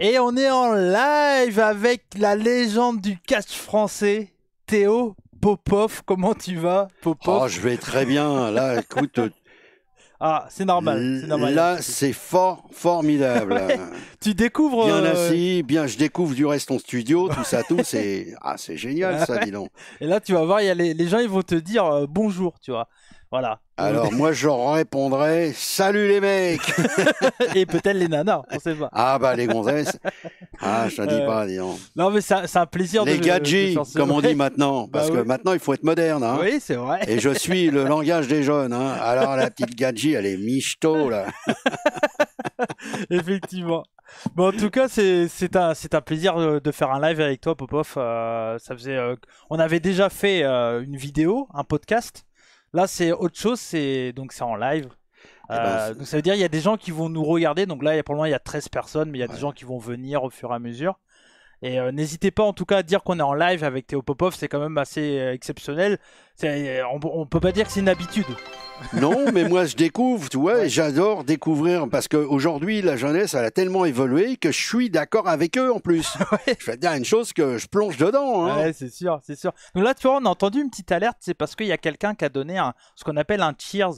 Et on est en live avec la légende du catch français, Théo Popov. Comment tu vas, Popov oh, Je vais très bien. Là, écoute. Euh, ah, c'est normal, Là, c'est fort, formidable. tu découvres. Bien euh, assis, bien, je découvre du reste ton studio, tout ça, tout. C'est ah, génial, ça, dis donc. Et là, tu vas voir, y a les, gens, ils vont te dire euh, bonjour, tu vois. Alors moi je répondrais salut les mecs et peut-être les nanas, on sait pas. Ah bah les gonzesses. Ah je te dis euh, pas dis Non mais c'est un plaisir les de gadgets comme on dit maintenant bah parce que maintenant il faut être moderne hein. Oui, c'est vrai. Et je suis le langage des jeunes hein. Alors la petite gadget elle est michto là. Effectivement. Bon, en tout cas, c'est un, un plaisir de faire un live avec toi, Popov. Euh, ça faisait, euh, on avait déjà fait une vidéo, un podcast, Là, c'est autre chose, c'est donc c'est en live. Eh ben, euh, donc ça veut dire qu'il y a des gens qui vont nous regarder. Donc là, il y a, pour le moment, il y a 13 personnes, mais il y a des gens qui vont venir au fur et à mesure. Et euh, n'hésitez pas en tout cas à dire qu'on est en live avec Théo Popov, c'est quand même assez euh, exceptionnel. Euh, on, on peut pas dire que c'est une habitude. non, mais moi je découvre, tu vois, j'adore découvrir parce qu'aujourd'hui la jeunesse elle a tellement évolué que je suis d'accord avec eux en plus. Je vais te dire une chose que je plonge dedans. Hein. Ouais, c'est sûr, c'est sûr. Donc là, tu vois, on a entendu une petite alerte, c'est parce qu'il y a quelqu'un qui a donné ce qu'on appelle un cheers.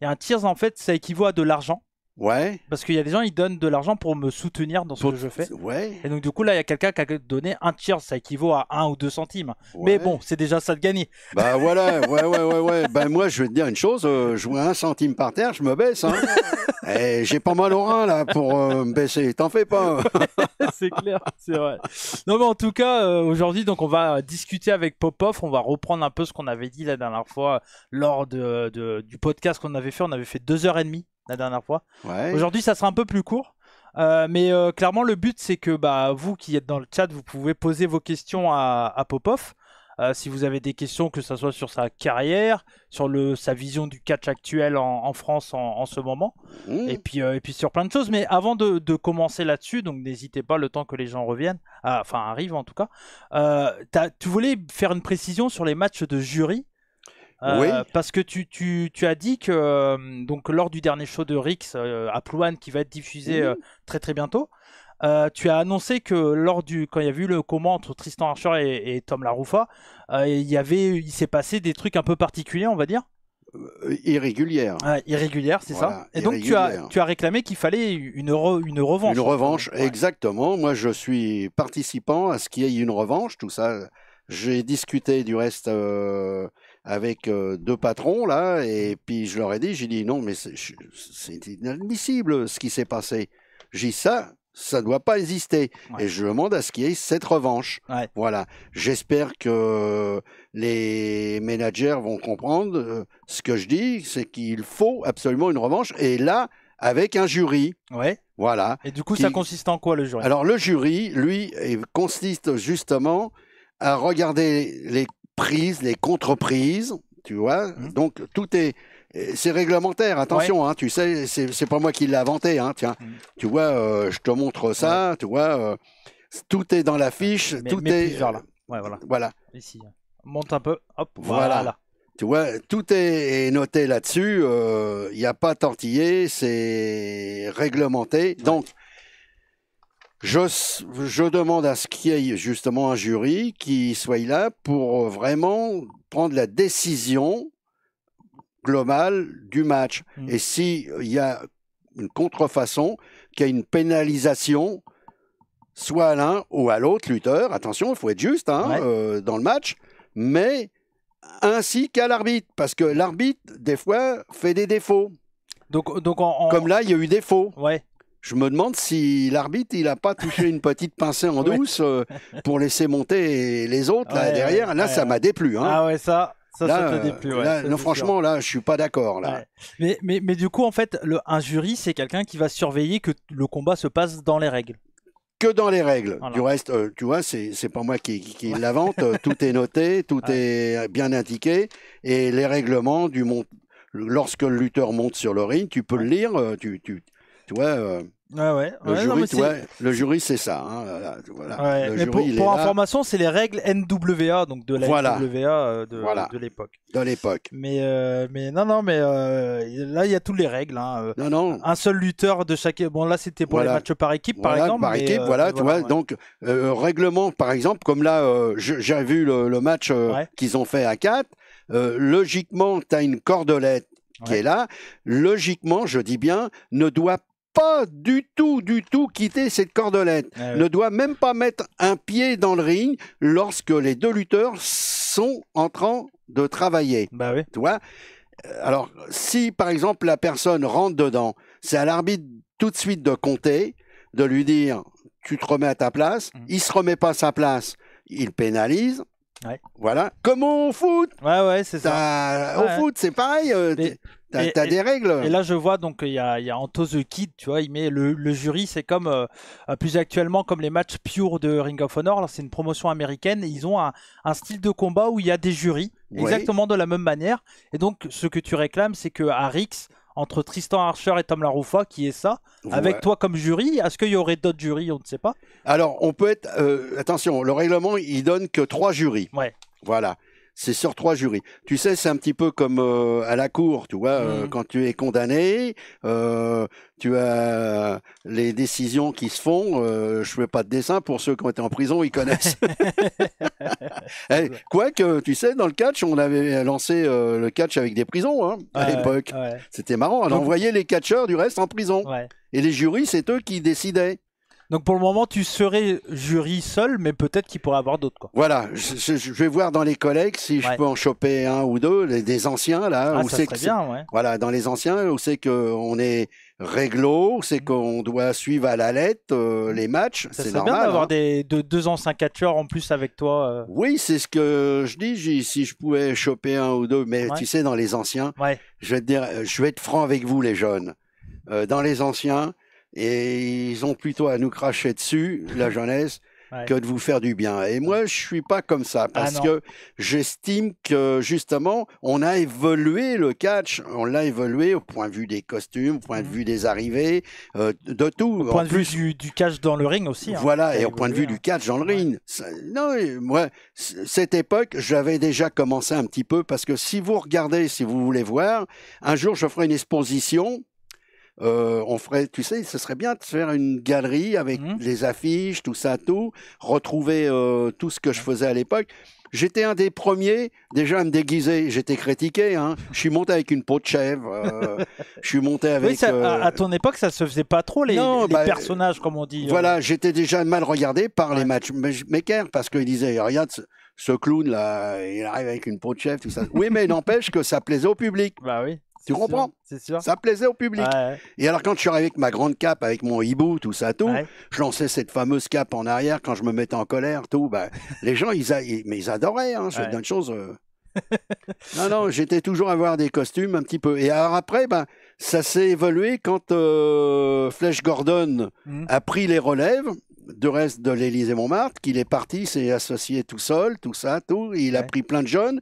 Et un cheers, en fait, ça équivaut à de l'argent. Ouais. Parce qu'il y a des gens, ils donnent de l'argent pour me soutenir dans ce que je fais. Ouais. Et donc, du coup, là, il y a quelqu'un qui a donné un tiers, ça équivaut à un ou deux centimes. Mais bon, c'est déjà ça de gagner. Bah voilà, ouais, ouais, ouais, ouais. Ben moi, je vais te dire une chose, euh, je vois un centime par terre, je me baisse. Et hein. eh, j'ai pas mal au rein, là, pour euh, me baisser. T'en fais pas. Hein. c'est clair, c'est vrai. Non, mais en tout cas, euh, aujourd'hui, donc, on va discuter avec Popoff, On va reprendre un peu ce qu'on avait dit la dernière fois lors du podcast qu'on avait fait. On avait fait deux heures et demie la dernière fois. Aujourd'hui, ça sera un peu plus court. Euh, mais euh, clairement, le but, c'est que bah, vous qui êtes dans le chat, vous pouvez poser vos questions à, à Popov. Euh, si vous avez des questions, que ce soit sur sa carrière, sur le, sa vision du catch actuel en, France en, ce moment, mmh. et, puis, et puis sur plein de choses. Mais avant de, de commencer là-dessus, donc n'hésitez pas le temps que les gens reviennent, enfin arrivent en tout cas, tu voulais faire une précision sur les matchs de jury oui. Euh, parce que tu, as dit que euh, donc lors du dernier show de Rix euh, à Plouane qui va être diffusé très très bientôt, tu as annoncé que lors du quand il y a eu le comment entre Tristan Archer et, Tom Laroufa, il y avait il s'est passé des trucs un peu particuliers, on va dire. Irrégulière. Ah, irrégulière, c'est ça. Et donc tu as, tu as réclamé qu'il fallait une, une revanche. Une revanche, exactement. Moi, je suis participant à ce qu'il y ait une revanche, tout ça. J'ai discuté du reste avec euh, deux patrons là, et puis je leur ai dit, j'ai dit non, mais c'est inadmissible ce qui s'est passé. J'ai dit ça, ça ne doit pas exister. Et je demande à ce qu'il y ait cette revanche. Voilà. J'espère que les managers vont comprendre euh, ce que je dis, c'est qu'il faut absolument une revanche. Et là, avec un jury. Ouais. Voilà. Et du coup, ça consiste en quoi le jury Alors le jury, lui, consiste justement à regarder les prises, les contreprises, tu vois. Mmh. Donc tout est c'est réglementaire, attention, hein, tu sais, c'est pas moi qui l'ai inventé, hein, tiens. Mmh. Tu vois, euh, je te montre ça, tu vois, euh, tout est dans la fiche, tout est. voilà. Hein. Monte un peu, hop, voilà. Tu vois, tout est noté là-dessus, il euh, n'y a pas tortillé, c'est réglementé. Donc, je, je demande à ce qu'il y ait justement un jury qui soit là pour vraiment prendre la décision globale du match. Mm. Et s'il y a une contrefaçon, qu'il y a une pénalisation, soit à l'un ou à l'autre lutteur, attention, il faut être juste hein, euh, dans le match, mais ainsi qu'à l'arbitre, parce que l'arbitre, des fois, fait des défauts. Donc, donc Comme là, il y a eu défaut. Ouais je me demande si l'arbitre, il n'a pas touché une petite pincée en douce euh, pour laisser monter les autres là, derrière. là, ça m'a déplu. Hein. Ah ouais, ça, ça, déplu. non, franchement, là, je suis pas d'accord. Mais, mais, mais, du coup, en fait, le, un jury, c'est quelqu'un qui va surveiller que le combat se passe dans les règles que dans les règles. Du reste, euh, tu vois, c'est, n'est pas moi qui, qui, l'invente. Euh, tout est noté, tout est bien indiqué. Et les règlements du lorsque le lutteur monte sur le ring, tu peux le lire, tu, tu, euh, ouais, le, ouais, jury, le, jury, c'est ça. pour, information, c'est les règles NWA, donc de la NWA euh, de, l'époque. De l'époque. Mais, euh, mais non, non, mais là, il y a toutes les règles. Hein, non, Un seul lutteur de chaque. Bon, là, c'était pour les matchs par équipe, par exemple. Par équipe, voilà, tu vois. Donc, règlement, par exemple, comme là, j'ai vu le, match qu'ils ont fait à 4. logiquement, tu as une cordelette qui est là, logiquement, je dis bien, ne doit pas pas du tout, du tout quitter cette cordelette. Ah ne doit même pas mettre un pied dans le ring lorsque les deux lutteurs sont en train de travailler. Bah oui. Tu vois euh, Alors, si par exemple la personne rentre dedans, c'est à l'arbitre tout de suite de compter, de lui dire tu te remets à ta place. Mm. Il se remet pas à sa place, il pénalise. Voilà, comme au foot. Ouais, ouais, c'est ça. au foot, c'est pareil. Euh, T'as, des règles. Et, là, je vois donc il y a, y a Anto the Kid, tu vois, il met le, jury, c'est comme euh, plus actuellement comme les matchs pure de Ring of Honor. c'est une promotion américaine. ils ont un, style de combat où il y a des jurys, exactement de la même manière. Et donc, ce que tu réclames, c'est que à Rix, entre Tristan Archer et Tom Laroufa, qui est ça, avec toi comme jury. Est-ce qu'il y aurait d'autres jurys On ne sait pas. Alors, on peut être. Euh, attention, le règlement, il donne que trois jurys. Ouais. Voilà c'est sur trois jurys. Tu sais, c'est un petit peu comme euh, à la cour, tu vois, euh, mmh. quand tu es condamné, euh, tu as les décisions qui se font. je fais pas de dessin pour ceux qui ont été en prison, ils connaissent. Eh, quoique, tu sais, dans le catch, on avait lancé le catch avec des prisons hein, à l'époque. C'était marrant. On envoyait les catcheurs du reste en prison. Et les jurys, c'est eux qui décidaient. Donc pour le moment, tu serais jury seul, mais peut-être qu'il pourrait avoir d'autres. Voilà, je, vais voir dans les collègues si je peux en choper un ou deux, des anciens là. Ah, ça bien, Voilà, dans les anciens, où c'est qu'on est réglo, c'est mm. qu'on doit suivre à la lettre euh, les matchs. c'est normal. bien d'avoir hein. des, de, deux anciens catcheurs en plus avec toi. Euh. Oui, c'est ce que je dis. si je pouvais choper un ou deux, mais tu sais, dans les anciens, je vais dire, euh, je vais être franc avec vous, les jeunes. dans les anciens, et ils ont plutôt à nous cracher dessus, la jeunesse, que de vous faire du bien. Et moi, je suis pas comme ça ah parce que j'estime que justement, on a évolué le catch, on l'a évolué au point de vue des costumes, au point de mmh. vue des arrivées, euh, de tout. Au point de vue du, catch dans le ring aussi. Hein, voilà, et au point de vue du hein. catch dans le ring. Non, moi, cette époque, j'avais déjà commencé un petit peu parce que si vous regardez, si vous voulez voir, un jour, je ferai une exposition euh, on ferait, tu sais, ce serait bien de faire une galerie avec mmh. les affiches, tout ça, tout, retrouver euh, tout ce que je faisais à l'époque. J'étais un des premiers déjà à me déguiser. J'étais critiqué. Hein. Je suis monté avec une peau de chèvre. Euh, je suis monté avec. Oui, à, ton époque, ça se faisait pas trop les, bah, personnages, comme on dit. Voilà, j'étais déjà mal regardé par les matchmakers parce qu'ils disaient regarde ce, ce, clown là, il arrive avec une peau de chèvre, tout ça. oui, mais n'empêche que ça plaisait au public. Bah oui. Tu comprends C'est sûr. Ça plaisait au public. Et alors, quand je suis arrivé avec ma grande cape, avec mon hibou, tout ça, tout, je lançais cette fameuse cape en arrière quand je me mettais en colère, tout. Ben, les gens, ils, a... mais ils adoraient. Hein, c'est une chose. Euh. non, non, j'étais toujours à voir des costumes un petit peu. Et alors après, ben, ça s'est évolué quand euh, Flash Gordon mmh. a pris les relèves de reste de l'Élysée Montmartre, qu'il est parti, s'est associé tout seul, tout ça, tout. Il a pris plein de jeunes.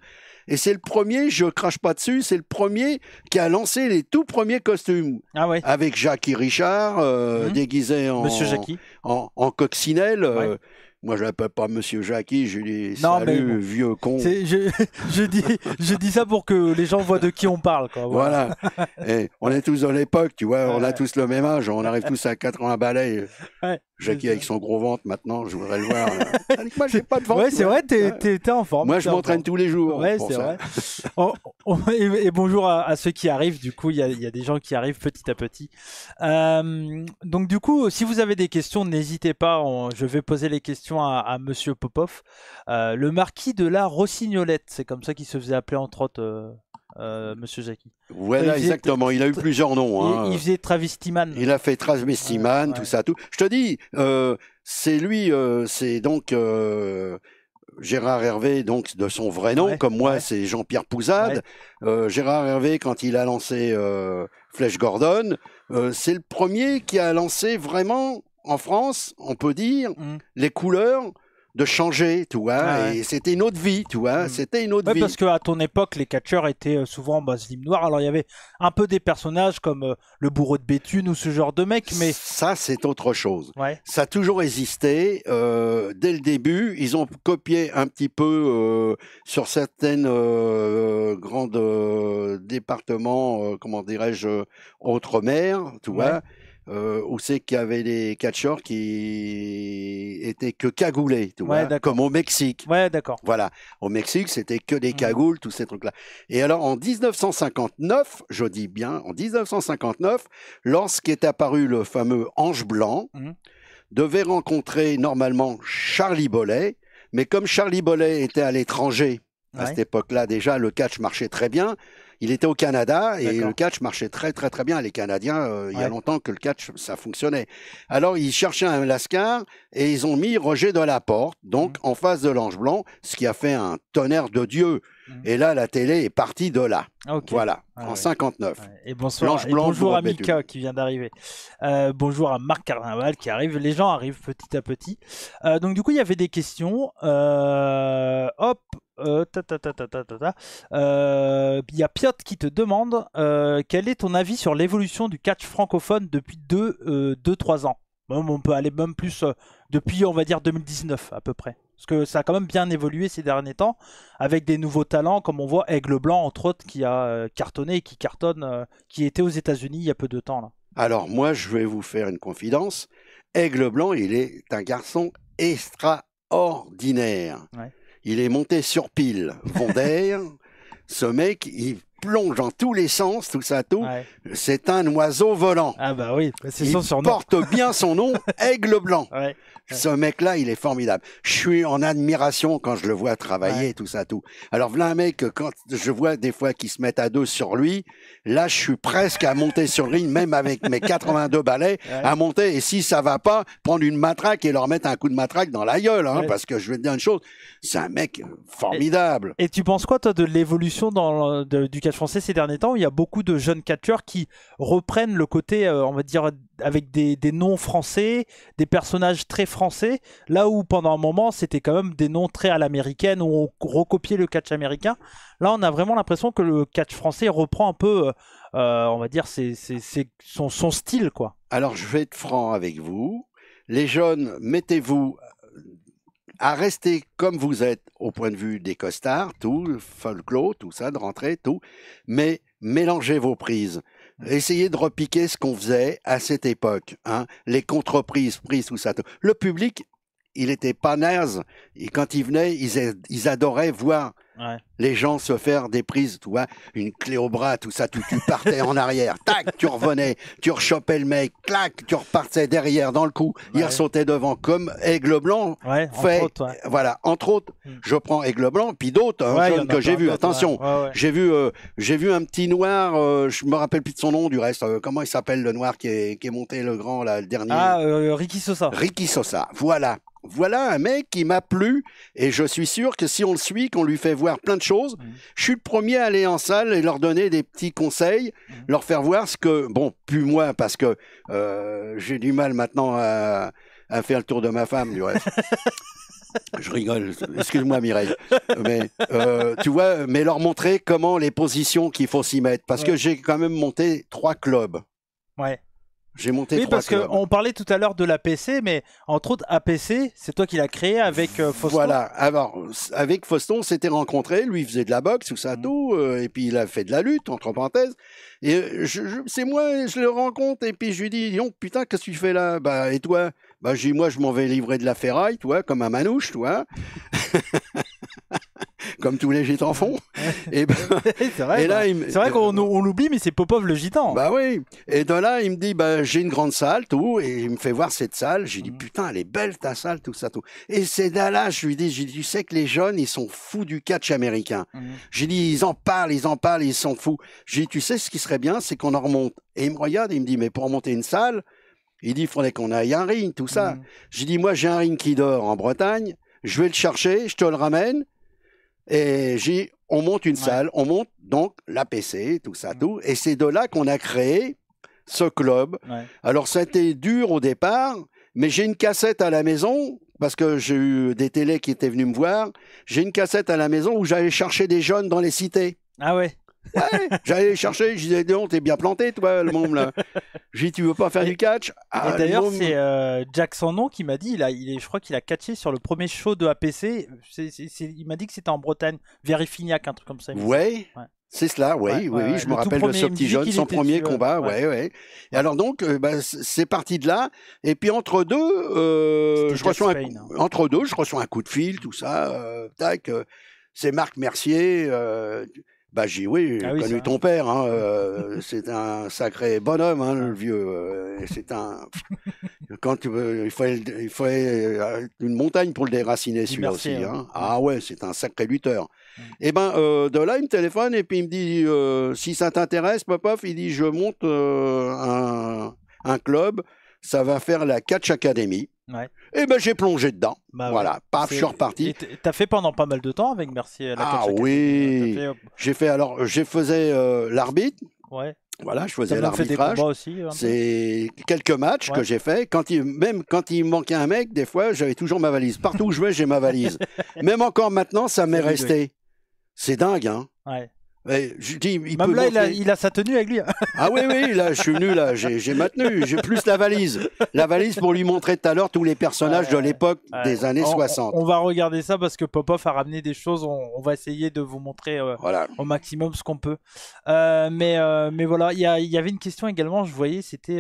Et c'est le premier, je crache pas dessus, c'est le premier qui a lancé les tout premiers costumes. Ah ouais. Avec Jackie Richard, euh, mhm. déguisé en, Monsieur Jackie. en, coccinelle. Euh, moi, je l'appelle pas Monsieur Jackie, je lui dis non, salut, vieux con. Je, dis, je dis ça pour que les gens voient de qui on parle. voilà. Et on est tous dans l'époque, tu vois, on a tous le même âge, on arrive tous à 80 balais. Ouais. Jackie avec son gros ventre maintenant, je voudrais le voir. moi, j'ai pas de ventre. Ouais, c'est vrai, t'es, en forme. Moi, je m'entraîne tous les jours. Ouais, c'est vrai. Oh, oh, et, bonjour à, ceux qui arrivent. Du coup, il y a, des gens qui arrivent petit à petit. Euh, donc, du coup, si vous avez des questions, n'hésitez pas. je vais poser les questions à, Monsieur Popov. Euh, le marquis de la Rossignolette, c'est comme ça qu'il se faisait appeler entre autres. Euh. Euh, Monsieur Jackie. Voilà, exactement. Il a eu plusieurs noms. Il, hein. faisait Travestiman. Il a fait Travestiman, tout ça, tout. Je te dis, euh, c'est lui, euh, c'est donc. Gérard Hervé, donc de son vrai nom, comme moi, c'est Jean-Pierre Pouzade. Gérard Hervé, quand il a lancé euh, Flèche Gordon, c'est le premier qui a lancé vraiment en France, on peut dire, hum. les couleurs de changer, tu vois. Ah et c'était une autre vie, tu vois. Hmm. C'était une autre vie. Parce qu'à ton époque, les catcheurs étaient euh, souvent bas slim noir. Alors il y avait un peu des personnages comme euh, le bourreau de Béthune ou ce genre de mec, mais ça c'est autre chose. Ça a toujours existé euh, dès le début. Ils ont copié un petit peu sur certaines grandes départements, comment dirais-je, outre-mer, tu vois euh, où c'est qu'il y avait des catcheurs qui étaient que cagoulés, tu comme au Mexique. Ouais, d'accord. Voilà, au Mexique, c'était que des mmh. cagoules, tous ces trucs-là. Et alors, en 1959, je dis bien, en 1959, lorsqu'est apparu le fameux Ange Blanc, mmh. devait rencontrer normalement Charlie Bollet, mais comme Charlie Bollet était à l'étranger, à cette époque-là déjà, le catch marchait très bien. Il était au Canada et le catch marchait très très très bien. Les Canadiens, euh, il y a longtemps que le catch ça fonctionnait. Alors ils cherchaient un Lascar et ils ont mis Roger Delaporte, donc mhm. en face de l'Ange Blanc, ce qui a fait un tonnerre de Dieu. Mhm. Et là, la télé est partie de là. Ah, voilà, ah, en 59. Et bonsoir. bonjour à Mika qui vient d'arriver. Euh, bonjour à Marc Carnaval qui arrive. Les gens arrivent petit à petit. Euh, donc du coup, il y avait des questions. hop, euh, euh, il y a Piot qui te demande euh, quel est ton avis sur l'évolution du catch francophone depuis 2-3 ans. Même on peut aller même plus depuis, on va dire, 2019 à peu près. Parce que ça a quand même bien évolué ces derniers temps, avec des nouveaux talents, comme on voit Aigle Blanc, entre autres, qui a cartonné et qui cartonne, qui était aux États-Unis il y a peu de temps. Là. Alors moi, je vais vous faire une confidence. Aigle Blanc, il est un garçon extraordinaire il est monté sur pile, fondaire, ce mec, il plonge en tous les sens, tout ça, tout. C'est un oiseau volant. Ah bah oui, c'est son surnom. Il porte bien son nom, aigle blanc. Ouais. Ce mec-là, il est formidable. Je suis en admiration quand je le vois travailler, tout ça, tout. Alors, voilà un mec, euh, quand je vois des fois qu'ils se mettent à dos sur lui, là, je suis presque à monter sur le ring, même avec mes 82 balais, à monter. Et si ça va pas, prendre une matraque et leur mettre un coup de matraque dans la gueule, hein, parce que je vais te dire une chose, c'est un mec euh, formidable. Et, tu penses quoi, toi, de l'évolution dans, du catch français ces derniers temps il y a beaucoup de jeunes catcheurs qui reprennent le côté, euh, on va dire, avec des, noms français, des personnages très français, là où pendant un moment c'était quand même des noms très à l'américaine, où on recopiait le catch américain. Là on a vraiment l'impression que le catch français reprend un peu, euh, euh, on va dire, c'est son, style. quoi. Alors je vais être franc avec vous. Les jeunes, mettez-vous à rester comme vous êtes au point de vue des costards, tout, folklore, tout ça, de rentrer, tout, mais mélangez vos prises essayer de repiquer ce qu'on faisait à cette époque. Hein, les contreprises prises, sous ça. Le public, il était pas naze. Et quand il venait, ils adoraient voir les gens se faire des prises, tu vois, une clé au bras, tout ça, tout, tu partais en arrière, tac, tu revenais, tu rechopais le mec, clac, tu repartais derrière dans le coup, il ressautait devant comme Aigle Blanc Entre autres, voilà, entre autres, mm. je prends Aigle Blanc, puis d'autres, hein, que j'ai vu, attention, j'ai vu, euh, j'ai vu un petit noir, euh, je me rappelle plus de son nom du reste, euh, comment il s'appelle le noir qui est, monté le grand, là, le dernier Ah, Ricky Sosa. Ricky Sosa, voilà voilà un mec qui m'a plu et je suis sûr que si on le suit, qu'on lui fait voir plein de choses, mm. je suis le premier à aller en salle et leur donner des petits conseils, mm. leur faire voir ce que, bon, plus moi parce que euh, j'ai du mal maintenant à, faire le tour de ma femme du reste. je rigole, excuse-moi Mireille, mais euh, tu vois, mais leur montrer comment les positions qu'il faut s'y mettre, parce que j'ai quand même monté trois clubs. Ouais monté Oui, parce qu'on parlait tout à l'heure de l'APC, mais entre autres, APC, c'est toi qui l'as créé avec euh, Fauston. Voilà. Alors, avec Fauston, on s'était rencontrés. Lui, faisait de la boxe, tout ça, mmh. tout. Euh, et puis, il a fait de la lutte, entre parenthèses. Et euh, je, c'est moi, je le rencontre. Et puis, je lui dis, non, putain, qu'est-ce que tu fais là Bah, et toi bah, j'ai moi, je m'en vais livrer de la ferraille, toi, comme un manouche, toi. comme tous les gitans font. et, ben, c'est vrai, qu'on ben, on, l'oublie, mais c'est Popov le gitan. Bah oui. Et de là, il me dit, bah, j'ai une grande salle, tout, et il me fait voir cette salle. J'ai dit, mmh. putain, elle est belle ta salle, tout ça, tout. Et c'est de là, je lui dis, j'ai tu sais que les jeunes, ils sont fous du catch américain. Mmh. J'ai dit, ils en parlent, ils en parlent, ils sont fous. J'ai dit, tu sais, ce qui serait bien, c'est qu'on en remonte. Et il me regarde, et il me dit, mais pour remonter une salle, il dit, il faudrait qu'on aille un ring, tout ça. Mm. J'ai dit, moi, j'ai un ring qui dort en Bretagne, je vais le chercher, je te le ramène. Et j'ai, on monte une salle, on monte donc l'APC, tout ça, mm. tout. Et c'est de là qu'on a créé ce club. Alors, c'était dur au départ, mais j'ai une cassette à la maison parce que j'ai eu des télés qui étaient venus me voir. J'ai une cassette à la maison où j'allais chercher des jeunes dans les cités. Ah ouais. Ouais, j'allais chercher, je disais, non, t'es bien planté, toi, le môme, là. J'ai dit, tu veux pas faire du catch Et ah, d'ailleurs, c'est euh, Jack sans qui m'a dit, il il est, je crois qu'il a catché sur le premier show de APC. il m'a dit que c'était en Bretagne, Vérifignac, un truc comme ça. Ouais. C'est cela, oui, ouais, oui, oui, je me rappelle de ce petit jeune, son premier euh, combat, ouais, ouais. Et alors donc, euh, bah, c'est parti de là, et puis entre deux, je reçois un, hein. entre deux, je reçois un coup de fil, tout ça, tac, c'est Marc Mercier, bah, j'ai oui, ah connu ton père. Hein, euh, c'est un sacré bonhomme, hein, le vieux. Euh, c'est un. Quand tu euh, il faut une montagne pour le déraciner, celui-là aussi. Hein. Hein. Ah ouais, c'est un sacré lutteur. eh Et ben, de là, il me téléphone et puis il me dit si ça t'intéresse, papa, il dit je monte un, un, club, ça va faire la Catch Academy. Ouais. Et eh ben j'ai plongé dedans. Bah voilà, paf, je suis reparti. T'as fait pendant pas mal de temps avec Merci la Ah oui, hein. j'ai fait alors, je faisais euh, l'arbitre. Ouais. Voilà, je faisais l'arbitrage. C'est quelques matchs que j'ai fait. Quand il, même quand il manquait un mec, des fois, j'avais toujours ma valise. Partout où je vais, j'ai ma valise. même encore maintenant, ça m'est resté. C'est dingue, hein. Ouais dis, il là, il a, sa tenue avec lui. Hein. ah oui, oui, là, je suis venu, là, j'ai ma tenue, j'ai plus la valise. La valise pour lui montrer tout à l'heure tous les personnages de l'époque des années 60. On va regarder ça parce que Popov a ramené des choses, on, va essayer de vous montrer euh, au maximum ce qu'on peut. Euh, mais, euh, mais voilà, il y, avait une question également, je voyais, c'était...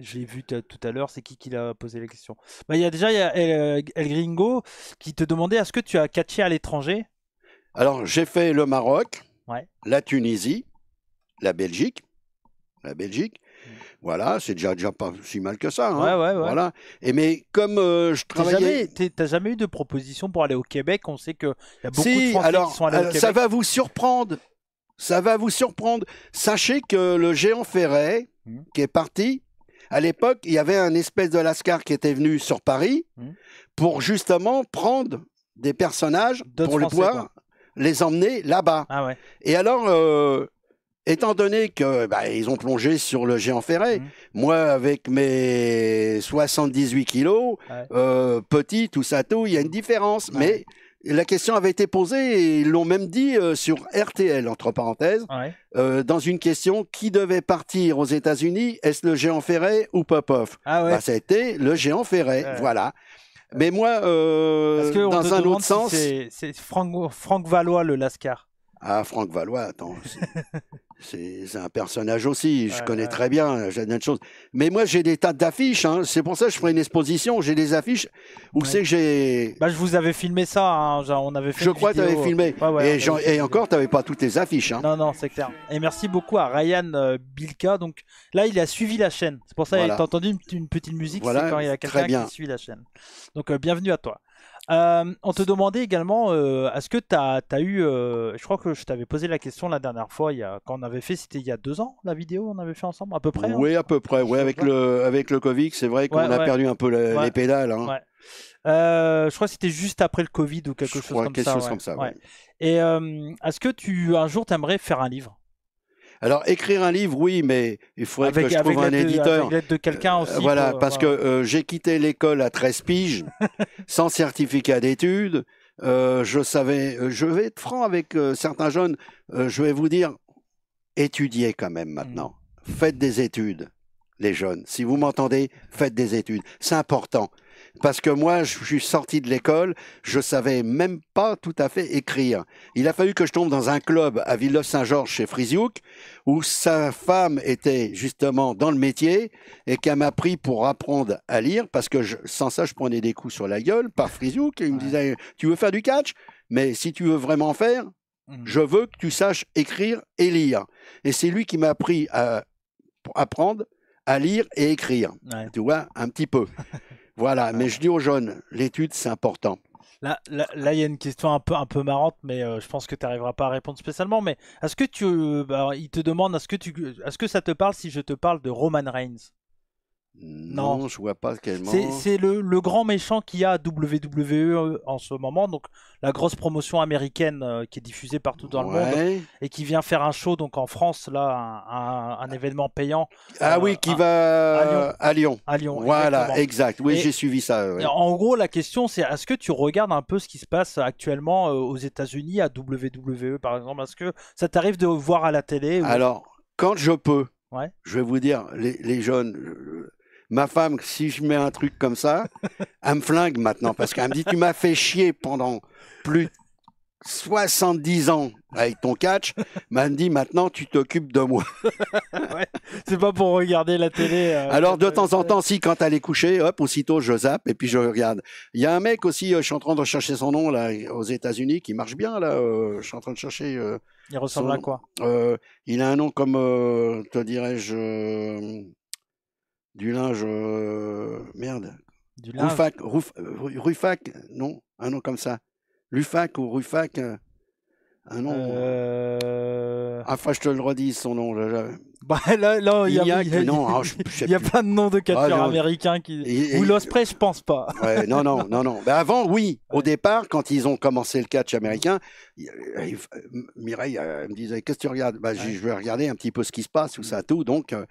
Je l'ai vu tout à l'heure, c'est qui qui l'a posé la question bah, Il y a déjà y El, El, Gringo qui te demandait est-ce que tu as catché à l'étranger alors, j'ai fait le Maroc, la Tunisie, la Belgique. La Belgique. Mm. Voilà, c'est déjà, pas si mal que ça. Hein. voilà. Et mais comme euh, je travaillais. Tu jamais, jamais, eu de proposition pour aller au Québec On sait qu'il y a beaucoup de Français qui sont allés au euh, Québec. Ça va vous surprendre. Ça va vous surprendre. Sachez que le géant Ferret, mm. qui est parti, à l'époque, il y avait un espèce de Lascar qui était venu sur Paris mm. pour justement prendre des personnages pour le pouvoir les emmener là-bas. Ah et alors, euh, étant donné que bah, ils ont plongé sur le géant ferré, mhm. moi avec mes 78 kilos, euh, petit, tout ça, tout, il y a une différence. Mais la question avait été posée et ils l'ont même dit euh, sur RTL, entre parenthèses, dans une question qui devait partir aux États-Unis, est-ce le géant ferré ou Popov ah bah, Ça a été le géant ferré, voilà. Mais moi, euh, dans un autre sens. C'est Franck, Franck Valois, le Lascar. Ah, Franck Valois, attends. C'est un personnage aussi, je connais très bien, j'ai d'autres choses. Mais moi, j'ai des tas d'affiches, hein, c'est pour ça que je ferai une exposition, j'ai des affiches où c'est que j'ai... Bah, je vous avais filmé ça, hein, on avait fait Je crois que tu avais filmé, et, encore, tu n'avais pas toutes tes affiches. Hein. Non, non, c'est clair. Et merci beaucoup à Ryan euh, Bilka, donc là, il a suivi la chaîne, c'est pour ça que entendu une, petite musique, c'est quand il y a quelqu'un qui suit la chaîne. Donc, euh, bienvenue à toi. Euh, on te demandait également, euh, est-ce que tu as, eu, euh, je crois que je t'avais posé la question la dernière fois, il quand on avait fait, c'était il y a deux ans, la vidéo, on avait fait ensemble, à peu près hein, Oui, à peu près, Oui, avec, le, avec le Covid, c'est vrai qu'on a perdu un peu les pédales. Hein. Euh, je crois que c'était juste après le Covid ou quelque chose, comme, ça, chose comme ça. Et est-ce que tu, un jour, t'aimerais faire un livre alors écrire un livre, oui, mais il faudrait que je trouve un éditeur. avec l'aide de quelqu'un euh, aussi. voilà, parce que euh, j'ai quitté l'école à 13 piges, sans certificat d'études. Euh, je savais, je vais être franc avec certains jeunes, je vais vous dire, étudiez quand même maintenant. Mm. Faites des études, les jeunes. Si vous m'entendez, faites des études. C'est important parce que moi, je suis sorti de l'école, je savais même pas tout à fait écrire. Il a fallu que je tombe dans un club à Villeneuve-Saint-Georges chez Frisiouk, où sa femme était justement dans le métier et qu'elle m'a pris pour apprendre à lire, parce que sans ça, je prenais des coups sur la gueule par Frisiouk. Il me disait, tu veux faire du catch? Mais si tu veux vraiment faire, mmh. je veux que tu saches écrire et lire. Et c'est lui qui m'a appris à apprendre à lire et écrire. Tu vois, un petit peu. Voilà, mais euh, je dis aux jeunes, l'étude, c'est important. Là, là, il y a une question un peu, un peu marrante, mais euh, je pense que tu n'arriveras pas à répondre spécialement. Mais est-ce que tu. Euh, bah, il te demande est-ce que, tu, est-ce que ça te parle si je te parle de Roman Reigns non. je je vois pas quel C'est le, grand méchant Qui a WWE en ce moment, donc la grosse promotion américaine euh, qui est diffusée partout dans le monde et qui vient faire un show donc en France là, un, ah. événement payant. Ah euh, oui, qui va à Lyon. Euh, à Lyon. Voilà, exact. Oui, j'ai suivi ça. En gros, la question c'est est-ce que tu regardes un peu ce qui se passe actuellement aux États-Unis à WWE par exemple Est-ce que ça t'arrive de voir à la télé Alors, quand je peux. Ouais. Je vais vous dire, les jeunes, ma femme, si je mets un truc comme ça, elle me flingue maintenant parce qu'elle me dit Tu m'as fait chier pendant plus de 70 ans avec ton catch, dit « maintenant tu t'occupes de moi. ouais, c'est pas pour regarder la télé. Euh, Alors de temps en temps, si quand elle est couchée, hop, aussitôt je zappe et puis je regarde. Il y a un mec aussi, euh, je suis en train de chercher son nom là aux États-Unis, qui marche bien là. Euh, je suis en train de chercher. il ressemble à quoi Il a un nom comme, te dirais-je, du linge. merde. Du linge. Rufac, non, un nom comme ça. Lufac ou Rufac, euh, un nom. Euh... euh. Ah, enfin, je te le redis, son nom. Là, bah, il y, a, plein de noms de ah, catcheurs américain. américains qui. Ou l'osprey, je pense pas. non, non, non, non. Bah, avant, oui. Au départ, quand ils ont commencé le catch américain, Mireille me disait Qu'est-ce que tu regardes bah, Je vais regarder un petit peu ce qui se passe, tout mmh. ça, tout. Donc, euh,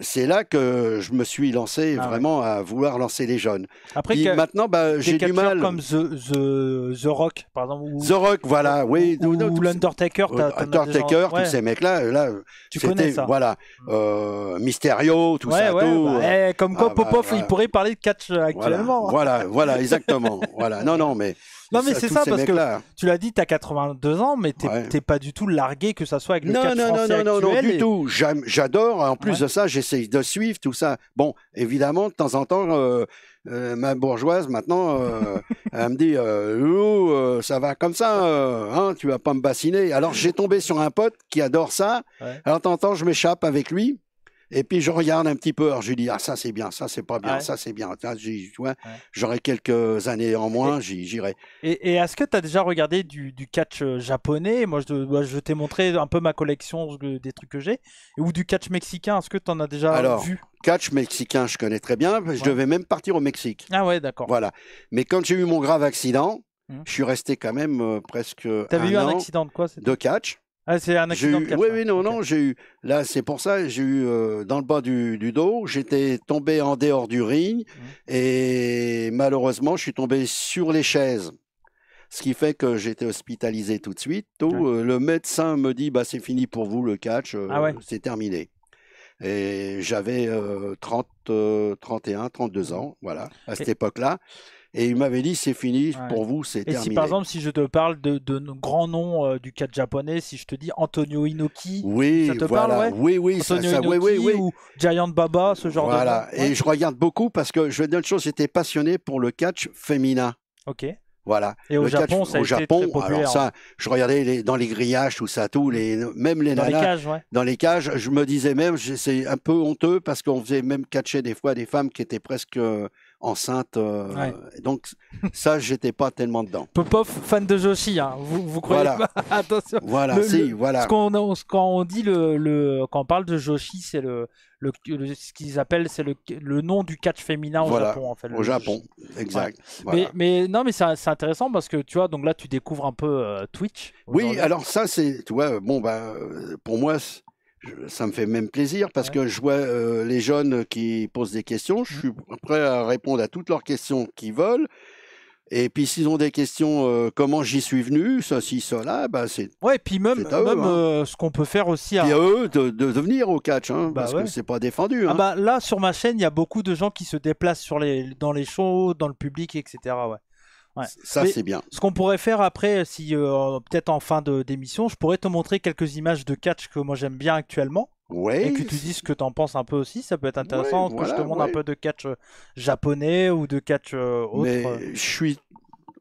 c'est là que je me suis lancé ah vraiment à vouloir lancer les jeunes. Après, maintenant, bah, j'ai du mal. Comme the, the, the, Rock, par exemple. the Rock, voilà, oui. Ou, l'Undertaker. Undertaker, tous ces mecs-là, là, tu connais ça. Voilà, hmm. euh, Mysterio, tout ça. Tout, bah, eh, comme quoi, ah, Popov, bah, il pourrait parler de catch euh, actuellement. Hein. Voilà, voilà, voilà exactement. voilà, non, non, mais non, mais c'est ça, parce que tu l'as dit, tu t'as 82 ans, mais t'es pas du tout largué que ça soit avec le non, non, non, non, non, non, du tout. J'adore. En plus de ça, j'essaye de suivre tout ça. Bon, évidemment, de temps en temps, euh, euh, ma bourgeoise, maintenant, euh, elle me dit ça va comme ça, hein, tu vas pas me bassiner. Alors, j'ai tombé sur un pote qui adore ça. Alors, de temps en temps, je m'échappe avec lui. Et puis je regarde un petit peu, alors je dis ah ça c'est bien, ça c'est pas bien, ça c'est bien. j'aurai quelques années en moins, j'irai. Et, et est-ce que tu as déjà regardé du, catch euh, japonais Moi je, je t'ai montré un peu ma collection des trucs que j'ai, ou du catch mexicain. Est-ce que tu en as déjà alors, Catch mexicain, je connais très bien. Je devais même partir au Mexique. Ah ouais, d'accord. Voilà. Mais quand j'ai eu mon grave accident, mmh. je suis resté quand même euh, presque. T'avais eu un accident de quoi De catch. Ah, c'est un accident Oui, oui, non, non, j'ai eu. Là, c'est pour ça, j'ai eu euh, dans le bas du, du dos, j'étais tombé en dehors du ring mmh. et malheureusement, je suis tombé sur les chaises. Ce qui fait que j'étais hospitalisé tout de suite. Tout, euh, le médecin me dit bah, c'est fini pour vous le catch, euh, ah c'est terminé. Et j'avais 30, 31, 32 ans, voilà, à cette époque-là. Et il m'avait dit, c'est fini, pour vous, c'est terminé. Et si par exemple, si je te parle de, de grands noms euh, du catch japonais, si je te dis Antonio Inoki, ça te parle, ouais Oui, oui, oui, ou Giant Baba, ce genre voilà. de Voilà, et je regarde beaucoup parce que je vais dire une chose, j'étais passionné pour le catch féminin. Ok. Voilà. Et au Japon, ça a au été Japon, très populaire, alors ça, je regardais dans les grillages, tout ça, tout, les, même les dans les cages, ouais. dans les cages, je me disais même, c'est un peu honteux parce qu'on faisait même catcher des fois des femmes qui étaient presque euh, enceinte. Euh, donc ça, j'étais pas tellement dedans. Popov, fan de Joshi, hein. vous, vous croyez voilà. pas Attention. Voilà, si, voilà. quand on dit le, quand on parle de Joshi, c'est le, le, ce qu'ils appellent c'est le, nom du catch féminin au Japon en fait. Au Japon, exact. Mais, non, mais c'est intéressant parce que tu vois, donc là tu découvres un peu euh, Twitch. Oui, alors ça c'est, tu vois, bon bah pour moi ça me fait même plaisir parce que je vois euh, les jeunes qui posent des questions. Je mmh. suis prêt à répondre à toutes leurs questions qu'ils veulent. Et puis s'ils ont des questions, euh, comment j'y suis venu, ceci, cela, bah c'est. Ouais, et puis même, même hein. euh, ce qu'on peut faire aussi. À... à eux de, devenir venir au catch, hein, bah parce que c'est pas défendu. Ah hein. Bah, là, sur ma chaîne, il y a beaucoup de gens qui se déplacent sur les, dans les shows, dans le public, etc. Ouais. Ça, c'est bien. Ce qu'on pourrait faire après, si euh, peut-être en fin de d'émission, je pourrais te montrer quelques images de catch que moi j'aime bien actuellement. Ouais. Et que tu dises ce que tu en penses un peu aussi, ça peut être intéressant. que je te montre un peu de catch euh, japonais ou de catch euh, autre. je suis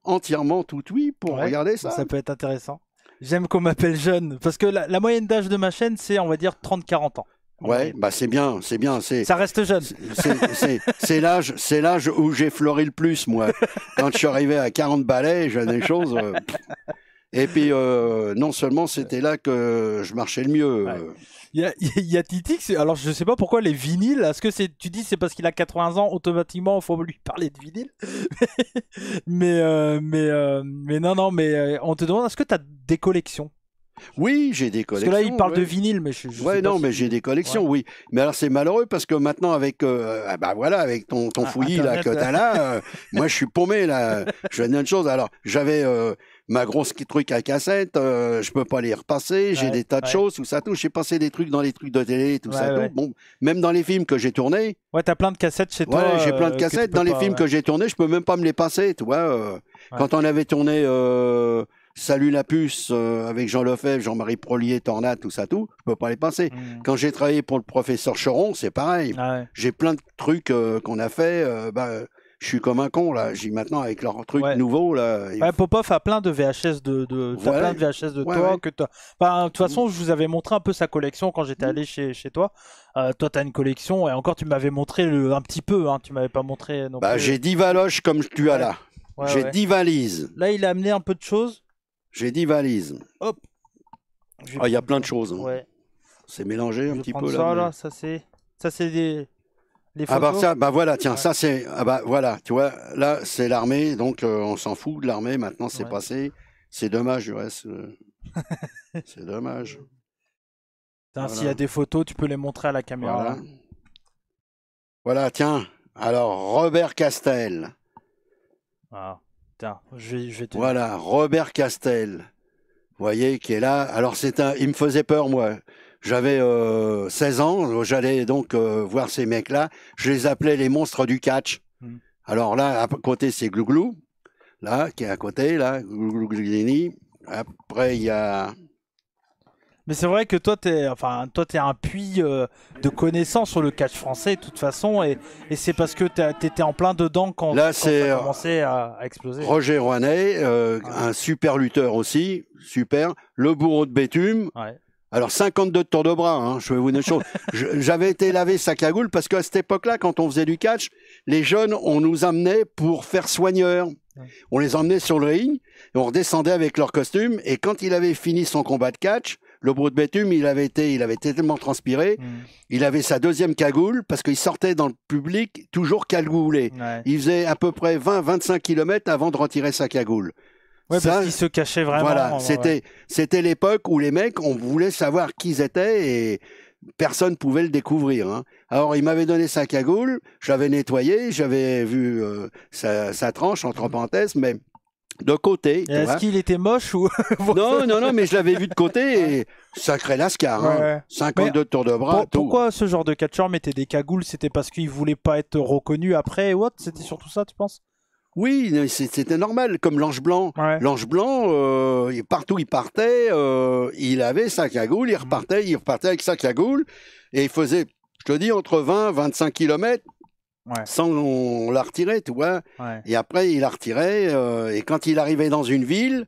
entièrement tout oui pour regarder ça. Ça peut être intéressant. J'aime qu'on m'appelle jeune, parce que la, la moyenne d'âge de ma chaîne, c'est on va dire 30-40 ans. Ouais, bah c'est bien, c'est bien. C'est, ça reste jeune. C'est, l'âge, c'est l'âge où j'ai fleuri le plus, moi. Quand je suis arrivé à 40 balais, j'avais des choses. Euh, et puis, euh, non seulement c'était là que je marchais le mieux. Euh. Il y a, y alors je sais pas pourquoi les vinyles, est-ce que c'est, tu dis c'est parce qu'il a 80 ans, automatiquement il faut lui parler de vinyle Mais mais, mais non, non, mais on te demande, est-ce que tu as des collections oui, j'ai des collections. Parce que là, il parle de vinyle, mais je, ouais, non, mais j'ai des collections, oui. Mais alors, c'est malheureux parce que maintenant, avec, euh, ah bah voilà, avec ton, ton ah, fouillis que là, que euh, là, moi, je suis paumé là. je une chose. Alors, j'avais euh, ma grosse truc à cassette, je peux pas les repasser. J'ai des tas de choses où ça touche. J'ai passé des trucs dans les trucs de télé, tout ça. Bon, même dans les films que j'ai tournés. Ouais, t'as plein de cassettes chez toi. Ouais, j'ai plein de cassettes dans les films que j'ai tournés. Je peux même pas me les passer, tu vois. Quand on avait tourné. Salut la puce euh, avec Jean Lefebvre, Jean-Marie Prolier, Tornat, tout ça, tout. Je peux pas les penser. Mmh. Quand j'ai travaillé pour le professeur Cheron, c'est pareil. Ah j'ai plein de trucs euh, qu'on a fait. Euh, bah, je suis comme un con là. J'ai maintenant avec leur truc nouveaux. nouveau là. Popov a plein de VHS de, de... plein de VHS de toi que toi. Enfin, de toute mmh. façon, je vous avais montré un peu sa collection quand j'étais mmh. allé chez, toi. toi, tu as une collection et encore, tu m'avais montré un petit peu. Hein. Tu m'avais pas montré. Non bah, j'ai 10 valoches comme tu as là. j'ai 10 valises. Là, il a amené un peu de choses. J'ai dit valise. Hop. Ah, il y a plein de choses. Hein. Ouais. C'est mélangé un petit peu ça, là ça c'est, ça c'est des. Les ah, bah, photos. ça, bah voilà, tiens, ça c'est, ah bah voilà, tu vois, là c'est l'armée, donc euh, on s'en fout de l'armée. Maintenant c'est passé. C'est dommage du reste. Euh, c'est dommage. S'il y a des photos, tu peux les montrer à la caméra. Voilà, hein. voilà tiens. Alors Robert Castel. Ah. Voilà, Robert Castel, vous voyez, qui est là. Alors, c'est un, il me faisait peur, moi. J'avais 16 euh, ans, j'allais donc euh, voir ces mecs-là. Je les appelais les monstres du catch. Hmm. Alors là, à côté, c'est Glouglou, là, qui est à côté, là, Glouglou Après, il y a mais c'est vrai que toi, t'es, enfin, toi, un puits euh, de connaissances sur le catch français, de toute façon, et, c'est parce que tu étais en plein dedans quand, ça a euh, commencé à, exploser. Roger Rouanet, euh, un super lutteur aussi, super. Le bourreau de Bétume. Alors 52 tours de bras, hein, je vais vous dire une chose. J'avais été lavé sa cagoule parce qu'à cette époque-là, quand on faisait du catch, les jeunes, on nous amenait pour faire soigneur. On les emmenait sur le ring, on redescendait avec leur costume, et quand il avait fini son combat de catch, le brou de bétume, il avait été, il avait tellement transpiré, mm. il avait sa deuxième cagoule parce qu'il sortait dans le public toujours cagoulé. Il faisait à peu près 20-25 km avant de retirer sa cagoule. Ouais, parce qu'il se cachait vraiment. Voilà, c'était l'époque où les mecs, on voulait savoir qui ils étaient et personne pouvait le découvrir. Hein. Alors, il m'avait donné sa cagoule, j'avais l'avais nettoyée, j'avais vu euh, sa, tranche, entre mm. parenthèses, mais de côté. Est-ce qu'il était moche ou Non, non, non, mais je l'avais vu de côté et sacré lascar. 52 hein. tours de bras. pourquoi ce genre de catcheur mettait des cagoules C'était parce qu'il voulait pas être reconnu après What C'était surtout ça, tu penses oui, c'était normal, comme l'ange blanc. L'ange blanc, euh, partout il partait, euh, il avait sa cagoule, il mm. repartait, il repartait avec sa cagoule, et il faisait, je te dis, entre 20 25 km, sans on la retiré tu vois. Et après, il la retiré euh, et quand il arrivait dans une ville,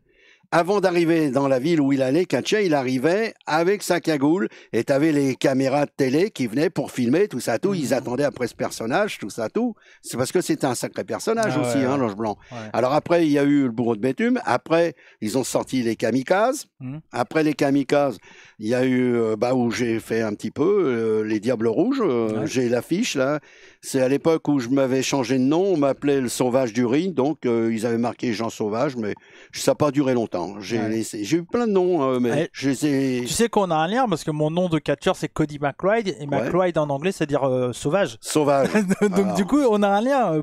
avant d'arriver dans la ville où il allait il arrivait avec sa cagoule. Et tu les caméras de télé qui venaient pour filmer, tout ça, tout. Ils mhm. attendaient après ce personnage, tout ça, tout. C'est parce que c'était un sacré personnage ah aussi, ouais, hein, blanc. Alors après, il y a eu le bourreau de Bétume. Après, ils ont sorti les kamikazes. Mhm. Après les kamikazes, il y a eu, euh, bah, où j'ai fait un petit peu, euh, les Diables Rouges. Euh, j'ai l'affiche, là. C'est à l'époque où je m'avais changé de nom. On m'appelait le Sauvage du Rhin. Donc, ils avaient marqué Jean Sauvage, mais ça n'a pas duré longtemps. J'ai eu plein de noms, mais je Tu sais qu'on a un lien, parce que mon nom de catcheur, c'est Cody McRide. Et McRide en anglais, cest veut dire sauvage. Sauvage. donc, du coup, on a un lien,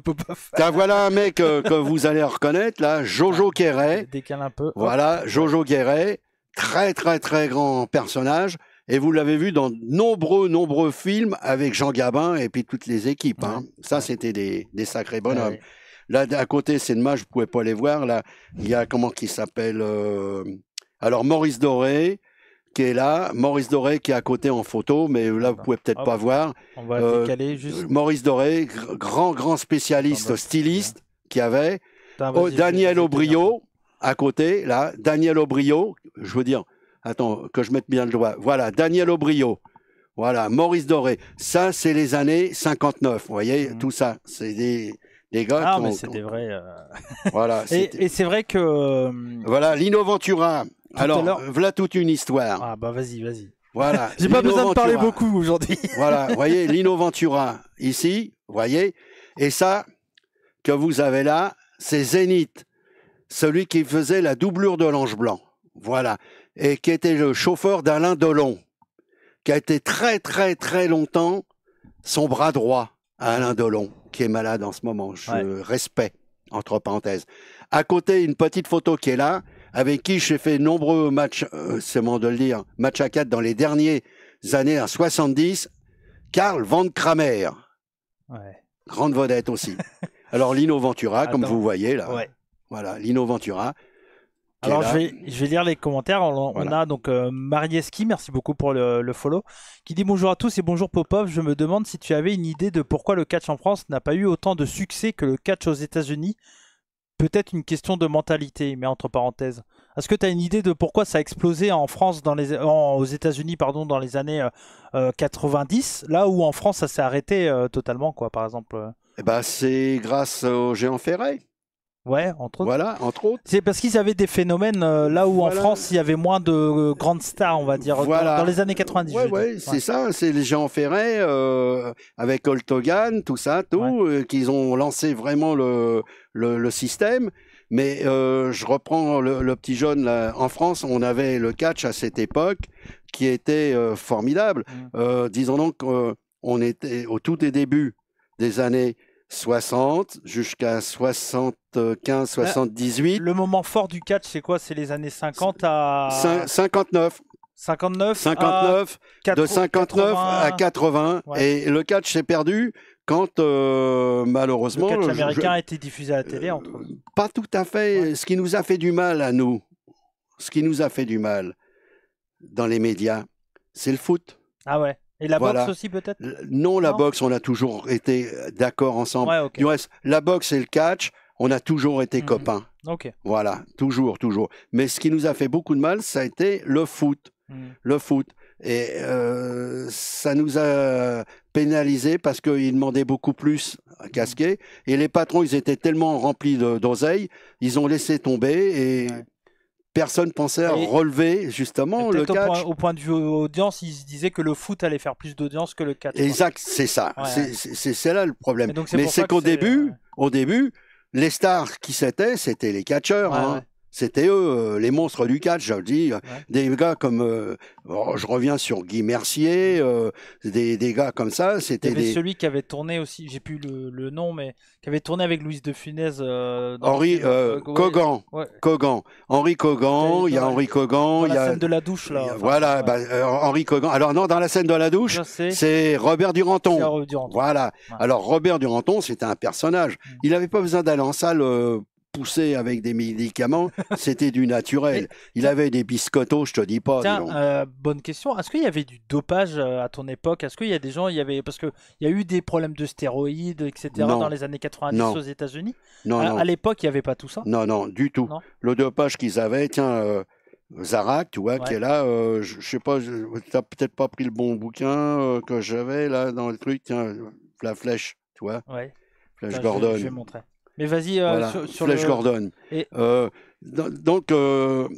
voilà un mec que vous allez reconnaître, là. Jojo Guéret. Décale un peu. Voilà, Jojo Guéret très très très grand personnage. Et vous l'avez vu dans nombreux, nombreux films avec Jean Gabin et puis toutes les équipes. Hein. Ça, c'était des, des, sacrés bonhommes. Là, à côté, c'est dommage, je ne pouvais pas les voir. Là, il y a comment qui s'appelle euh, Alors, Maurice Doré qui est là, Maurice Doré qui est à côté en photo, mais là vous pouvez peut-être ah. pas voir. On va euh, juste. Euh, Maurice Doré, grand grand spécialiste bah, styliste qui avait. Oh, Daniel Aubriot, à côté, là, Daniel Aubrio, je veux dire, attends, que je mette bien le doigt. Voilà, Daniel Aubrio. Voilà, Maurice Doré. Ça, c'est les années 59. Vous voyez, mhm. tout ça, c'est des, des gars ah, mais c'était vrai. Voilà. et, c'est vrai que. Euh, voilà, Lino Alors, voilà toute une histoire. Ah, bah vas-y, vas-y. Voilà. J'ai pas besoin de parler beaucoup aujourd'hui. voilà, vous voyez, Lino Ventura, ici, voyez. Et ça, que vous avez là, c'est Zénith celui qui faisait la doublure de l'ange blanc. Voilà. Et qui était le chauffeur d'Alain Dolon, qui a été très très très longtemps son bras droit à Alain Dolon, qui est malade en ce moment. Je respecte, entre parenthèses. À côté, une petite photo qui est là, avec qui j'ai fait nombreux matchs, euh, c'est bon de le dire, matchs à quatre dans les dernières années à 70, Karl Van Kramer. Grande vedette aussi. Alors Lino Ventura, comme vous voyez là. Voilà, Lino Ventura. Alors je vais, lire les commentaires. On, a donc euh, Marieski, merci beaucoup pour le, follow, qui dit bonjour à tous et bonjour Popov. Je me demande si tu avais une idée de pourquoi le catch en France n'a pas eu autant de succès que le catch aux États-Unis. Peut-être une question de mentalité, mais entre parenthèses. Est-ce que tu as une idée de pourquoi ça a explosé en France dans les, aux États-Unis pardon dans les années 90, euh, euh, là où en France ça s'est arrêté totalement quoi par exemple. Eh ben, c'est grâce au géant Ferré. Ouais, entre autres. Voilà, entre autres. C'est parce qu'ils avaient des phénomènes euh, là où en France il y avait moins de euh, grandes stars, on va dire, dans, les années 90. Oui, c'est ça, c'est les Jean Ferret euh, avec Holtogan, tout ça, tout, euh, qu'ils ont lancé vraiment le, le, système. Mais je reprends le, petit jaune. En France, on avait le catch à cette époque qui était formidable. Mm. disons donc, on était au tout début débuts des années 60 jusqu'à 75, 78. Le moment fort du catch, c'est quoi C'est les années 50 à... 59. 59 59 de 59 à 80 et le catch s'est perdu quand euh, malheureusement le catch américain a été diffusé à la télé entre euh, pas tout à fait ce qui nous a fait du mal à nous ce qui nous a fait du mal dans les médias c'est le foot ah ouais et la boxe aussi peut-être Non, la boxe, on a toujours été d'accord ensemble. la boxe et le catch, on a toujours été mhm. copains. Voilà, toujours, toujours. Mais ce qui nous a fait beaucoup de mal, ça a été le foot. Mhm. Le foot. Et euh, ça nous a pénalisé parce qu'ils demandaient beaucoup plus à casquer. Mhm. Et les patrons, ils étaient tellement remplis d'oseille, ils ont laissé tomber et personne pensait relever justement le catch. Au point, de vue audience, ils se disaient que le foot allait faire plus d'audience que le catch. Exact, c'est ça. C'est là le problème. Mais c'est qu'au début, euh, au début, les stars qui c'était, c'était les catcheurs. Hein. C'était eux, euh, les monstres du catch, je dis. Des gars comme, euh, je reviens sur Guy Mercier, euh, des, des, gars comme ça. C'était celui qui avait tourné aussi, j'ai plus le, nom, mais qui avait tourné avec Louise de Funès. Henri Cogan, Cogan, Henri Cogan, il y a Henri Cogan, il la scène de la douche là. voilà, bah, Henri Cogan. Alors non, dans la scène de la douche, c'est Robert Duranton. Voilà. Alors Robert Duranton, c'était un personnage. Mm. Il n'avait pas besoin d'aller en salle poussé avec des médicaments, c'était du naturel. Il avait des biscottos, je te dis pas. Tiens, euh, bonne question. Est-ce qu'il y avait du dopage euh, à ton époque Est-ce qu'il y a des gens, il y avait parce que il y a eu des problèmes de stéroïdes, etc. dans les années 90 aux États-Unis. Non, à, l'époque, il n'y avait pas tout ça. Non, non, du tout. Le dopage qu'ils avaient, tiens. Euh, Zarak, tu vois, qui est là, je, sais pas, t'as peut-être pas pris le bon bouquin que j'avais là dans le truc, tiens, la flèche, tu vois. Ouais. Flèche Gordon. je vais montrer. Mais vas-y, euh, sur, Flash Gordon. Euh, donc, euh,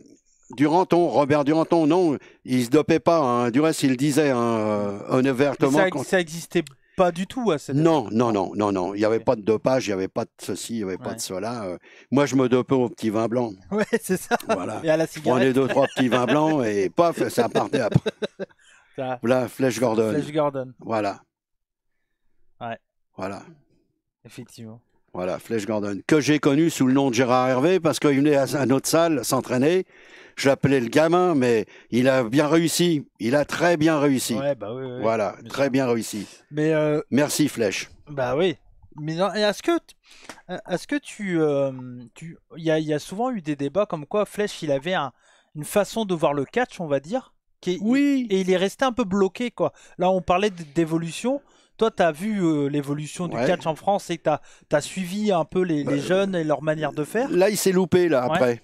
Duranton, Robert Duranton, non, il se dopait pas. Hein. Du reste, il disait un hein, ouvertement. Ça, existait pas du tout à cette Non, non, non, non, non. Il n'y avait pas de dopage, il n'y avait pas de ceci, il n'y avait pas de cela. moi, je me dopais au petit vin blanc. Ouais, c'est ça. Voilà. Et à la deux, trois petits vins blancs et paf, ça partait après. Voilà, Flèche Gordon. Flèche Gordon. Voilà. Ouais. Voilà. Effectivement. Voilà, Flèche Gordon, que j'ai connu sous le nom de Gérard Hervé parce qu'il venait à notre salle s'entraîner. Je l'appelais le gamin, mais il a bien réussi. Il a très bien réussi. Ouais, bah oui, voilà, très bien réussi. Mais euh, Merci Flèche. Bah oui. Mais est-ce que, est-ce que tu, euh, il y a, souvent eu des débats comme quoi Flèche, il avait une façon de voir le catch, on va dire. Qui oui. Et il est resté un peu bloqué, quoi. Là, on parlait d'évolution. Toi, tu as vu euh, l'évolution du catch en France et tu as, suivi un peu les, bah, jeunes et leur manière de faire. Là, il s'est loupé, là, après.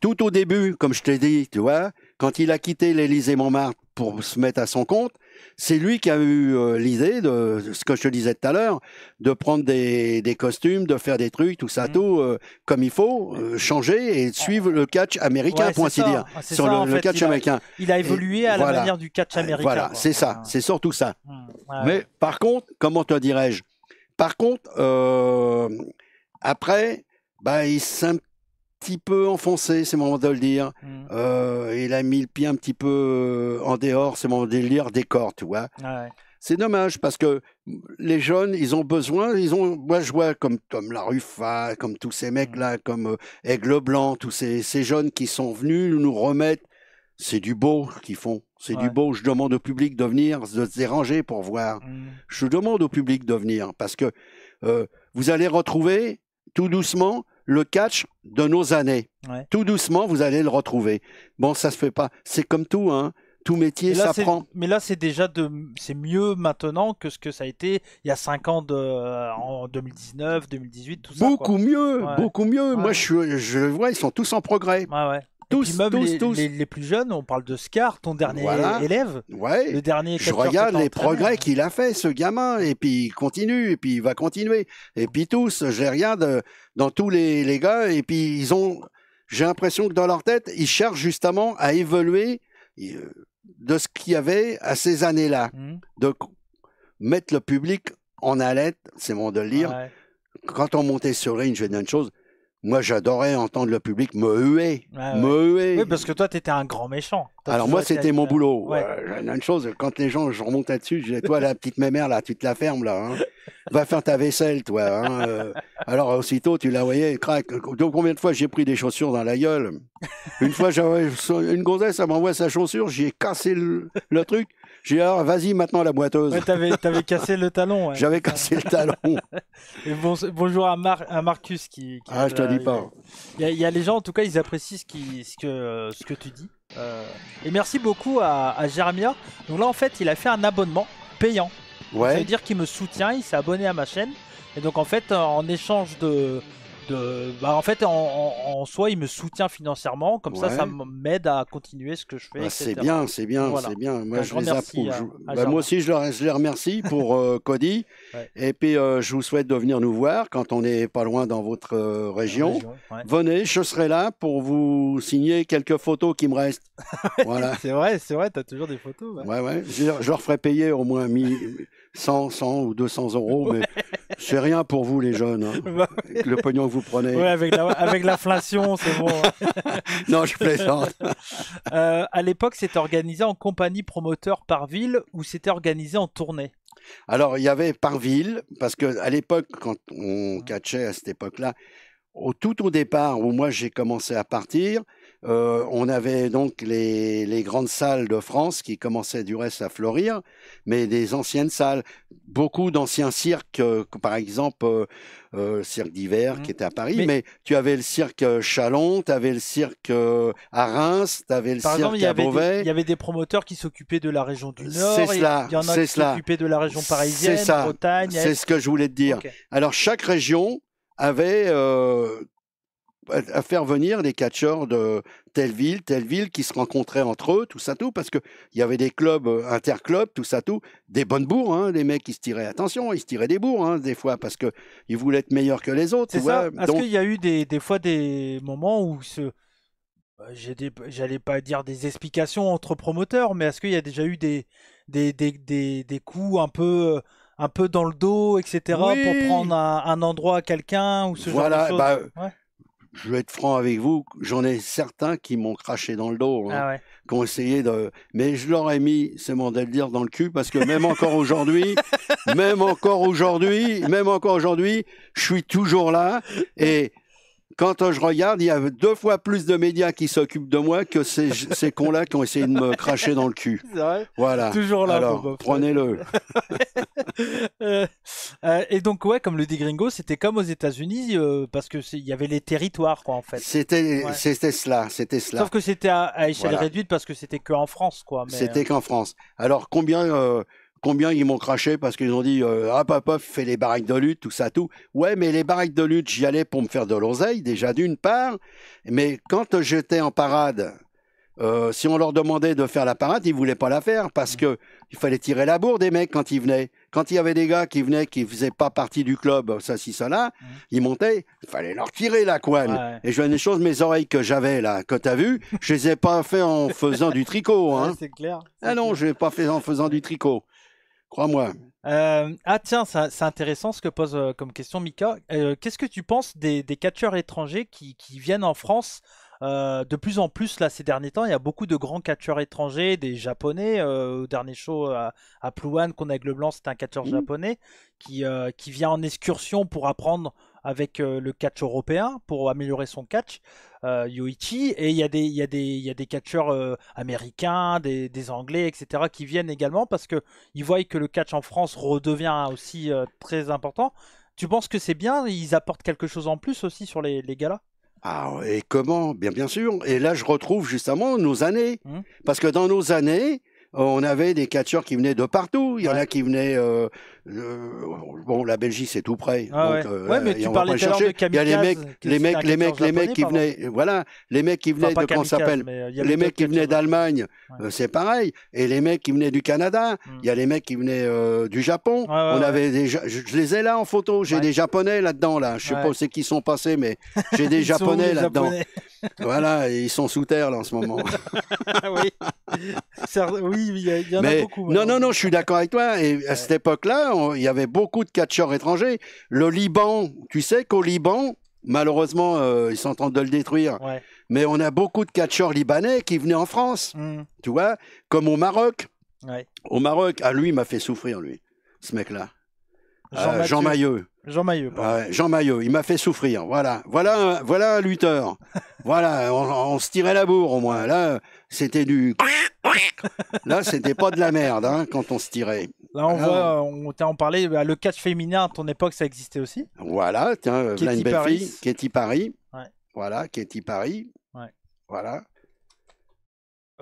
Tout au début, comme je t'ai dit, tu vois, quand il a quitté l'Élysée-Montmartre pour se mettre à son compte, c'est lui qui a eu euh, l'idée de, ce que je te disais tout à l'heure, de prendre des, costumes, de faire des trucs, tout ça, mm. tout euh, comme il faut, euh, changer et suivre le catch américain, pour ainsi dire, le, catch il américain. il a évolué à la manière du catch américain. Voilà, c'est ça, ah. c'est surtout ça. Mm, Mais par contre, comment te dirais-je Par contre, après, bah, il s'implique petit peu enfoncé, c'est mon moment de le dire. Mm. Euh, il a mis le pied un petit peu euh, en dehors, c'est mon moment de le tu vois. Ah ouais. C'est dommage parce que les jeunes, ils ont besoin, ils ont, moi je vois comme Tom Ruffa, comme tous ces mecs-là, mm. comme euh, Aigle Blanc, tous ces, jeunes qui sont venus nous remettre, c'est du beau qu'ils font. C'est du beau. Je demande au public de venir, de se déranger pour voir. Mm. Je demande au public de venir parce que vous allez retrouver tout doucement le catch de nos années. Tout doucement, vous allez le retrouver. Bon, ça se fait pas. C'est comme tout, hein. Tout métier, ça prend. Mais là, c'est déjà de, c'est mieux maintenant que ce que ça a été il y a 5 ans de, en 2019, 2018, tout ça. Beaucoup mieux, beaucoup mieux. Moi, je, je vois, ils sont tous en progrès. Ouais, ouais tous, les, plus jeunes, on parle de Scar, ton dernier élève. Le dernier. Je regarde les progrès qu'il a fait, ce gamin, et puis il continue, et puis il va continuer. Et puis tous, je regarde dans tous les, gars, et puis ils ont, j'ai l'impression que dans leur tête, ils cherchent justement à évoluer euh, de ce qu'il y avait à ces années-là, hum. donc de mettre le public en alerte, c'est mon délire. lire Quand on montait sur Ring, je vais dire une chose, moi, j'adorais entendre le public me huer. Ah me huer. Oui, parce que toi, tu étais un grand méchant. Alors, moi, c'était mon boulot. une euh, chose, quand les gens, je remonte là-dessus, je disais, toi, la petite mémère, là, tu te la fermes, là. Hein. Va faire ta vaisselle, toi. Hein, euh. alors, aussitôt, tu la voyais, crac. Donc, combien de fois j'ai pris des chaussures dans la gueule Une fois, j'avais une gonzesse, elle m'envoie sa chaussure, j'ai cassé le truc. J'ai dit, vas-y maintenant la boiteuse. Ouais, t'avais, cassé le talon. J'avais cassé le talon. Et bonjour à, Marcus qui. ah, je te dis pas. Il euh, y, a les gens, en tout cas, ils apprécient ce, ce, que, euh, ce que tu dis. Euh, et merci beaucoup à, à Donc là, en fait, il a fait un abonnement payant. Ouais. Ça veut dire qu'il me soutient, il s'est abonné à ma chaîne. Et donc, en fait, en échange de bah en fait en, soi il me soutient financièrement comme ça ça m'aide à continuer ce que je fais bah, c'est bien c'est bien c'est bien moi bah, je les approuve hein, bah, moi aussi je, les remercie pour euh, Cody et puis euh, je vous souhaite de venir nous voir quand on n'est pas loin dans votre euh, région, venez je serai là pour vous signer quelques photos qui me restent voilà c'est vrai c'est vrai tu as toujours des photos ouais ouais je, leur ferai payer au moins 1000 100, 100 ou 200 euros, mais c'est rien pour vous, les jeunes. Hein. Bah, le pognon que vous prenez. Ouais, avec, l'inflation, c'est bon. Hein. non, je plaisante. Euh, à l'époque, c'était organisé en compagnie promoteur par ville ou c'était organisé en tournée Alors, il y avait par ville, parce qu'à l'époque, quand on catchait à cette époque-là, tout au départ où moi j'ai commencé à partir, euh, on avait donc les, grandes salles de France qui commençaient du reste à fleurir, mais des anciennes salles, beaucoup d'anciens cirques, euh, par exemple le euh, cirque d'hiver qui mmh. était à Paris, mais, tu avais le cirque Chalon, tu avais le cirque à Reims, tu avais le cirque exemple, il y Il y avait des promoteurs qui s'occupaient de la région du Nord, il y en a qui s'occupaient de la région parisienne, ça, Bretagne. C'est ce que je voulais te dire. Alors chaque région avait à faire venir des catcheurs de telle ville, telle ville, qui se rencontraient entre eux, tout ça, tout, parce qu'il y avait des clubs euh, interclubs, tout ça, tout, des bonnes bourres, hein, les mecs qui se tiraient, attention, ils se tiraient des bourres, hein, des fois, parce qu'ils voulaient être meilleurs que les autres. C'est ça, est-ce qu'il y a eu des, fois des moments où ce... Bah, j'allais pas dire des explications entre promoteurs, mais est-ce qu'il y a déjà eu des, des, coups un peu un peu dans le dos, etc., pour prendre un, endroit à quelqu'un ou ce genre de choses. Bah, je vais être franc avec vous, j'en ai certains qui m'ont craché dans le dos, hein, ah qui ont essayé de. Mais je leur ai mis, c'est mon délire, dans le cul, parce que même encore aujourd'hui, même encore aujourd'hui, même encore aujourd'hui, je suis toujours là. Et quand je regarde, il y a deux fois plus de médias qui s'occupent de moi que ces, ces cons-là qui ont essayé de me cracher dans le cul. Vrai voilà. Toujours là. Alors, prenez-le. Euh, euh, et donc, ouais, comme le dit Gringo, c'était comme aux États-Unis euh, parce que il y avait les territoires, quoi, en fait. C'était, c'était cela, c'était cela. Sauf que c'était à, échelle réduite parce que c'était qu'en France, quoi. C'était qu'en France. Alors, combien combien ils m'ont craché parce qu'ils ont dit euh, hop ah papa fais les baraques de lutte tout ça tout ouais mais les baraques de lutte j'y allais pour me faire de l'oseille déjà d'une part mais quand j'étais en parade euh, si on leur demandait de faire la parade ils voulaient pas la faire parce que il fallait tirer la bourre des mecs quand ils venaient quand il y avait des gars qui venaient qui faisaient pas partie du club ça si ça là mmh. ils montaient il fallait leur tirer la couenne et je vois des chose mes oreilles que j'avais là que as vu je les ai pas fait en faisant du tricot hein. c'est clair ah non je je les ai pas fait en faisant du tricot Crois-moi. Euh, ah tiens, c'est intéressant ce que pose euh, comme question Mika. Euh, qu'est-ce que tu penses des, catcheurs étrangers qui, viennent en France de plus en plus là ces derniers temps Il y a beaucoup de grands catcheurs étrangers, des japonais. au dernier show à, à Plouane qu'on a avec Leblanc, c'était un catcheur mmh. japonais qui vient en excursion pour apprendre avec euh, le catch européen pour améliorer son catch. Euh, Yoichi et il y a des il y a des il y a des catcheurs euh, américains des, des, anglais etc qui viennent également parce que ils voient que le catch en France redevient aussi très important tu penses que c'est bien ils apportent quelque chose en plus aussi sur les, les galas ah, et comment Bien, bien sûr. Et là, je retrouve justement nos années. Mmh. Parce que dans nos années, on avait des catcheurs qui venaient de partout. Il y en a qui venaient euh, bon, la Belgique, c'est tout près. Ah euh, ouais. mais tu parlais de Il y a les mecs, les mecs, les mecs, les mecs qui venaient, voilà, les mecs qui venaient de s'appelle, euh, les mecs qui venaient d'Allemagne, c'est pareil. Et les mecs qui venaient du Canada, hmm. il y a les mecs qui venaient du Japon. On avait je, les ai là en photo. J'ai des Japonais là-dedans, là. Je sais pas c'est qui sont passés, mais j'ai des Japonais là-dedans. voilà, ils sont sous terre là en ce moment. oui, oui, il y, en a beaucoup. Non, non, non, je suis d'accord avec toi. Et à cette époque-là, Hein, il y avait beaucoup de catcheurs étrangers. Le Liban, tu sais qu'au Liban, malheureusement, euh, ils sont en train de le détruire. Mais on a beaucoup de catcheurs libanais qui venaient en France, mmh. tu vois, comme au Maroc. Au Maroc, ah, lui, il m'a fait souffrir, lui, ce mec-là. Euh, Jean, Maillot Jean Maillot Jean Maillot il m'a fait souffrir. Voilà, voilà, voilà lutteur. voilà, on, on, se tirait la bourre au moins. Là, c'était du. Là, c'était pas de la merde hein, quand on se tirait. Là, on voit, on t'a en parlé, bah, le catch féminin à ton époque, ça existait aussi. Voilà, tiens, euh, Katie Paris. Belfi, Paris. Voilà, Katie Paris. Voilà.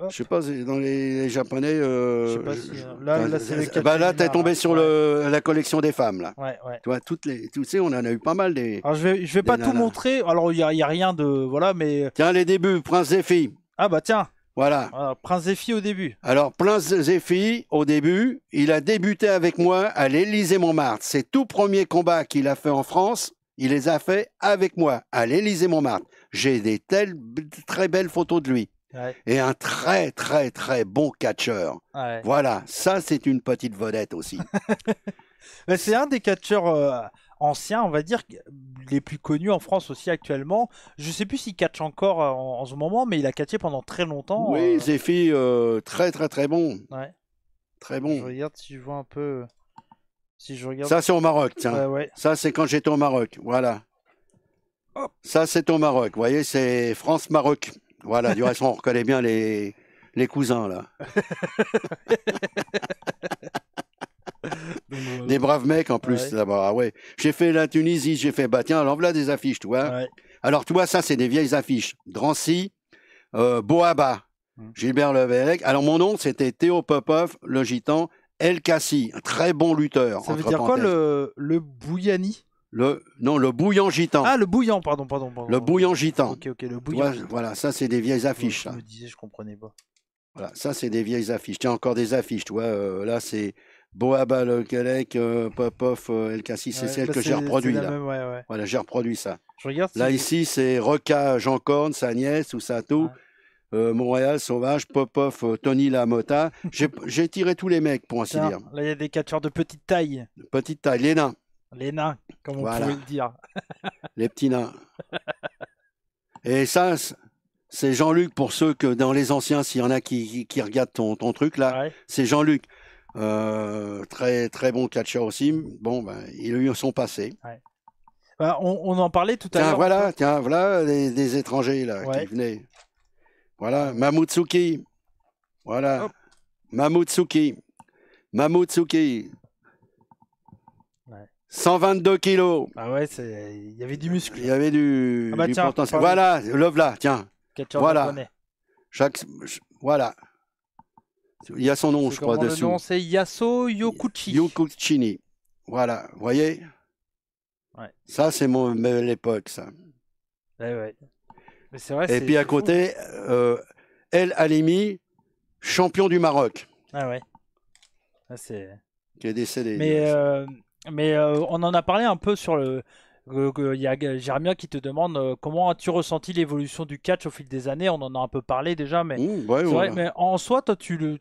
Je sais pas, dans les, japonais. Euh, je sais pas si, euh, là, c'est le bah, là, t'es tombé sur hein. le, la collection des femmes, là. Ouais, ouais. Tu vois, toutes les, tu sais, on en a eu pas mal des. Alors, je vais, je vais pas tout montrer. Alors, il y, a rien de, voilà, mais. Tiens, les débuts, Prince filles Ah bah tiens. Voilà. Alors, Prince Zeffi au début. Alors, Prince Zeffi au début, il a débuté avec moi à l'Élysée-Montmartre. Ses tout premiers combats qu'il a fait en France, il les a fait avec moi à l'Élysée-Montmartre. J'ai des telles, très belles photos de lui. Et un très, très, très bon catcheur. Voilà, ça, c'est une petite vedette aussi. c'est un des catcheurs. Euh, anciens, on va dire, les plus connus en France aussi actuellement. Je ne sais plus s'il catche encore euh, en, ce moment, mais il a catché pendant très longtemps. Oui, euh. fait euh, très très très bon. Très bon. Je regarde si je vois un peu. Si je regarde... Ça, c'est au Maroc, tiens. Ça, c'est quand j'étais au Maroc. Voilà. Ça, c'est au Maroc. Vous voyez, c'est France-Maroc. Voilà, du reste, on reconnaît bien les, les cousins, là. Des braves mecs en plus ah ouais. J'ai fait la Tunisie, j'ai fait bah tiens, alors voilà des affiches, tu hein. Alors tu vois ça, c'est des vieilles affiches. Drancy, euh, Boaba, Gilbert Levec. Alors mon nom c'était Théo Popov, le gitan. El Kassi, un très bon lutteur. Ça veut dire quoi le, le Bouyani le, non, le bouillant gitan. Ah, le bouillant, pardon, pardon. pardon. Le bouillant gitan. Ok, ok, le bouillant. Voilà, voilà ça, c'est des vieilles affiches. Je me disais, je comprenais pas. Voilà, ça, c'est des vieilles affiches. Tiens, encore des affiches, tu euh, là, c'est Boabal, ah le euh, pop off Popov, euh, Kassis, c'est celle que j'ai reproduit. Là. Voilà, j'ai reproduit ça. là, ici, c'est Roca, Jean Corne, sa nièce ou euh, Montréal, Sauvage, Popov, euh, Tony lamota j'ai tiré tous les mecs, pour ainsi dire. Là, il y a des catcheurs de petite taille. petite taille, les nains. Les nains, comme on pourrait le dire. les petits nains. Et ça, c'est Jean-Luc, pour ceux que dans les anciens, s'il y en a qui, regardent ton, ton truc là, c'est Jean-Luc. Euh, très très bon catcher aussi. Bon, ben, il a son passé. Ben, on, en parlait tout à l'heure. Voilà, tiens, voilà des, étrangers là qui venaient. Voilà, Mamutsuki. Voilà. Mamutsuki. Mamutsuki. 122 kilos. Ah ouais, il y avait du muscle. Il y avait du, ah bah tiens, Voilà, love là, tiens. voilà. Chaque... Voilà. Il y a son nom, je crois, dessus. Le nom, c'est Yaso Yokuchi. Yokuchini. Voilà, vous voyez Ça, c'est mon l'époque, ça. Ouais, ouais. Mais Et puis à côté, euh, El Alimi, champion du Maroc. Ah ouais. Qui est décédé. Mais, euh, mais euh, on en a parlé un peu sur le. Il y a Jérémia qui te demande comment as-tu ressenti l'évolution du catch au fil des années. On en a un peu parlé déjà, mais, mmh, Oui, vrai, mais en soi, toi, tu le,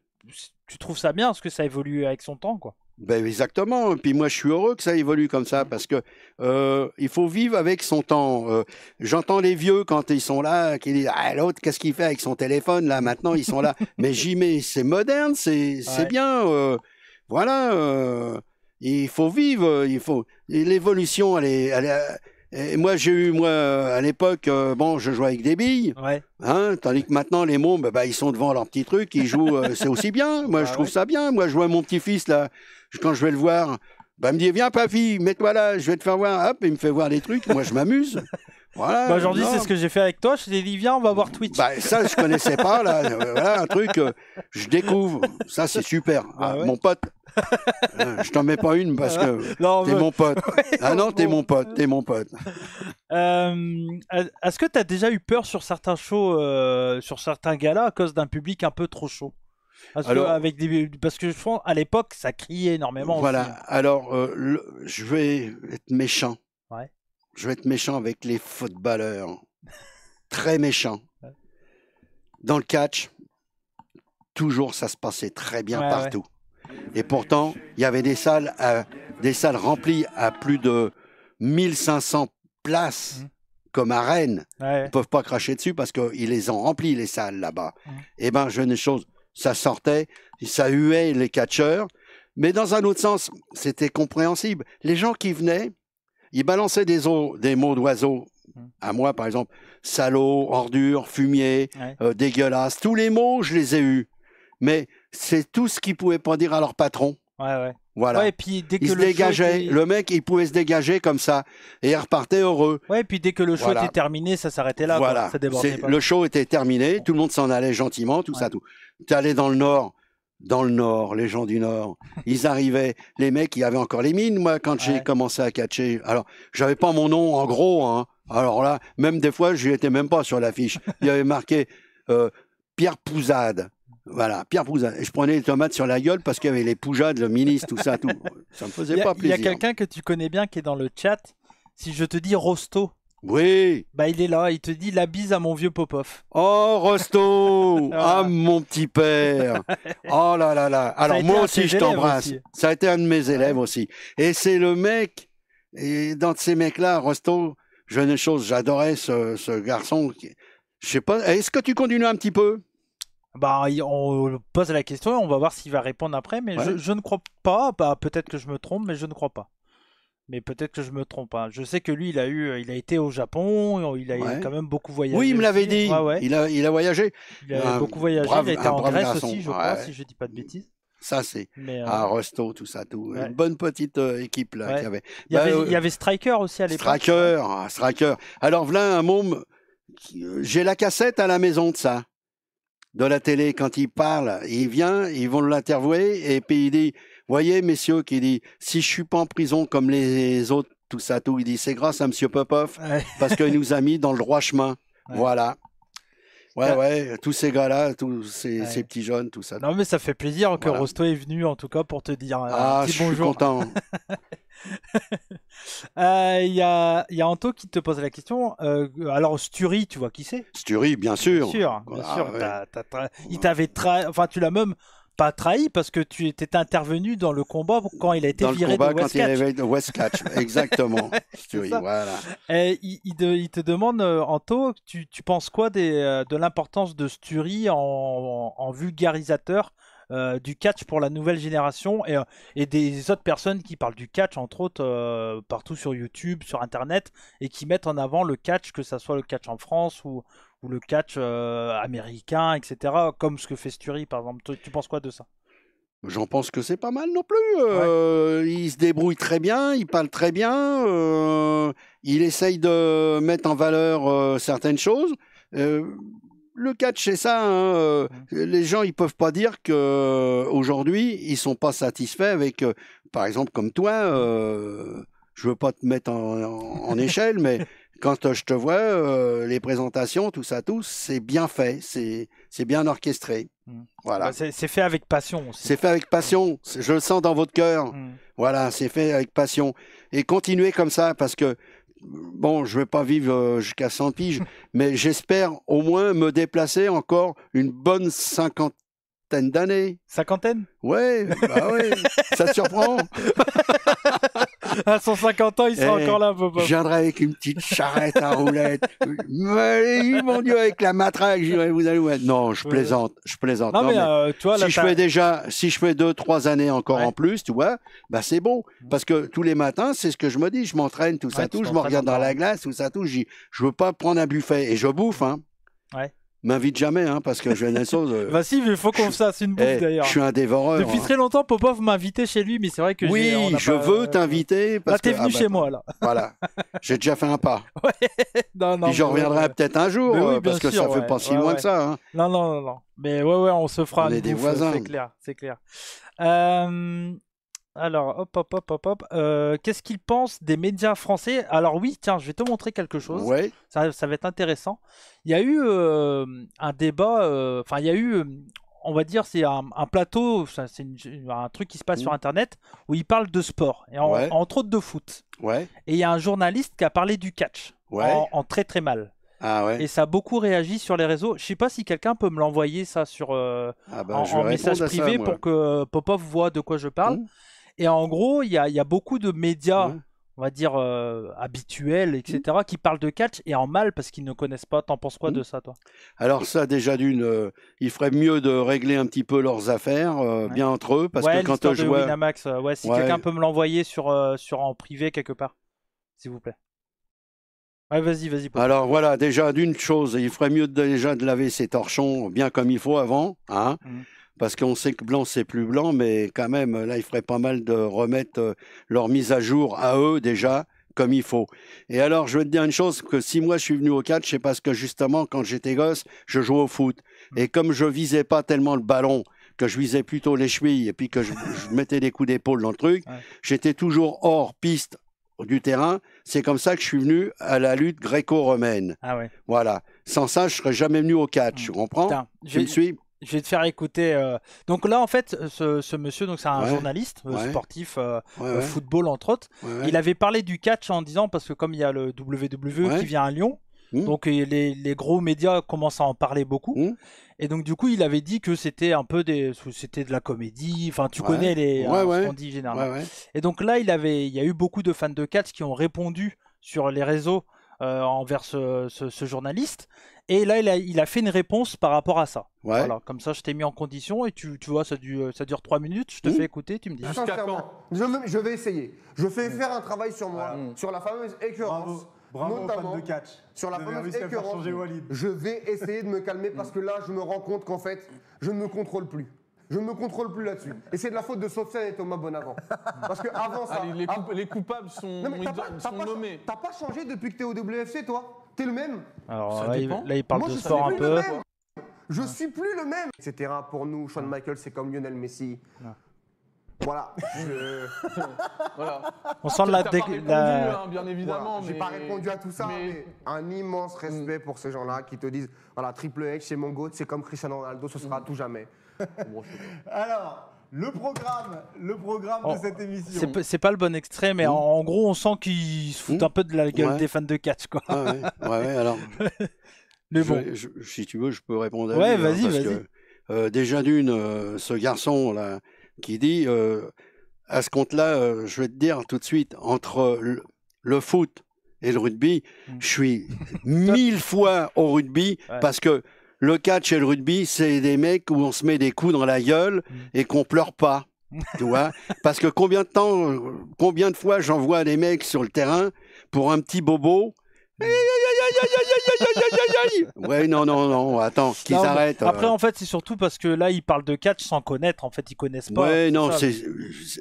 tu trouves ça bien parce que ça évolue avec son temps, quoi. Ben exactement. Puis moi, je suis heureux que ça évolue comme ça parce que euh, il faut vivre avec son temps. Euh, j'entends les vieux quand ils sont là, qui disent ah l'autre, qu'est-ce qu'il fait avec son téléphone là Maintenant, ils sont là. Mais j'y mets, c'est moderne, c'est bien. Euh, voilà. il faut vivre. Il faut l'évolution. elle est et moi, j'ai eu, moi, à l'époque, euh, bon, je jouais avec des billes. Hein, tandis que maintenant, les mômes, bah, ils sont devant leur petit truc, ils jouent, euh, c'est aussi bien. Moi, bah je trouve ça bien. Moi, je vois mon petit-fils, là, quand je vais le voir, bah, il me dit Viens, papy, mets-toi là, je vais te faire voir. Hop, il me fait voir les trucs. Moi, je m'amuse. Bah, aujourd'hui, c'est ce que j'ai fait avec toi. Je t'ai dit, viens, on va voir Twitch. Bah, ça, je connaissais pas. Là, un truc, euh, je découvre. Ça, c'est super. Ah ah, mon pote. je t'en mets pas une parce que t'es mon pote. ah non, t'es mon pote, t'es mon pote. Euh, est-ce que as déjà eu peur sur certains shows, euh, sur certains galas à cause d'un public un peu trop chaud parce, que avec des... parce que je pense à l'époque ça criait énormément. Voilà. Alors, je vais être méchant je vais être méchant avec les footballeurs. Très méchant. Dans le catch, toujours ça se passait très bien partout. Et pourtant, il y avait des salles, euh, des salles remplies à plus de 1500 places. Mmh. Comme à Rennes, ils ne peuvent pas cracher dessus parce qu'ils les ont remplies, les salles là-bas. Mmh. Eh bien, je chose, ça sortait, ça huait les catcheurs, mais dans un autre sens, c'était compréhensible. Les gens qui venaient, il balançait des, mots d'oiseaux mmh. à moi, par exemple, salaud, ordure, fumier, euh, dégueulasse. Tous les mots, je les ai eus. Mais c'est tout ce qu'ils pouvaient pas dire à leur patron. Ouais, ouais. Voilà. et puis dès que le dégageait. Le mec, il pouvait se dégager comme ça. Et il repartait heureux. Ouais, et puis dès que le show était terminé, ça s'arrêtait là. Voilà. Le show était terminé. Tout le monde s'en allait gentiment, tout ça, tout. Tu allais dans le Nord dans le Nord, les gens du Nord. Ils arrivaient, les mecs, y avaient encore les mines, moi, quand j'ai commencé à catcher. Alors, j'avais pas mon nom, en gros, hein. Alors là, même des fois, je n'étais même pas sur l'affiche. Il y avait marqué euh, Pierre Pouzade. Voilà, Pierre Pouzade. Et je prenais les tomates sur la gueule parce qu'il y avait les Poujades, le ministre, tout ça, tout. Ça me faisait pas plaisir. Il y a quelqu'un que tu connais bien qui est dans le chat. Si je te dis Rosto, oui. Bah il est là, il te dit la bise à mon vieux Popov. Oh Rosto, ah mon petit père. Oh là là là. Alors moi aussi je t'embrasse. Ça a été un de mes élèves aussi. Et c'est le mec et dans ces mecs là, Rosto, jeune chose, j'adorais ce, ce, garçon. Je sais pas. Est-ce que tu continues un petit peu? Bah, on pose la question, on va voir s'il va répondre après, mais je, je, ne crois pas. Bah, peut-être que je me trompe, mais je ne crois pas mais peut-être que je me trompe. Hein. Je sais que lui, il a eu, euh, il a été au Japon, il a quand même beaucoup voyagé. Oui, il me l'avait dit. Il a, voyagé. Il a ah, beaucoup voyagé. il a été en Grèce aussi, je crois, si je ne dis pas de bêtises. Ça, c'est à euh, Rosto, tout ça, tout. Une bonne petite euh, équipe là qu'il avait. Bah, il y, avait Striker aussi à l'époque. Striker, ah, Striker. Alors voilà un môme. J'ai la cassette à la maison de ça, de la télé quand il parle. Il vient, ils vont l'interviewer et puis il dit Voyez, messieurs, qui dit, si je suis pas en prison comme les autres, tout ça, tout, il dit, c'est grâce à Monsieur Popov, parce qu'il nous a mis dans le droit chemin. Voilà. Ouais, bah, ouais, tous ces gars-là, tous ces, petits jeunes, tout ça. Non, mais ça fait plaisir que est venu, en tout cas, pour te dire ah, un je Suis content. Euh, il y, a, Anto qui te pose la question. Euh, alors, Sturi, tu vois qui c'est Sturi, bien sûr. Bien sûr, bien ah, sûr. il t'avait Enfin, tu l'as même pas trahi parce que tu étais intervenu dans le combat quand il a été dans viré le combat, exactement. voilà. Et il, te demande, euh, Anto, tu, penses quoi euh, de l'importance de Sturi en, vulgarisateur euh, du catch pour la nouvelle génération et, des autres personnes qui parlent du catch, entre autres, partout sur YouTube, sur Internet, et qui mettent en avant le catch, que ce soit le catch en France ou, ou le catch euh, américain, etc. Comme ce que fait Sturie, par exemple. Tu, penses quoi de ça J'en pense que c'est pas mal non plus. Euh, il se débrouille très bien, il parle très bien, euh, il essaye de mettre en valeur certaines choses. le catch, c'est ça. Hein, les gens, ils peuvent pas dire que aujourd'hui, ils sont pas satisfaits avec, par exemple, comme toi. je veux pas te mettre en échelle, mais quand euh, je te vois, euh, les présentations, tout ça, tout, c'est bien fait, c'est bien orchestré. Mm. Voilà. Bah, c'est fait avec passion aussi. C'est fait avec passion, mm. je le sens dans votre cœur. Mm. Voilà, c'est fait avec passion. Et continuez comme ça, parce que, bon, je ne vais pas vivre euh, jusqu'à 100 piges, mais j'espère au moins me déplacer encore une bonne cinquantaine d'années. Cinquantaine Ouais, bah ouais, ça te surprend à 150 ans, il sera eh, encore là, papa. Je viendrai avec une petite charrette à roulettes. Mais, mon Dieu, avec la matraque, j'irai vous allez Non, je plaisante, je plaisante. Non, mais, euh, toi, si je fais déjà, si je fais deux, trois années encore en plus, tu vois, bah c'est bon, mm. parce que tous les matins, c'est ce que je me dis, je m'entraîne, tout ça, tout, je me regarde dans la glace, tout ça, tout. Je veux pas prendre un buffet et je bouffe, hein. Ouais. M'invite jamais, hein, parce que je viens choses. Bah si, il faut qu'on fasse une bouffe eh, d'ailleurs. Je suis un dévoreur. Depuis hein. très longtemps, Popov m'invitait chez lui, mais c'est vrai que oui, je veux t'inviter. Parce là, t'es venu ah bah chez moi là. voilà, j'ai déjà fait un pas. ouais. Non, non. Puis j'en reviendrai peut-être un jour, euh, parce que ça ne fait pas si loin que ça. Hein. Non, non, non, non. Mais ouais, ouais, on se fera. On des voisins. C'est clair, c'est clair. Euh... Alors, hop, hop, hop, hop, hop. Euh, qu'est-ce qu'il pense des médias français Alors oui, tiens, je vais te montrer quelque chose. Ça, va être intéressant. Il y a eu euh, un débat, euh, enfin, il y a eu, on va dire, c'est un, plateau, c'est un truc qui se passe mmh. sur Internet, où ils parlent de sport, et entre autres de foot. Ouais. Et il y a un journaliste qui a parlé du catch, en, très très mal. Ah et ça a beaucoup réagi sur les réseaux. Je sais pas si quelqu'un peut me l'envoyer ça sur ah bah, en, message privé pour que Popov voit de quoi je parle. Mmh. Et en gros, il y a, beaucoup de médias, on va dire, euh, habituels, etc., mm. qui parlent de catch et en mal parce qu'ils ne connaissent pas. T'en penses quoi mm. de ça, toi Alors ça, déjà d'une, euh, il ferait mieux de régler un petit peu leurs affaires, euh, bien entre eux, parce que quand je vois... si quelqu'un peut me l'envoyer sur, sur en privé quelque part, s'il vous plaît. Ouais, vas-y, vas-y. Alors voilà, déjà d'une chose, il ferait mieux déjà de laver ses torchons bien comme il faut avant, hein. Mm parce qu'on sait que blanc c'est plus blanc, mais quand même là il ferait pas mal de remettre euh, leur mise à jour à eux déjà comme il faut. Et alors je veux te dire une chose que si moi je suis venu au catch, c'est parce que justement quand j'étais gosse, je jouais au foot mm. et comme je visais pas tellement le ballon que je visais plutôt les chevilles et puis que je, mettais des coups d'épaule dans le truc, j'étais toujours hors piste du terrain. C'est comme ça que je suis venu à la lutte gréco-romaine. Ah ouais. Voilà. Sans ça, je serais jamais venu au catch. Mm. Tu comprends je suis je vais te faire écouter. Euh, donc là, en fait, ce, monsieur, donc c'est un journaliste euh, sportif, euh, football entre autres. Il avait parlé du catch en disant parce que comme il y a le WWE qui vient à Lyon, hmm. donc les, gros médias commencent à en parler beaucoup. Hmm. Et donc du coup, il avait dit que c'était un peu des, c'était de la comédie. Enfin, tu connais les, on hein, ce qu'on dit généralement. Et donc là, il avait, il y a eu beaucoup de fans de catch qui ont répondu sur les réseaux. envers ce, ce, journaliste. Et là, il a, il a fait une réponse par rapport à ça. Voilà, comme ça, je t'ai mis en condition et tu, tu vois, ça dure, ça dure 3 minutes. Je te mmh. fais écouter, tu me dis. Jusqu'à je, vais essayer. Je fais mmh. faire un travail sur moi, mmh. sur la fameuse écœurance. Bravo, notamment de catch. sur la fameuse écœurance. Je vais essayer de me calmer parce que là, je me rends compte qu'en fait, je ne me contrôle plus. Je ne me contrôle plus là-dessus. Et c'est de la faute de Sofiane et Thomas Bonavent. Parce que avant ça. les, coupables sont, non, mais pas, T'as pas changé depuis que t'es au WFC, toi T'es le même Alors là, il, parle de sport un peu. Je suis plus le même, etc. Pour nous, Shawn Michael, c'est comme Lionel Messi. Voilà. voilà. On sent la ah, La... Hein, bien évidemment. J'ai pas répondu à tout ça, mais... un immense respect mm. pour ces gens-là qui te disent voilà, Triple H, c'est mon goat, c'est comme Cristiano Ronaldo, ce sera mm. tout jamais. Alors, le programme, le programme de oh, cette émission. C'est pas le bon extrait, mais mmh. en, gros, on sent qu'ils se foutent mmh. un peu de la gueule des fans de catch, quoi. ouais. alors. mais bon. si tu veux, je peux répondre à Ouais, hein, vas-y, vas-y. Euh, déjà d'une, euh, ce garçon là qui dit euh, à ce compte-là, je vais te dire tout de suite entre le, foot et le rugby, mmh. je suis mille fois au rugby parce que le catch et le rugby, c'est des mecs où on se met des coups dans la gueule mm. et qu'on pleure pas. tu vois Parce que combien de temps, euh, combien de fois j'envoie des mecs sur le terrain pour un petit bobo ouais, non, non, non, attends, qu'ils non, arrêtent. Après, en fait, c'est surtout parce que là, ils parlent de catch sans connaître. En fait, ils connaissent pas. Ouais, non, c'est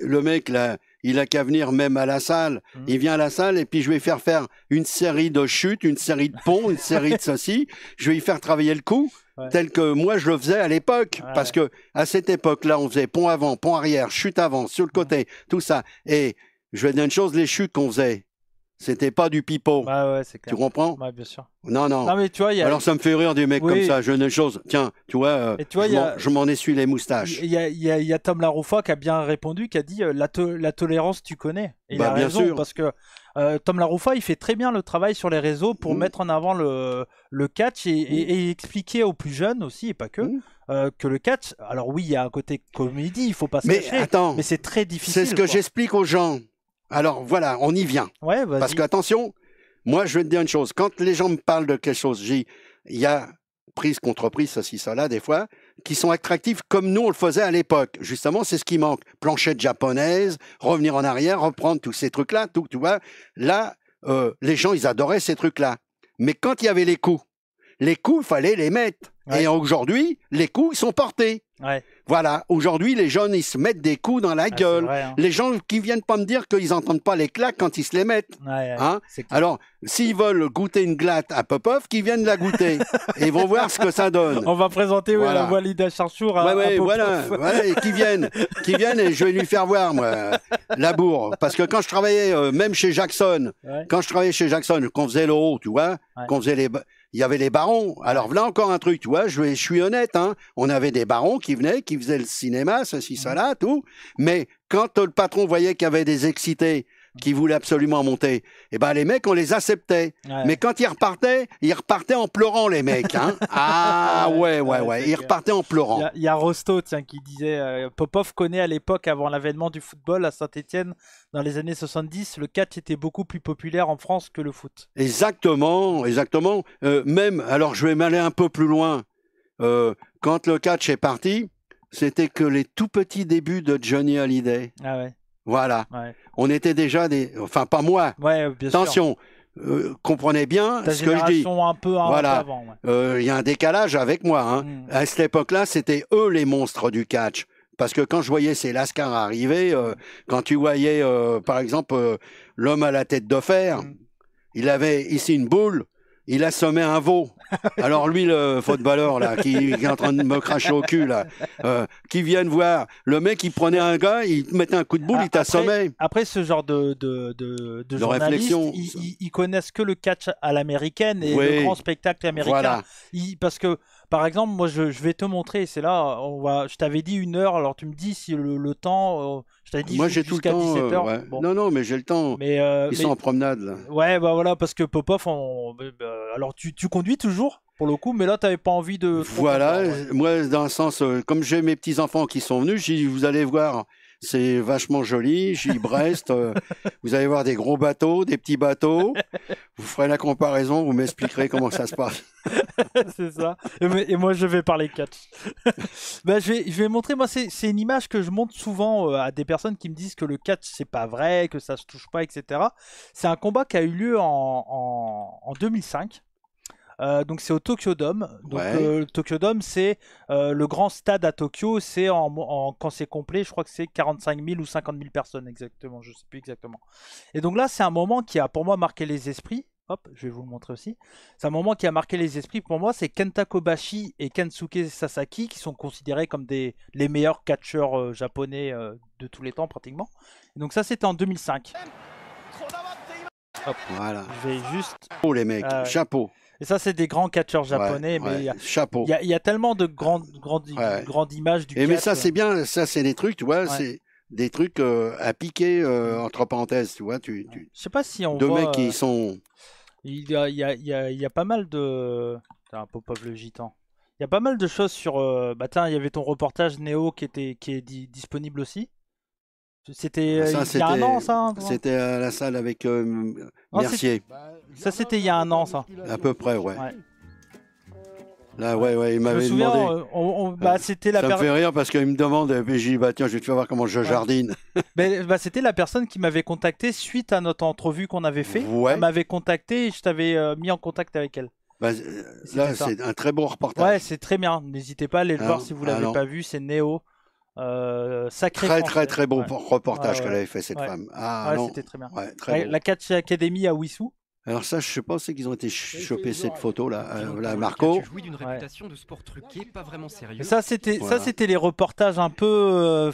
le mec là, il a qu'à venir même à la salle. Il vient à la salle et puis je vais faire faire une série de chutes, une série de ponts, une série de ceci. Je vais y faire travailler le coup. tel que moi je le faisais à l'époque. Parce que à cette époque-là, on faisait pont avant, pont arrière, chute avant, sur le côté, tout ça. Et je vais dire une chose, les chutes qu'on faisait, c'était pas du pipeau. Bah ouais, clair. Tu comprends bien sûr. Non, non. mais Alors ça me fait rire des mecs comme ça, Je ne chose. Tiens, tu vois, euh, je m'en ai essuie les moustaches. Il y a, Tom Laroufa qui a bien répondu, qui a dit euh, la, tolérance, tu connais. bah, il a bien raison, sûr. parce que euh, Tom Laroufa, il fait très bien le travail sur les réseaux pour mm. mettre en avant le, le catch mm. et, expliquer aux plus jeunes aussi, et pas que, mm. que le catch. Alors oui, il y a un côté comédie, il faut pas se mais attends, mais c'est très difficile. C'est ce que j'explique aux gens. Alors voilà, on y vient. Ouais, Parce que attention, moi je vais te dire une chose. Quand les gens me parlent de quelque chose, il y a prise contre prise, ça, cela, des fois, qui sont attractifs comme nous on le faisait à l'époque. Justement, c'est ce qui manque. Planchette japonaise, revenir en arrière, reprendre tous ces trucs-là, tout, tu vois. Là, euh, les gens, ils adoraient ces trucs-là. Mais quand il y avait les coups, les coups, il fallait les mettre. Et aujourd'hui, les coups, ils sont portés. Ouais. Voilà, aujourd'hui, les jeunes, ils se mettent des coups dans la ah, gueule. Hein. Les gens qui viennent pas me dire qu'ils n'entendent pas les claques quand ils se les mettent. Hein? Alors, s'ils veulent goûter une glatte à Popov, qu'ils viennent la goûter. et ils vont voir ce que ça donne. On va présenter voilà. Walid Acharchour à, à voilà, voilà, et qui viennent. qui viennent et je vais lui faire voir, moi, la bourre. Parce que quand je travaillais, euh, même chez Jackson, quand je travaillais chez Jackson, qu'on faisait le haut, tu vois, qu'on faisait les il y avait les barons. Alors là encore un truc, tu vois, je, suis honnête, hein, on avait des barons qui venaient, qui faisaient le cinéma, ceci, cela, tout. Mais quand le patron voyait qu'il y avait des excités, qui voulaient absolument monter, eh ben les mecs, on les acceptait. Mais quand ils repartaient, ils repartaient en pleurant, les mecs. Hein. ah ouais, ouais, ouais. Ils repartaient en pleurant. Il y, a Rosto, tiens, qui disait euh, Popov connaît à l'époque, avant l'avènement du football à Saint-Etienne, dans les années 70, le catch était beaucoup plus populaire en France que le foot. Exactement, exactement. Euh, même, alors je vais m'aller un peu plus loin. Euh, quand le catch est parti, c'était que les tout petits débuts de Johnny Hallyday. Ah ouais. Voilà. Ouais on était déjà des. Enfin, pas moi. Ouais, Attention. Euh, comprenez bien ce que je dis. Un peu voilà, euh, il y a un décalage avec moi. Hein. Hmm. À cette époque-là, c'était eux les monstres du catch. Parce que quand je voyais ces lascars arriver, euh, quand tu voyais, par exemple, l'homme à la tête de fer, hmm. il avait ici une boule, il assommait un veau. Alors lui, le footballeur, là, qui, est en train de me cracher au cul, là, euh, qui viennent voir. Le mec, il prenait un gars, il mettait un coup de boule, il t'assommait. Après, ce genre de, de, réflexion. Ils, connaissent que le catch à l'américaine et le grand spectacle américain. parce que, par exemple, moi, je, vais te montrer, c'est là, on va, je t'avais dit une heure, alors tu me dis si le temps, euh, moi, j'ai tout le temps. Euh, non, non, mais j'ai le temps. Euh, Ils sont en promenade, là. Ouais, bah voilà, parce que Popov, bah, bah, alors tu, conduis toujours pour le coup, mais là, tu n'avais pas envie de. Voilà, moi, dans un sens, euh, comme j'ai mes petits-enfants qui sont venus, j'ai dit, vous allez voir, c'est vachement joli, j'y Brest, euh, vous allez voir des gros bateaux, des petits bateaux, vous ferez la comparaison, vous m'expliquerez comment ça se passe. c'est ça. Et, moi, je vais parler catch. ben, je, vais, je vais montrer, moi, c'est, une image que je montre souvent euh, à des personnes qui me disent que le catch, c'est pas vrai, que ça se touche pas, etc. C'est un combat qui a eu lieu en, en 2005. Euh, donc c'est au Tokyo Dome. Euh, le Tokyo Dome, c'est euh, le grand stade à Tokyo. C'est en, quand c'est complet, je crois que c'est 45 000 ou 50 000 personnes exactement. Je sais plus exactement. Et donc là, c'est un moment qui a pour moi marqué les esprits. Hop, je vais vous le montrer aussi. C'est un moment qui a marqué les esprits pour moi. C'est Kenta Kobashi et Kensuke Sasaki qui sont considérés comme des, les meilleurs catcheurs japonais de tous les temps pratiquement. donc ça, c'était en 2005. Hop. Voilà. Je vais juste. Oh les mecs, chapeau. Et ça, c'est des grands catcheurs japonais. mais chapeau. Il y, a, tellement de grandes, grandes, images du. Et mais ça, c'est euh. bien. Ça, c'est des trucs, tu vois. C'est des trucs euh, à piquer euh, entre parenthèses, tu vois. Tu, Je sais pas si on Deux mecs qui sont. Il y a, a, pas mal de. un pop le gitan. Il y a pas mal de choses sur. Bah tiens, il y avait ton reportage Néo qui était qui est disponible aussi. C'était ah, euh, il y a un an, ça hein, C'était à la salle avec euh, oh, Mercier. Ça, c'était il y a un an, ça À peu près, ouais. Là, ouais, ouais, il m'avait demandé. Euh, on, bah, c'était la ça me fait rire parce qu'il me demande, dis bah tiens, je vais te faire voir comment je jardine. Ben, bah, c'était la personne qui m'avait contacté suite à notre entrevue qu'on avait fait. Ouais. Elle m'avait contacté et je t'avais mis en contact avec elle. Bah, là, c'est un très bon reportage. Ouais, c'est très bien. N'hésitez pas à aller le ah voir si vous ah l'avez pas vu. C'est Néo. Euh, très très très bon reportage qu'elle avait fait cette femme. Ah ouais, c'était très bien. la Catch Academy à Wissou. Alors ça, je pensais qu'ils ont été chopés cette photo euh, là, Marco. pas vraiment sérieux. ça c'était ça c'était les reportages un peu euh,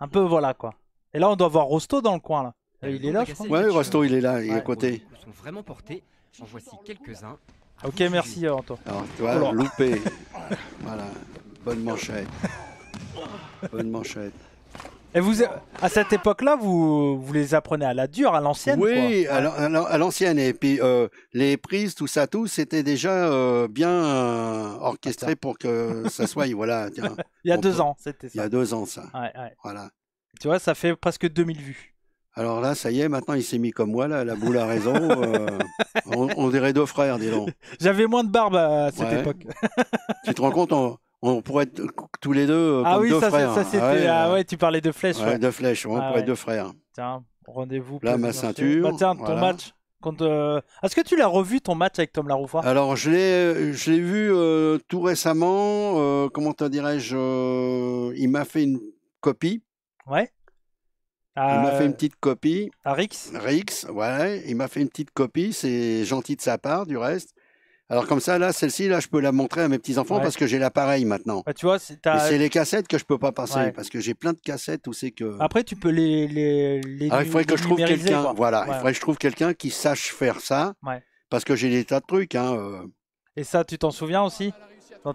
un peu voilà quoi. Et là on doit voir Rosto dans le coin là. Euh, il est là, je crois. Ouais, Rosto, il est là, il est à côté. Ils sont vraiment portés. En voici quelques-uns. Ok, merci Antoine. Alors toi, loupé. voilà, bonne manchette. Bonne manchette. Et vous, à cette époque-là, vous, vous les apprenez à la dure, à l'ancienne Oui, à l'ancienne. Et puis euh, les prises, tout ça, tout, c'était déjà euh, bien euh, orchestré pour que ça soit. Voilà, il y a deux ans, c'était ça. Il y a deux ans, ça. Voilà. Tu vois, ça fait presque 2000 vues. Alors là, ça y est, maintenant il s'est mis comme moi, là, la boule a raison. on, dirait deux frères, dis donc. J'avais moins de barbe à cette époque. tu te rends compte, on on pourrait être tous les deux. Euh, ah oui, hein. ça, Ah, ah euh, tu parlais de flèches. De flèches, on ah pourrait être deux frères. Tiens, rendez-vous. Là, ma ceinture. Bah, tiens, ton match. Euh, est-ce que tu l'as revu ton match avec Tom Laroufois Alors je l'ai, vu tout récemment. comment te dirais-je Il m'a fait une copie. Ouais. Il m'a fait une petite copie. À Rix Rix, ouais. Il m'a fait une petite copie. C'est gentil de sa part, du reste. Alors comme ça, là, celle-ci, là, je peux la montrer à mes petits-enfants parce que j'ai l'appareil maintenant. Bah, c'est, les cassettes que je peux pas passer parce que j'ai plein de cassettes où c'est que. Après, tu peux les. les, ah, il faudrait que je trouve quelqu'un. Voilà, il faudrait que je trouve quelqu'un qui sache faire ça. Parce que j'ai des tas de trucs. Hein, euh. Et ça, tu t'en souviens aussi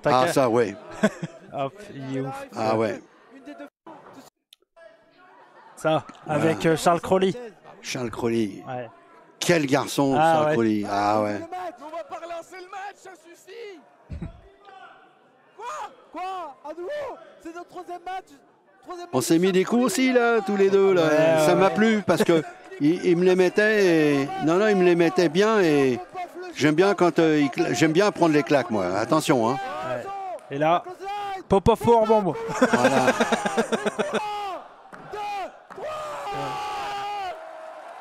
Ah ça, ouais. Hop, ah, il Ah ouais. Ça, avec euh, Charles Crowley. Charles Crowley quel garçon, ah, ça, ouais. Ah, ah ouais. On va pas relancer le match, ça suffit. Quoi Quoi À nouveau C'est notre troisième match. Troisième on s'est mis des coups aussi, là, tous les deux. Là. Ouais, ça ouais. m'a plu parce que il, il, me les mettait. Et... Non, non, il me les mettait bien et j'aime bien quand euh, il... j'aime bien prendre les claques, moi. Attention, hein. Et là, Popov au rebond. Voilà.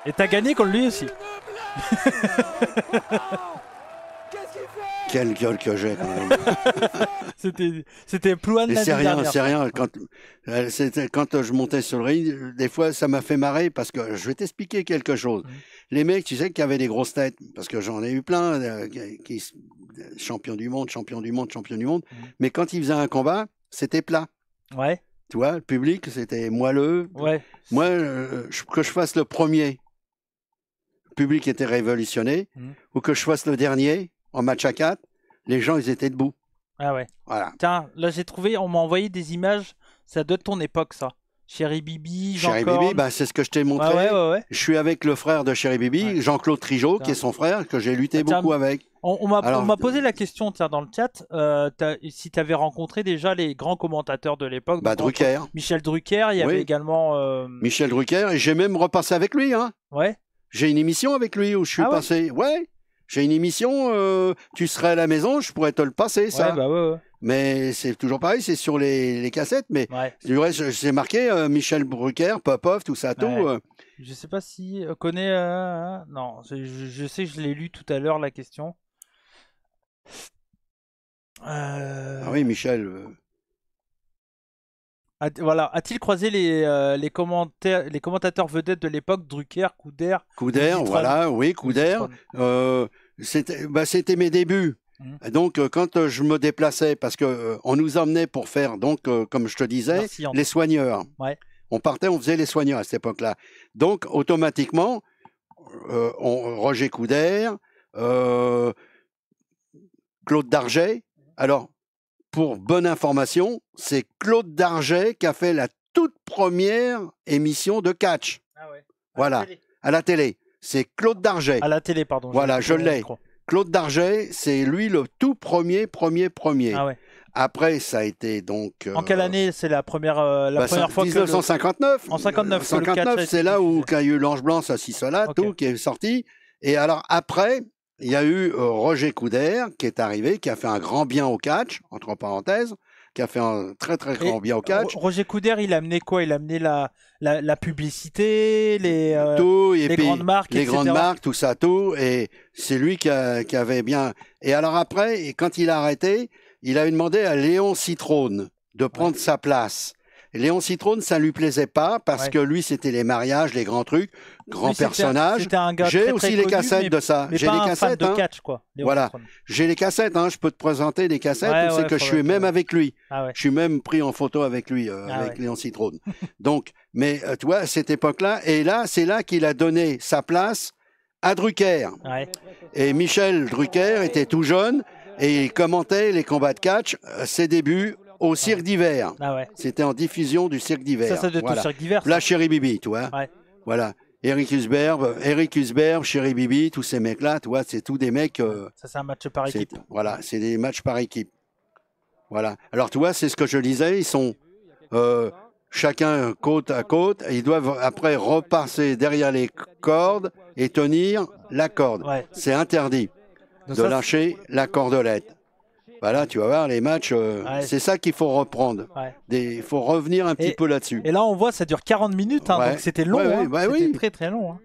Et t'as gagné contre lui aussi. Quelle gueule que j'ai quand même. c'était c'était de la C'est rien, c'est rien. Euh, quand je montais sur le ring, des fois ça m'a fait marrer parce que je vais t'expliquer quelque chose. Les mecs, tu sais, qui avaient des grosses têtes, parce que j'en ai eu plein, euh, qui champion du monde, champion du monde, champion du monde. Mais quand ils faisaient un combat, c'était plat. Ouais. Tu vois, le public, c'était moelleux. Ouais. Moi, euh, que je fasse le premier public était révolutionné, hmm. ou que je fasse le dernier en match à 4, les gens, ils étaient debout. Ah ouais. Voilà. Tiens, là, j'ai trouvé, on m'a envoyé des images, ça doit de ton époque, ça. Chéri Bibi, Jean Chéri Bibi, bah, c'est ce que je t'ai montré. Je suis avec le frère de Chéri Bibi, Jean-Claude Trigot, qui est son frère, que j'ai lutté bah, beaucoup avec. On, on m'a posé la question tiens, dans le chat euh, si tu avais rencontré déjà les grands commentateurs de l'époque. Bah, Drucker. Michel Drucker, il y avait également. Euh, Michel Drucker, et j'ai même repassé avec lui. Hein. Ouais. J'ai une émission avec lui où je suis ah passé. Ouais, j'ai une émission, euh, tu serais à la maison, je pourrais te le passer, ça. Bah mais c'est toujours pareil, c'est sur les, les, cassettes, mais du reste, c'est marqué euh, Michel Brucker, Popov, tout ça, tout. Euh... Je sais pas si euh, connaît. Non, je, je, sais, je l'ai lu tout à l'heure la question. Ah oui, Michel. A, voilà, a-t-il croisé les, euh, les commentateurs vedettes de l'époque, Drucker, Couder Couder, voilà, oui, Couder. Euh, bah, c'était mes débuts. Mmh. Donc euh, quand je me déplaçais, parce qu'on on nous emmenait pour faire donc comme je te disais les soigneurs. On partait, on faisait les soigneurs à cette époque-là. Donc automatiquement, on, Roger Couder, Claude Darget. Alors, pour bonne information, c'est Claude Darget qui a fait la toute première émission de catch. Ah ouais. voilà, à la télé. C'est Claude Darget. À la télé, pardon. Voilà, je l'ai. Claude Darget, c'est lui le tout premier, premier, premier. Ah ouais. Après, ça a été donc. En quelle euh, année c'est la première, euh, la bah, première fois 1959. En 59. c'est là où qu'a eu l'ange blanc, ça cela, tout qui est sorti. Et alors après, il y a eu euh, Roger Coudert qui est arrivé, qui a fait un grand bien au catch, entre parenthèses, qui a fait un très très grand bien au catch. Roger Coudert, il a amené quoi Il a amené la, la, publicité, les, euh, les grandes marques, les grandes marques, tout ça, tout. Et c'est lui qui, avait bien. Et alors après, quand il a arrêté, il a demandé à Léon Citrone de prendre sa place. Léon Citrone, ça ne lui plaisait pas parce que lui, c'était les mariages, les grands trucs, grands personnages. J'ai aussi les cassettes de ça. Hein. J'ai les cassettes. De voilà. J'ai les cassettes. Je peux te présenter les cassettes. c'est que je suis même avec lui. Ah je suis même pris en photo avec lui, euh, ah avec Léon Citrone. Donc, mais toi, euh, tu vois, à cette époque-là, et là, c'est là qu'il a donné sa place à Drucker. Et Michel Drucker était tout jeune et il commentait les combats de catch, euh, ses débuts au Cirque d'hiver. Ah C'était en diffusion du Cirque d'hiver. La chérie Bibi, tu vois. Voilà. Eric Husberg, Eric Husberg, Chéri Bibi, tous ces mecs-là, tu vois, c'est tous des mecs. Euh, ça, c'est un match par équipe. Voilà, c'est des matchs par équipe. Voilà. Alors, tu vois, c'est ce que je disais, ils sont euh, chacun côte à côte, ils doivent après repasser derrière les cordes et tenir la corde. C'est interdit de lâcher la cordelette. Voilà, bah tu vas voir, les matchs, euh, c'est ça qu'il faut reprendre. Il faut revenir un petit peu là-dessus. Et là, on voit, ça dure 40 minutes, hein, donc c'était long. Hein. très très long. Hein.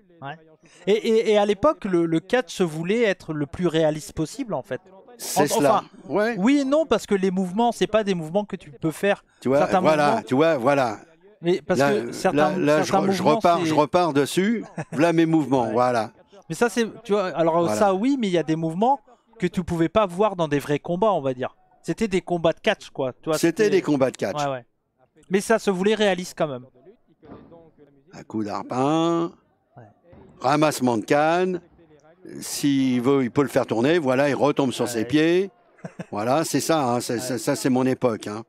Et, à l'époque, le, catch voulait être le plus réaliste possible, en fait. C'est cela. oui et non, parce que les mouvements, c'est pas des mouvements que tu peux faire. Tu vois, voilà, tu vois, voilà. Mais parce je, repars, je repars dessus. voilà mes mouvements, voilà. Mais ça, c'est, tu vois, alors ça, oui, mais il y a des mouvements que tu pouvais pas voir dans des vrais combats, on va dire. C'était des combats de catch, quoi. C'était des combats de catch. Mais ça se voulait réaliste quand même. Un coup d'arpin, ramassement de canne. S'il veut, il peut le faire tourner. Voilà, il retombe sur ses pieds. voilà, c'est ça. Hein. ça, c'est mon époque. Hein.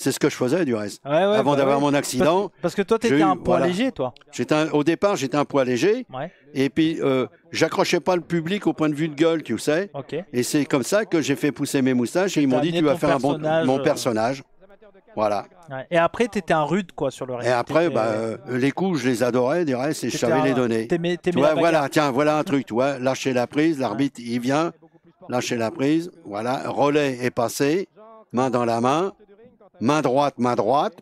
C'est ce que je faisais du reste. Avant bah d'avoir mon accident. Parce, que toi, tu étais un poids léger, toi. Un, au départ, j'étais un poids léger. Et puis, euh, j'accrochais pas le public au point de vue de gueule, tu sais. Et c'est comme ça que j'ai fait pousser mes moustaches et ils m'ont dit Tu vas faire un bon, mon euh, personnage. Voilà. Et après, tu étais un rude, quoi, sur le reste. Et après, bah, euh, euh, les coups, je les adorais, du reste, et je savais les donner. T'aimais, voilà, tiens, voilà un truc, tu vois. Lâcher la prise, l'arbitre, il vient. Lâcher la prise, voilà. Relais est passé, main dans la main. Main droite, main droite.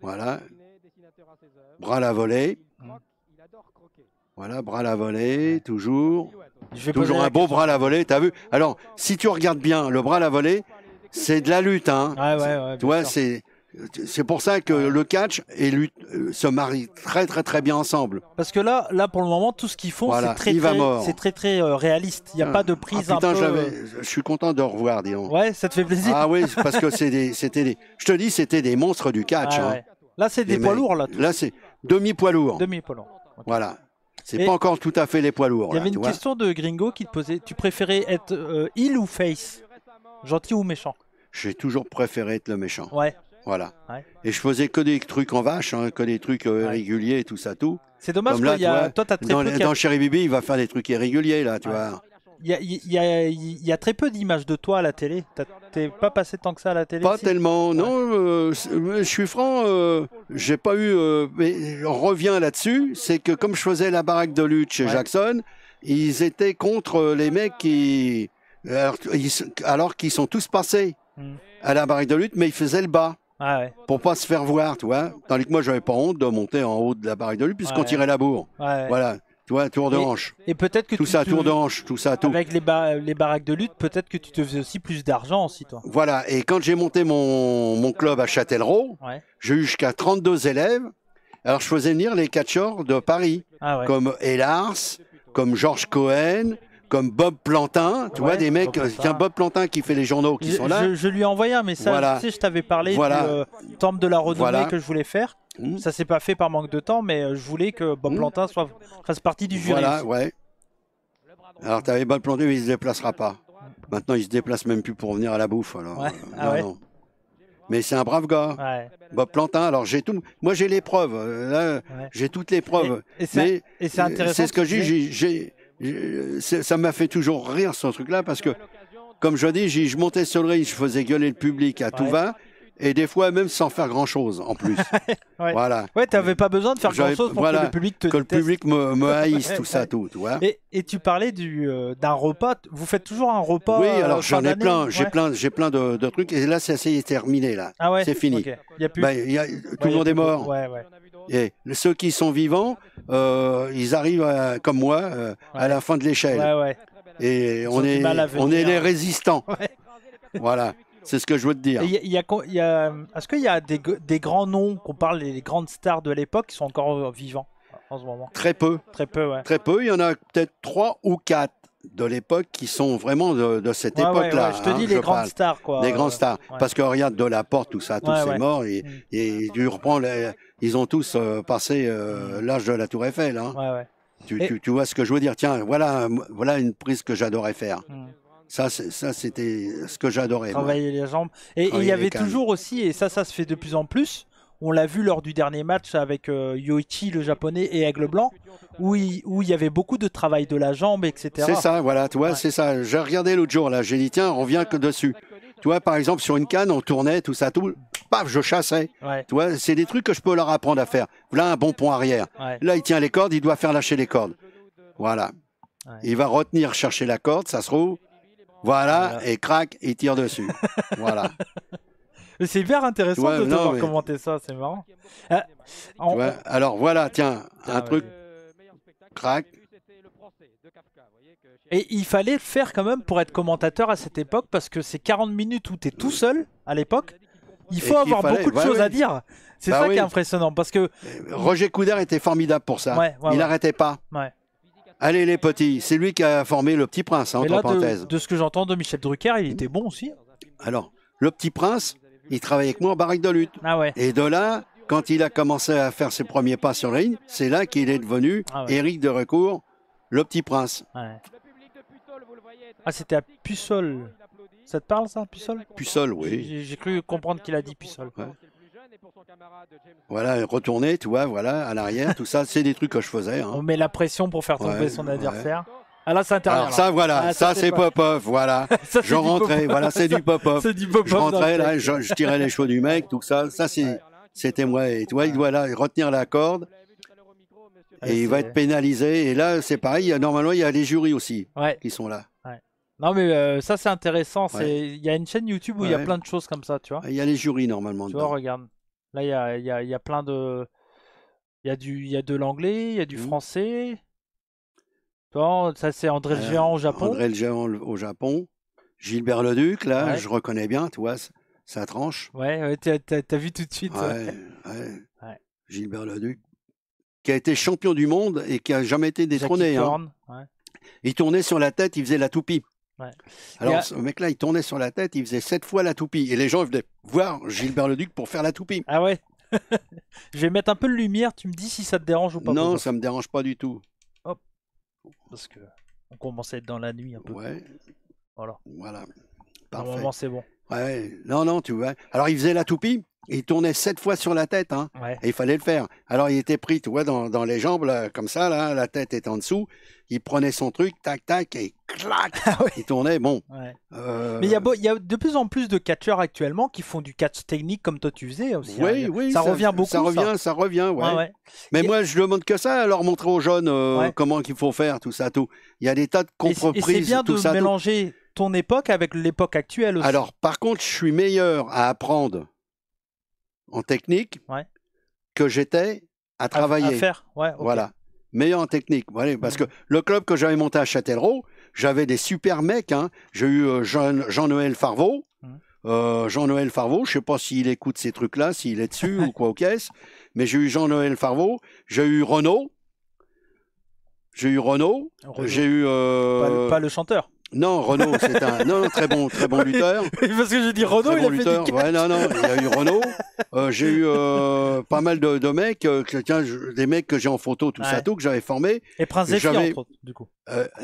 Voilà. Bras la volée. Voilà, bras la volée, toujours. toujours un beau bras à la volée, t'as vu Alors, si tu regardes bien, le bras à la volée, c'est de la lutte. Hein. c'est c'est pour ça que le catch et lui euh, se marient très très très bien ensemble. Parce que là, là pour le moment, tout ce qu'ils font, c'est très très, c'est très très réaliste. Il n'y a ah. pas de prise ah, putain, euh, Je suis content de revoir, disons. Ouais, ça te fait plaisir. Ah oui, parce que c'était des, je te dis, c'était des monstres du catch. Ah hein. Là, c'est des, poids lourds là. Là, c'est demi poids lourds. Demi poids lourd. Voilà. C'est pas encore tout à fait les poids lourds. Il y avait une question de Gringo qui te posait tu préférais être euh, il ou face Gentil ou méchant J'ai toujours préféré être le méchant. Ouais. Voilà. Et je faisais que des trucs en vache, hein, que des trucs euh, réguliers, tout ça, tout. C'est dommage, a... dans, Chéri Bibi, il va faire des trucs irréguliers, là, tu vois. Il y a, très peu d'images de toi à la télé. T'es pas passé tant que ça à la télé Pas tellement, non. Euh, je suis franc, euh, j'ai pas eu. mais on revient là-dessus. C'est que comme je faisais la baraque de lutte chez Jackson, ils étaient contre les mecs qui. Alors, qu'ils sont tous passés hmm. à la baraque de lutte, mais ils faisaient le bas. Ah Pour pas se faire voir, tu vois. Tandis que moi, j'avais pas honte de monter en haut de la baraque de lutte puisqu'on tirait la bourre. Voilà. Tu vois, tour de hanche. Et peut-être que tout ça, à tour de hanche, tout ça, tout. Avec les, les baraques de lutte, peut-être que tu te faisais aussi plus d'argent aussi, toi. Voilà. Et quand j'ai monté mon, club à Châtellerault, j'ai eu jusqu'à 32 élèves. Alors, je faisais venir les catcheurs de Paris, ah comme Elars, comme Georges Cohen, comme Bob Plantin, tu vois, des mecs, tiens, Bob Plantin qui fait les journaux qui sont là. Je, lui ai envoyé un message, tu sais, je t'avais parlé voilà. du euh, temple de la renommée que je voulais faire. Hmm. Ça s'est pas fait par manque de temps, mais euh, je voulais que Bob hmm. Plantin soit, fasse partie du jury. Voilà, ouais. Alors, t'avais Bob Plantin, mais il se déplacera pas. Maintenant, il se déplace même plus pour venir à la bouffe, alors. Euh, ah mais c'est un brave gars. Bob Plantin, alors j'ai tout. Moi j'ai les preuves. j'ai toutes les preuves. Et, c'est intéressant. C'est ce que j'ai. Euh, ça m'a fait toujours rire ce truc-là parce que, comme je dis, je montais sur le ring, je faisais gueuler le public à tout va. Et des fois, même sans faire grand chose, en plus. ouais. Voilà. Ouais, t'avais pas besoin de faire grand chose pour que le public te Que le public me, haïsse, tout ça, tout, tu vois. Et, et, tu parlais du, euh, d'un repas. Vous faites toujours un repas Oui, euh, alors j'en ai plein. J'ai plein, j'ai plein de, trucs. Et là, c'est assez terminé, là. Ah c'est fini. Il Y a plus... bah, tout le monde est mort. Ouais, ouais. Et ceux qui sont vivants, euh, ils arrivent, comme moi, euh, à la fin de l'échelle. Et on est, on est les résistants. Voilà. C'est ce que je veux te dire. Y a, Est-ce qu'il y a des, grands noms qu'on parle, les grandes stars de l'époque, qui sont encore euh, vivants en ce moment Très peu. Très peu, ouais. Très peu. Il y en a peut-être trois ou quatre de l'époque qui sont vraiment de, cette époque-là. Je te hein, dis les grandes stars, quoi. Les grandes stars. Parce que regarde, de la porte tout ça, tous ces morts, et, mm. et les, ils ont tous euh, passé euh, mm. l'âge de la Tour Eiffel. Hein. Tu, vois ce que je veux dire Tiens, voilà, voilà une prise que j'adorais faire. Mm. Ça, ça c'était ce que j'adorais. Travailler les jambes. Et il y avait toujours aussi, et ça, ça se fait de plus en plus, on l'a vu lors du dernier match avec euh, Yoichi, le japonais, et Aigle Blanc, où il, où il y avait beaucoup de travail de la jambe, etc. C'est ça, voilà, tu vois, c'est ça. J'ai regardé l'autre jour, là, j'ai dit, tiens, on vient que dessus. Tu vois, par exemple, sur une canne, on tournait, tout ça, tout, paf, je chassais. Toi, Tu vois, c'est des trucs que je peux leur apprendre à faire. Là, un bon pont arrière. Là, il tient les cordes, il doit faire lâcher les cordes. Voilà. Il va retenir, chercher la corde, ça se roule. Voilà, voilà. et crac, il tire dessus. voilà. C'est hyper intéressant de non, voir commenter ça, c'est marrant. Euh, alors voilà, tiens, un truc. Crac. Et il fallait faire quand même pour être commentateur à cette époque parce que c'est 40 minutes où tu es tout seul à l'époque. Il faut avoir beaucoup de bah choses à dire. C'est bah ça qui est impressionnant parce que euh, Roger Coudert était formidable pour ça. il n'arrêtait pas. Allez les petits, c'est lui qui a formé le Petit Prince, hein, entre parenthèses. de, ce que j'entends de Michel Drucker, il était bon aussi. Alors, le Petit Prince, il travaillait avec moi en baraque de lutte. Ah Et de là, quand il a commencé à faire ses premiers pas sur la ligne, c'est là qu'il est devenu Eric ah Éric de Recours, le petit prince. Ah, c'était à Pussol. Ça te parle, ça, Pussol Pussol, oui. J'ai cru comprendre qu'il a dit Pussol. Voilà, retourner, tu vois, voilà, à l'arrière, tout ça, c'est des trucs que je faisais. Hein. On met la pression pour faire tomber son adversaire. Ah, Alors ça, voilà, ah, ça, c'est pop-off, voilà. je rentrais, voilà, c'est du pop-off. Je rentrais là, je, tirais les cheveux du mec, tout ça. Ça, c'était moi. Et toi, il doit retenir la corde. Et il va être pénalisé. Et là, c'est pareil. Normalement, il y a les jurys aussi qui sont là. Non, mais euh, ça, c'est intéressant. Il y a une chaîne YouTube où il y a plein de choses comme ça, tu vois. Il y a les jurys normalement. Tu regarde. Là, il y a, y, a, y a plein de. Il y, a du, y a de l'anglais, il y a du mmh. français, ça, c'est André le euh, Géant au Japon. André le Géant au Japon. Gilbert Leduc, là, je reconnais bien, tu vois, ça tranche. Ouais, t'as, as vu tout de suite. Ouais, ouais. Gilbert Leduc, qui a été champion du monde et qui a jamais été détrôné. Hein. Il tournait sur la tête, il faisait la toupie. Alors, ce mec-là, il tournait sur la tête, il faisait sept fois la toupie. Et les gens venaient voir Gilbert Leduc pour faire la toupie. Ah ouais Je vais mettre un peu de lumière, tu me dis si ça te dérange ou pas. Non, ça me dérange pas du tout parce que on commence dans la nuit un peu. Ouais. Voilà. Voilà. Parfait. moment c'est bon. Ouais. Non, non, tu vois. Alors, il faisait la toupie il tournait sept fois sur la tête, hein. Et il fallait le faire. Alors il était pris, tu vois, dans, les jambes, comme ça, là, la tête est en dessous. Il prenait son truc, tac, tac, et clac, ah il tournait. Bon. Euh, Mais il y, a de plus en plus de catcheurs actuellement qui font du catch technique comme toi tu faisais aussi. Hein. Oui, oui. Ça, revient beaucoup. Ça revient, ça, revient, ouais. Mais moi, je demande que ça, à leur montrer aux jeunes euh, comment qu'il faut faire, tout ça, tout. Il y a des tas de comprises. Et c'est bien de mélanger ton époque avec l'époque actuelle aussi. Alors, par contre, je suis meilleur à apprendre en technique que j'étais à travailler. À, faire, Voilà. Meilleur en technique. parce mm. que le club que j'avais monté à Châtellerault, j'avais des super mecs. Hein. J'ai eu euh, Jean-Noël Farvaux. Mm. Euh, Jean-Noël Farvaux, je ne sais pas s'il écoute ces trucs-là, s'il est dessus ou quoi aux caisses, mais j'ai eu Jean-Noël Farvaux, j'ai eu Renaud, j'ai eu Renaud, j'ai eu... Euh, pas, le, chanteur non, Renault, c'est un non, très bon, très bon lutteur. Parce que j'ai dit Renaud, il lutteur. A fait du ouais, non, non, il y a eu Renault. Euh, j'ai eu euh, pas mal de, mecs, euh, des mecs que j'ai en photo, tout ça, tout que j'avais formé. Et Prince Zephy, entre autres, du coup.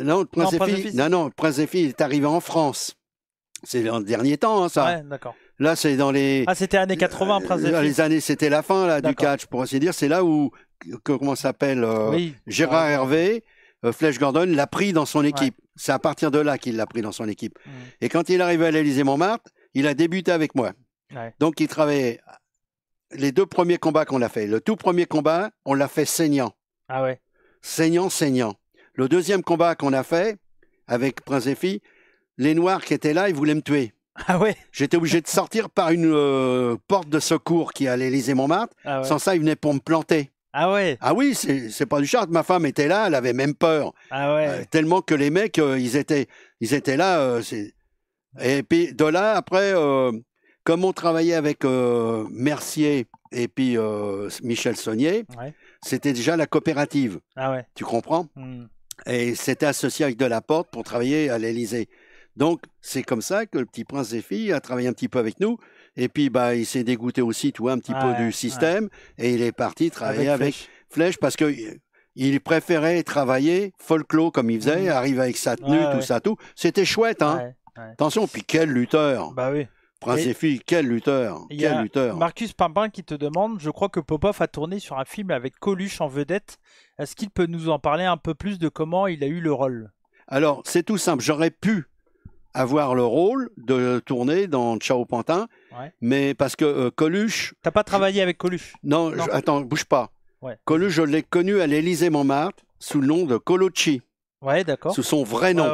non, Prince Zephy, non, non, Prince Zephy est arrivé en France. C'est en dernier temps, hein, ça. d'accord. Là, c'est dans les. Ah, c'était années 80, Prince Zephy. Les années, c'était la fin là du catch, pour ainsi dire. C'est là où comment s'appelle Gérard Hervé euh, Flèche Gordon l'a pris dans son équipe. C'est à partir de là qu'il l'a pris dans son équipe. Mmh. Et quand il est arrivé à l'Élysée-Montmartre, il a débuté avec moi. Donc il travaillait. Les deux premiers combats qu'on a fait, le tout premier combat, on l'a fait saignant. Ah ouais. Saignant, saignant. Le deuxième combat qu'on a fait avec Prince et Fille, les Noirs qui étaient là, ils voulaient me tuer. Ah ouais J'étais obligé de sortir par une euh, porte de secours qui est à l'Élysée-Montmartre. Ah Sans ça, ils venaient pour me planter. Ah Ah oui, c'est pas du charte. Ma femme était là, elle avait même peur. Ah euh, tellement que les mecs, euh, ils, étaient, ils étaient là. Euh, et puis de là, après, comme on travaillait avec Mercier et puis Michel Saunier, c'était déjà la coopérative. Ah ouais Tu comprends hmm. Et c'était associé avec Delaporte pour travailler à l'Elysée. Donc, c'est comme ça que le petit prince des filles a travaillé un petit peu avec nous. Et puis, bah, il s'est dégoûté aussi, tout un petit peu du système. Et il est parti travailler avec, Flèche. parce que euh, il préférait travailler folklore comme il faisait, mhm. arriver avec sa tenue, tout ça, tout. C'était chouette, hein. Attention, puis quel lutteur. Bah oui. Prince et, fille, quel lutteur, lutteur. Marcus Pimpin qui te demande, je crois que Popov a tourné sur un film avec Coluche en vedette. Est-ce qu'il peut nous en parler un peu plus de comment il a eu le rôle Alors, c'est tout simple. J'aurais pu avoir le rôle de tourner dans Ciao Pantin, mais parce que euh, Coluche. T'as pas travaillé avec Coluche Non, attends, bouge pas. Coluche, je l'ai connu à l'Élysée Montmartre sous le nom de Colucci. Ouais, d'accord. Sous son vrai nom.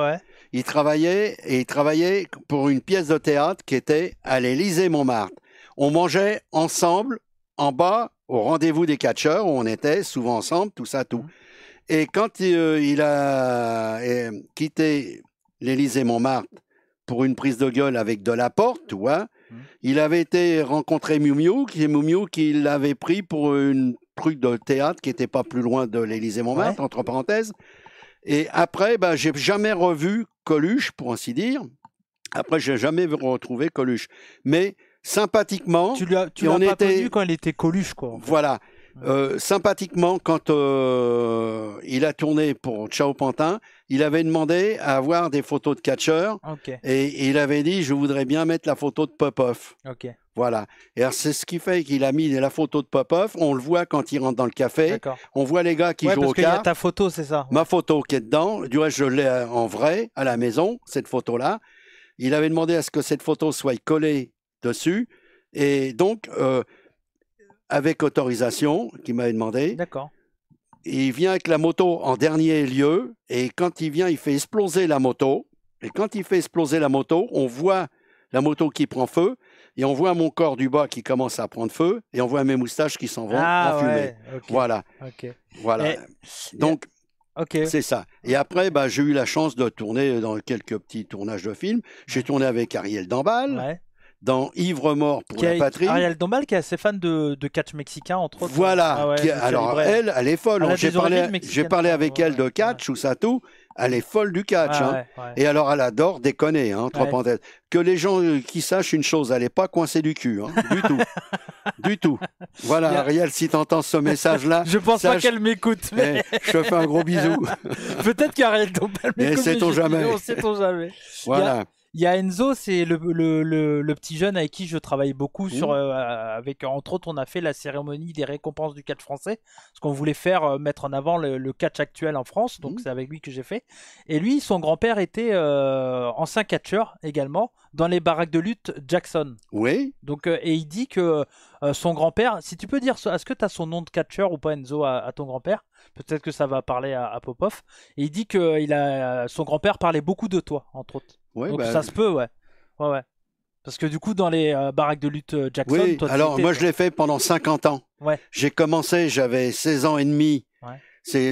il travaillait et il travaillait pour une pièce de théâtre qui était à l'Élysée Montmartre. On mangeait ensemble en bas au rendez-vous des catcheurs où on était souvent ensemble, tout ça, tout. Mm. Et quand il, euh, il a quitté l'Élysée Montmartre pour une prise de gueule avec de la porte, tu vois. Il avait été rencontré Miu qui est qui l'avait pris pour une truc de théâtre qui n'était pas plus loin de l'Élysée-Montmartre, entre parenthèses. Et après, bah, j'ai jamais revu Coluche, pour ainsi dire. Après, j'ai jamais retrouvé Coluche. Mais sympathiquement. Tu l'as, tu l'as pas connu quand elle était Coluche, quoi. Voilà. Euh, sympathiquement, quand euh, il a tourné pour Chao Pantin, il avait demandé à avoir des photos de catcheurs et, il avait dit je voudrais bien mettre la photo de Popoff. Okay. Voilà. Et c'est ce qui fait qu'il a mis la photo de Popoff. On le voit quand il rentre dans le café. On voit les gars qui jouent parce au a Ta photo, c'est ça. Ma photo qui est dedans. Du reste, je l'ai en vrai à la maison cette photo-là. Il avait demandé à ce que cette photo soit collée dessus. Et donc, euh, avec autorisation, qui m'avait demandé. D'accord. Il vient avec la moto en dernier lieu, et quand il vient, il fait exploser la moto. Et quand il fait exploser la moto, on voit la moto qui prend feu, et on voit mon corps du bas qui commence à prendre feu, et on voit mes moustaches qui s'en vont ah en fumée. Voilà. Voilà. Donc, c'est ça. Et après, bah, j'ai eu la chance de tourner dans quelques petits tournages de films. J'ai tourné avec Ariel Dambal. Ouais dans Ivre mort pour la patrie. Ariel Dombal qui est assez fan de, catch mexicain entre autres. Voilà. Hein. Ah alors elle, elle est folle. Ah, j'ai parlé, avec elle de catch ou tout. Elle est folle du catch. Ah, hein. Et alors elle adore déconner, hein, entre parenthèses. Que les gens euh, qui sachent une chose, elle n'est pas coincée du cul, hein. du tout. du tout. Voilà, Ariel, si entends ce message-là. je pense pas qu'elle m'écoute. Eh, mais... je te fais un gros bisou. Peut-être qu'Ariel Dombal eh, m'écoute. Mais sait-on jamais. On sait-on jamais. Voilà. Il y a Enzo, c'est le, petit jeune avec qui je travaille beaucoup sur, mmh. euh, euh, avec euh, entre autres, on a fait la cérémonie des récompenses du catch français, Ce qu'on voulait faire mettre en avant le, catch actuel en France, donc mmh. c'est avec lui que j'ai fait. Et lui, son grand-père était ancien catcheur également dans les baraques de lutte Jackson. Oui. Donc et il dit que son grand-père, si tu peux dire, est-ce que tu as son nom de catcheur ou pas Enzo à, ton grand-père Peut-être que ça va parler à, à Popov. Et il dit que il a, son grand-père parlait beaucoup de toi, entre autres. Bah, ça se peut, ouais. Parce que du coup, dans les euh, baraques de lutte euh, Jackson, oui, alors moi je euh, l'ai fait pendant 50 ans. J'ai commencé, j'avais 16 ans et demi. Ouais.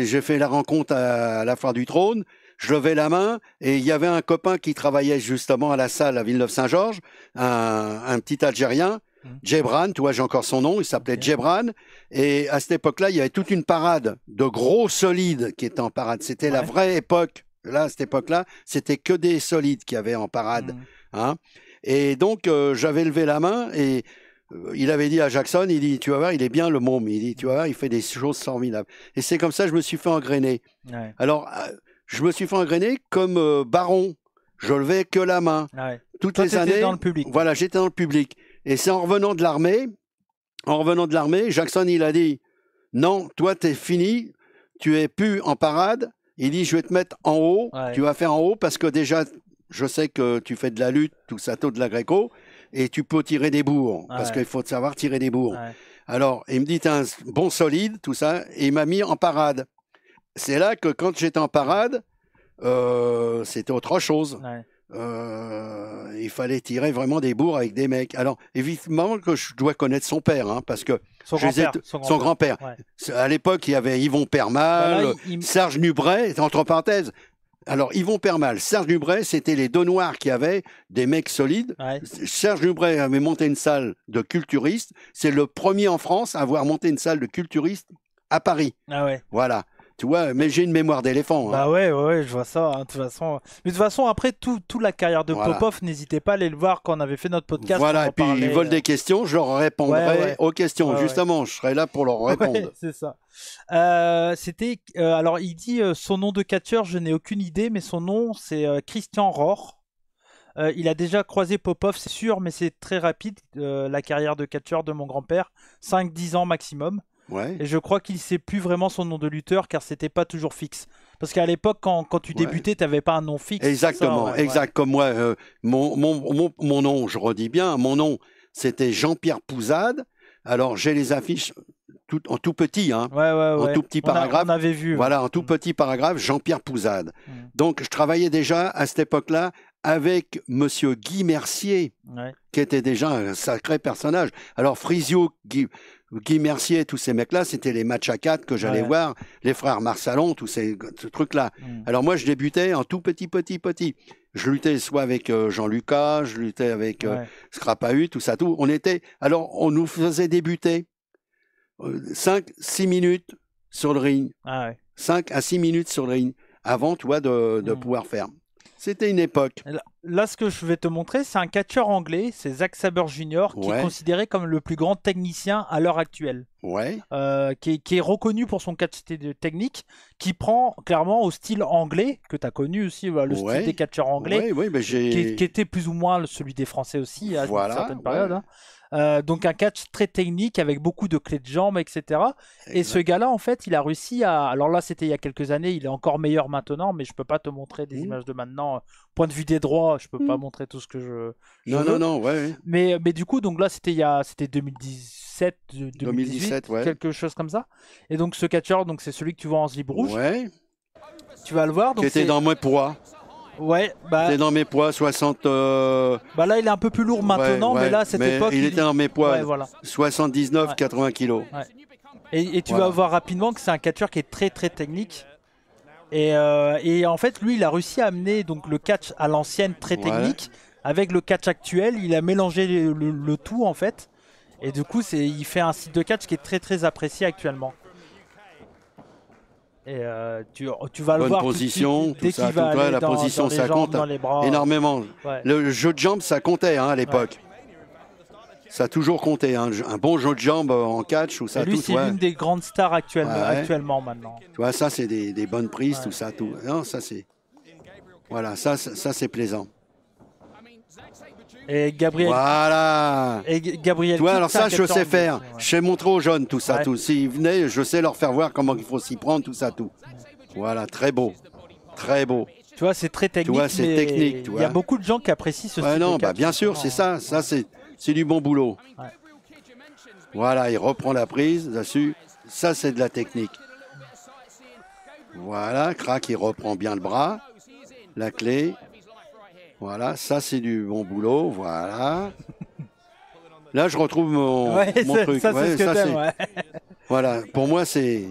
J'ai fait la rencontre à, la foire du trône. Je levais la main et il y avait un copain qui travaillait justement à la salle à Villeneuve-Saint-Georges, un, petit Algérien, mmh. Jebran, tu vois, j'ai encore son nom, il s'appelait Jebran. Et à cette époque-là, il y avait toute une parade de gros solides qui étaient en parade. C'était la vraie époque là, à cette époque-là, c'était que des solides qu'il y avait en parade. Mm. Hein et donc, euh, j'avais levé la main et euh, il avait dit à Jackson, il dit, tu vas voir, il est bien le môme. Il dit, tu vas voir, il fait des choses formidables. Et c'est comme ça que je me suis fait engrainer. Alors, euh, je me suis fait engrainer comme baron. Je levais que la main. Ah Toutes les années. dans le public. Voilà, j'étais dans le public. Et c'est en revenant de l'armée, en revenant de l'armée, Jackson, il a dit, non, toi, t'es fini, tu es plus en parade, il dit, je vais te mettre en haut, tu vas faire en haut parce que déjà, je sais que tu fais de la lutte, tout ça, tout de la Greco et tu peux tirer des bourres, parce qu'il faut savoir tirer des bourres. Alors, il me dit, un bon solide, tout ça, et il m'a mis en parade. C'est là que quand j'étais en parade, euh, c'était autre chose. Euh, il fallait tirer vraiment des bourres avec des mecs. Alors, évidemment que je dois connaître son père, hein, parce que son grand-père. À l'époque, il y avait Yvon Permal, Serge Nubret, entre parenthèses. Alors, Yvon Permal, Serge Nubret, c'était les deux noirs qui avaient des mecs solides. Serge Nubret avait monté une salle de culturiste. C'est le premier en France à avoir monté une salle de culturiste à Paris. Ah ouais. Voilà. Tu vois, mais j'ai une mémoire d'éléphant. ah ouais, ouais, je vois ça. Hein, de toute façon, mais de toute façon, après toute la carrière de Popov, n'hésitez pas à aller le voir quand on avait fait notre podcast. Voilà, et puis ils veulent des questions, je leur répondrai aux questions. Justement, je serai là pour leur répondre. c'est ça. Euh, c'était, euh, alors, il dit euh, son nom de catcheur, je n'ai aucune idée, mais son nom, c'est Christian Rohr. il a déjà croisé Popov, c'est sûr, mais c'est très rapide, la carrière de catcheur de mon grand-père, 5-10 ans maximum. Et je crois qu'il sait plus vraiment son nom de lutteur car c'était pas toujours fixe. Parce qu'à l'époque, quand, tu débutais, tu n'avais pas un nom fixe. Exactement, exact. Comme moi, euh, mon, mon, nom, je redis bien, mon nom, c'était Jean-Pierre Pouzade. Alors, j'ai les affiches tout, en tout petit, hein, en tout petit paragraphe. On, avait vu. Voilà, en tout mm. petit paragraphe, Jean-Pierre Pouzade. Mm. Donc, je travaillais déjà à cette époque-là avec Monsieur Guy Mercier, qui était déjà un sacré personnage. Alors, Frisio, Guy, Guy Mercier, tous ces mecs-là, c'était les matchs à quatre que j'allais voir, les frères Marsalon, tous ces ce trucs-là. Mm. Alors moi, je débutais en tout petit, petit, petit. Je luttais soit avec euh, Jean Lucas, je luttais avec euh, tout ça, tout. On était, alors on nous faisait débuter 5, euh, six minutes sur le ring. Ah ouais. 5 à 6 minutes sur le ring avant, toi, de, mm. pouvoir faire. C'était une époque. Là, ce que je vais te montrer, c'est un catcheur anglais, c'est Zach Saber Jr., qui est considéré comme le plus grand technicien à l'heure actuelle. Ouais. Euh, qui, est, reconnu pour son catch technique, qui prend clairement au style anglais, que tu as connu aussi, bah, le style des catcheurs anglais, mais bah, qui, qui, était plus ou moins celui des Français aussi, à une certaine période. Hein. Euh, donc un catch très technique avec beaucoup de clés de jambes, etc. Et ce gars-là, en fait, il a réussi à. Alors là, c'était il y a quelques années, il est encore meilleur maintenant, mais je peux pas te montrer des mmh. images de maintenant. Euh, point de vue des droits, je peux pas mmh. montrer tout ce que je. non, non, non, ouais. ouais. Mais, mais du coup, donc là, c'était il y a, c'était 2017, 2018, 2017, ouais. quelque chose comme ça. Et donc ce catcheur, donc c'est celui que tu vois en slip rouge. Ouais. Tu vas le voir. Donc Qui était dans moi pour Ouais, bah. dans mes poids, 60. Euh, bah là, il est un peu plus lourd maintenant, mais là, à cette époque. Il, était dans mes poids, 79, 80 kilos. Et, tu vas voir rapidement que c'est un catcheur qui est très très technique. Euh, et, en fait, lui, il a réussi à amener donc le catch à l'ancienne très technique. Avec le catch actuel, il a mélangé le, tout en fait. Et du coup, il fait un site de catch qui est très très apprécié actuellement. Et euh, tu, oh, tu, vas Bonne le voir. position, tout, ça, tout la position, dans ça compte énormément. Le jeu de jambes, ça comptait hein, à l'époque. Ça a toujours compté, hein, un bon jeu de jambes en catch ou ça. Et lui, c'est l'une des grandes stars actuellement, actuellement maintenant. Tu vois, ça, c'est des, des, bonnes prises, tout ça, tout. Non, ça c'est. Voilà, ça, ça c'est plaisant. Et Gabriel. Voilà. Et Gabriel. Tu vois, alors ça, je sais faire. Je sais montrer aux jeunes tout ça, tout. S'ils venaient, je sais leur faire voir comment il faut s'y prendre, tout ça, tout. Voilà, très beau. Très beau. Tu vois, c'est très technique. Tu vois, c'est technique. Il y a beaucoup de gens qui apprécient ce ouais, Non, bah, bien sûr, c'est ça. Ça, c'est du bon boulot. Voilà, il reprend la prise là Ça, c'est de la technique. Voilà, Crac, il reprend bien le bras. La clé. Voilà, ça c'est du bon boulot, voilà. Là, je retrouve mon, mon truc. Ça, ce que Voilà, pour moi, c'est.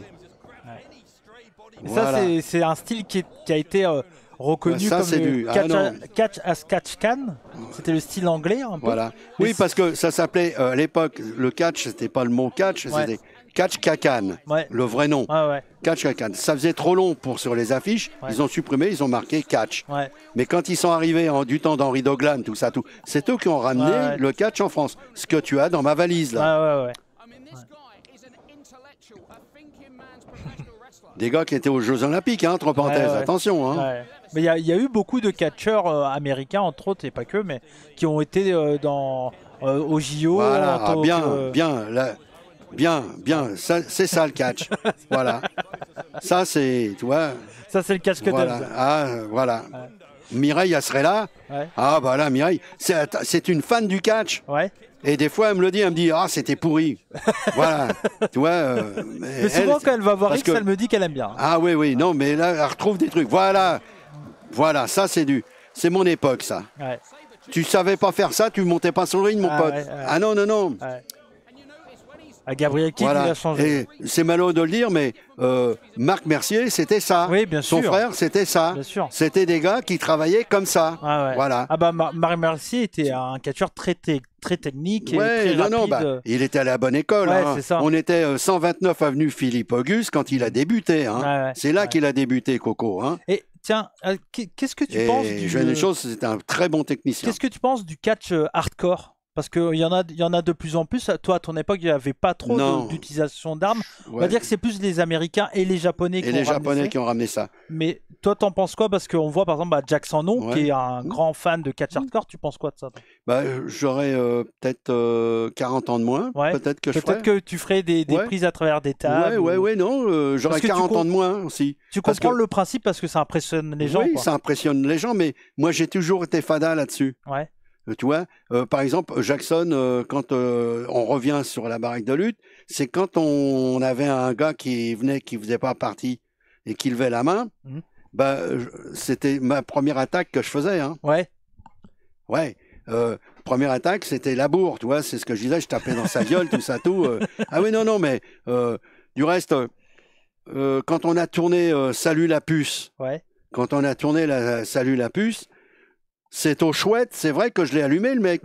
Ça, c'est un style qui, a été euh, reconnu comme le ah catch, as catch can. C'était le style anglais, un peu. Voilà. Oui, parce que ça s'appelait euh, à l'époque, le catch, c'était pas le mot catch, c'était Catch Kakan, le vrai nom. Catch Kakan. Ça faisait trop long pour sur les affiches. Ils ont supprimé, ils ont marqué Catch. Mais quand ils sont arrivés en, du temps d'Henri Doglan, tout ça, tout, c'est eux qui ont ramené le catch en France. Ce que tu as dans ma valise là. Des gars qui étaient aux Jeux Olympiques, hein, entre parenthèses, attention. Hein. Mais il y, a eu beaucoup de catcheurs euh, américains, entre autres, et pas que, mais qui ont été euh, dans euh, au JO. Voilà, ah, bien, bien. Bien, bien, c'est ça le catch. voilà. Ça, c'est, tu vois. Ça, c'est le catch que voilà. Ah, voilà. Mireille, elle serait là. Ah, bah là, Mireille, c'est une fan du catch. Et des fois, elle me le dit, elle me dit, ah, c'était pourri. voilà. Tu vois. Euh, mais, souvent, quand elle va voir X, elle me dit qu'elle aime bien. Ah, oui, oui. Non, mais là, elle retrouve des trucs. Voilà. Voilà, ça, c'est du. C'est mon époque, ça. Ouais. Tu savais pas faire ça, tu montais pas sur le ring, mon ah, pote. ah non, non, non à Gabriel changé. C'est malheureux de le dire, mais euh, Marc Mercier, c'était ça. Son frère, c'était ça. C'était des gars qui travaillaient comme ça. Ah voilà. Ah bah, Marc Mercier était un catcheur très, très technique très rapide. Bah, il était à la bonne école. Hein. On était 129 euh, avenue Philippe Auguste quand il a débuté. Hein. C'est là qu'il a débuté, Coco. Hein. Et, Tiens, euh, qu'est-ce que tu penses du... une chose, c'est un très bon technicien. Qu'est-ce que tu penses du catch hardcore parce qu'il y, en a, y en a de plus en plus. Toi, à ton époque, il n'y avait pas trop d'utilisation d'armes. On va dire que c'est plus les Américains et les Japonais, qui, ont Japonais qui ont ramené ça. Mais toi, t'en penses quoi Parce qu'on voit par exemple bah, Jackson Jack qui est un mmh. grand fan de catch hardcore. Tu penses quoi de ça bah, euh, J'aurais euh, peut-être 40 euh, ans de moins. Peut-être que, peut que tu ferais des, prises à travers des tables. Ouais, ouais, non. J'aurais 40 ans de moins aussi. Tu comprends le principe parce que ça impressionne les gens. Oui, ça impressionne les gens, mais moi, j'ai toujours été fada là-dessus. Ouais. Euh, tu vois, euh, par exemple, Jackson, euh, quand on revient sur la baraque de lutte, c'est quand on, avait un gars qui venait, qui faisait pas partie et qui levait la main, mhm. bah, c'était ma première attaque que je faisais. Hein. Ouais. Ouais. première attaque, c'était la bourre, tu vois, c'est ce que je disais, je tapais dans sa gueule, tout ça, tout. Ah oui, non, non, mais du reste, quand on a tourné Salut la puce, ouais. quand on a tourné la, Salut la puce, c'est au chouette, c'est vrai que je l'ai allumé, le mec.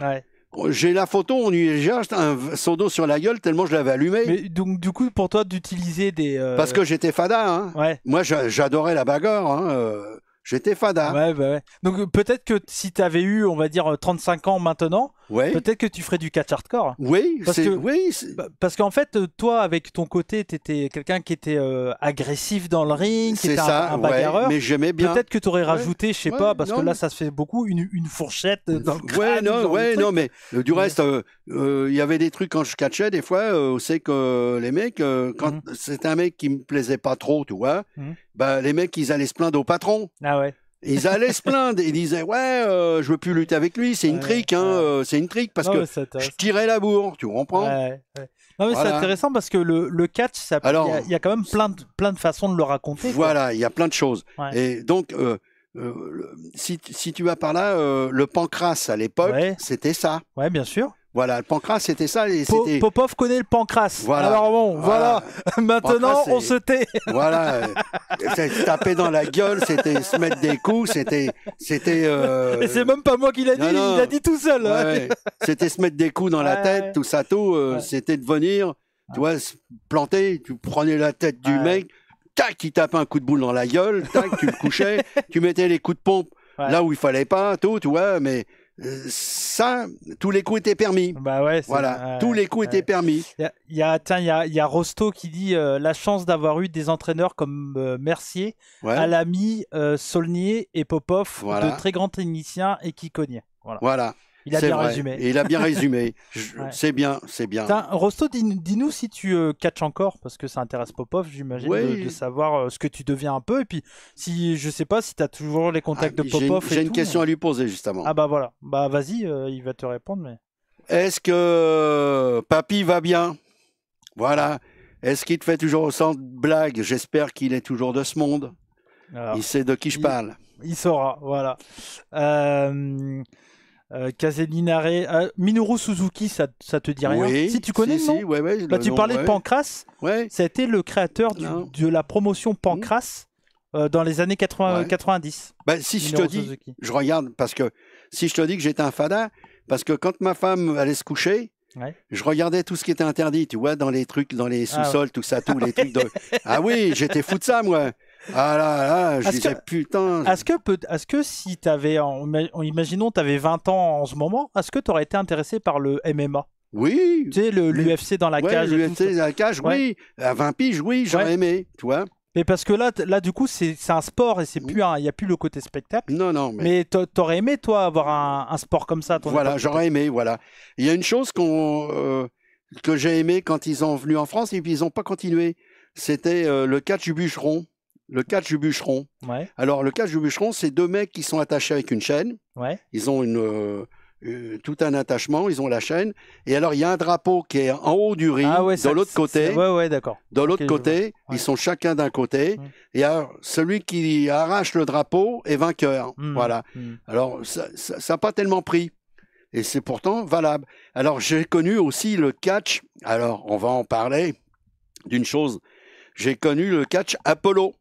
J'ai la photo, on lui jette un son dos sur la gueule tellement je l'avais allumé. Mais donc, du coup, pour toi, d'utiliser des. Euh, Parce que j'étais fada, hein. Moi, j'adorais la bagarre, hein, euh, J'étais fada. Bah ouais, Donc, peut-être que si t'avais eu, on va dire, 35 ans maintenant, peut-être que tu ferais du catch hardcore. Oui, parce que oui, bah, parce qu'en fait, euh, toi, avec ton côté, t'étais quelqu'un qui était euh, agressif dans le ring, qui était ça, un, bagarreur. mais j'aimais bien. Peut-être que tu aurais rajouté, je je sais pas, parce que là, ça se fait beaucoup, une, fourchette euh, dans le non, ouais, non, mais du reste, il y avait des trucs quand je catchais, des fois, on sait que les mecs, quand mhm. c'était un mec qui me plaisait pas trop, tu vois, mhm. ben, les mecs, ils allaient se plaindre au patron. Ah ouais. Ils allaient se plaindre. Ils disaient ouais, euh, je veux plus lutter avec lui. C'est une trique, hein. Euh, c'est une trique parce que je tirais la bourre. Tu comprends c'est intéressant parce que le, catch, il y, a quand même plein de plein de façons de le raconter. Voilà, il y a plein de choses. Et donc. Euh, si, si, tu vas par là, le pancras à l'époque, c'était ça. Ouais, bien sûr. Voilà, le pancras, c'était ça. Et Popov connaît le pancras. Voilà. Alors bon, voilà. Maintenant, on se tait. Voilà. taper dans la gueule, c'était se mettre des coups, c'était, c'était. Euh, c'est même pas moi qui l'a dit, il l'a dit tout seul. Hein. C'était se mettre des coups dans la tête, tout ça, tout. Euh, c'était de venir, tu vois, se planter. Tu prenais la tête du mec, tac, il tapait un coup de boule dans la gueule, tac, tu le couchais, tu mettais les coups de pompe là où il fallait pas, tout, tu vois, mais ça, tous les coups étaient permis. Bah ouais, voilà, tous les coups étaient permis. Il y, a, tiens, il y a, y a, Rosto qui dit euh, la chance d'avoir eu des entraîneurs comme euh, Mercier, Alami, Alamy, euh, Solnier et Popov, de très grands techniciens et qui cognaient. voilà. Il a bien résumé. il a bien résumé. C'est bien, c'est bien. Rosto, dis-nous si tu euh, catches encore, parce que ça intéresse Popov, j'imagine, de, savoir euh, ce que tu deviens un peu. Et puis, si je sais pas si tu as toujours les contacts ah, de Popov. J'ai une question à lui poser, justement. Ah bah voilà. Bah vas-y, euh, il va te répondre. Mais... Est-ce que Papy va bien Voilà. Est-ce qu'il te fait toujours au centre blague J'espère qu'il est toujours de ce monde. il sait de qui je parle. Il saura, voilà. Euh... Kazeninare, euh, euh, Minoru Suzuki, ça, ça te dit rien Si tu connais si, bah, tu parlais de Pancras. C'était le créateur de la promotion Pancras mmh. euh, dans les années 80, 90. Bah, si je te dis, je regarde parce que si je te dis que j'étais un fada, parce que quand ma femme allait se coucher, Je regardais tout ce qui était interdit, tu vois, dans les trucs, dans les ah sous-sols, tout ça, tous les trucs Ah oui, j'étais fou de ça, moi. Ah là là, je plus disais que, putain. Est-ce que, que si t'avais, avais en, imaginons t'avais 20 ans en ce moment, est-ce que t'aurais été intéressé par le MMA Oui. Tu sais, le, l'UFC dans la cage. L'UFC dans la cage, oui. À 20 piges, oui, j'aurais aimé, tu Mais parce que là, là du coup, c'est, un sport et c'est plus il n'y a plus le côté spectacle. Non, non. Mais, mais t'aurais aimé, toi, avoir un, sport comme ça Voilà, j'aurais aimé, voilà. Il y a une chose qu'on, euh, que j'ai aimé quand ils sont venus en France et puis ils n'ont pas continué. C'était euh, le catch du bûcheron le catch du bûcheron. Ouais. Alors, le catch du bûcheron, c'est deux mecs qui sont attachés avec une chaîne. Ouais. Ils ont une, euh, euh, tout un attachement, ils ont la chaîne. Et alors, il y a un drapeau qui est en haut du ring, ah de l'autre côté. Ouais, d'accord. De l'autre côté, ils sont chacun d'un côté. Mmh. Et alors, celui qui arrache le drapeau est vainqueur. Mmh. Voilà. Mmh. Alors, ça n'a pas tellement pris et c'est pourtant valable. Alors j'ai connu aussi le catch, alors on va en parler d'une chose, j'ai connu le catch Apollo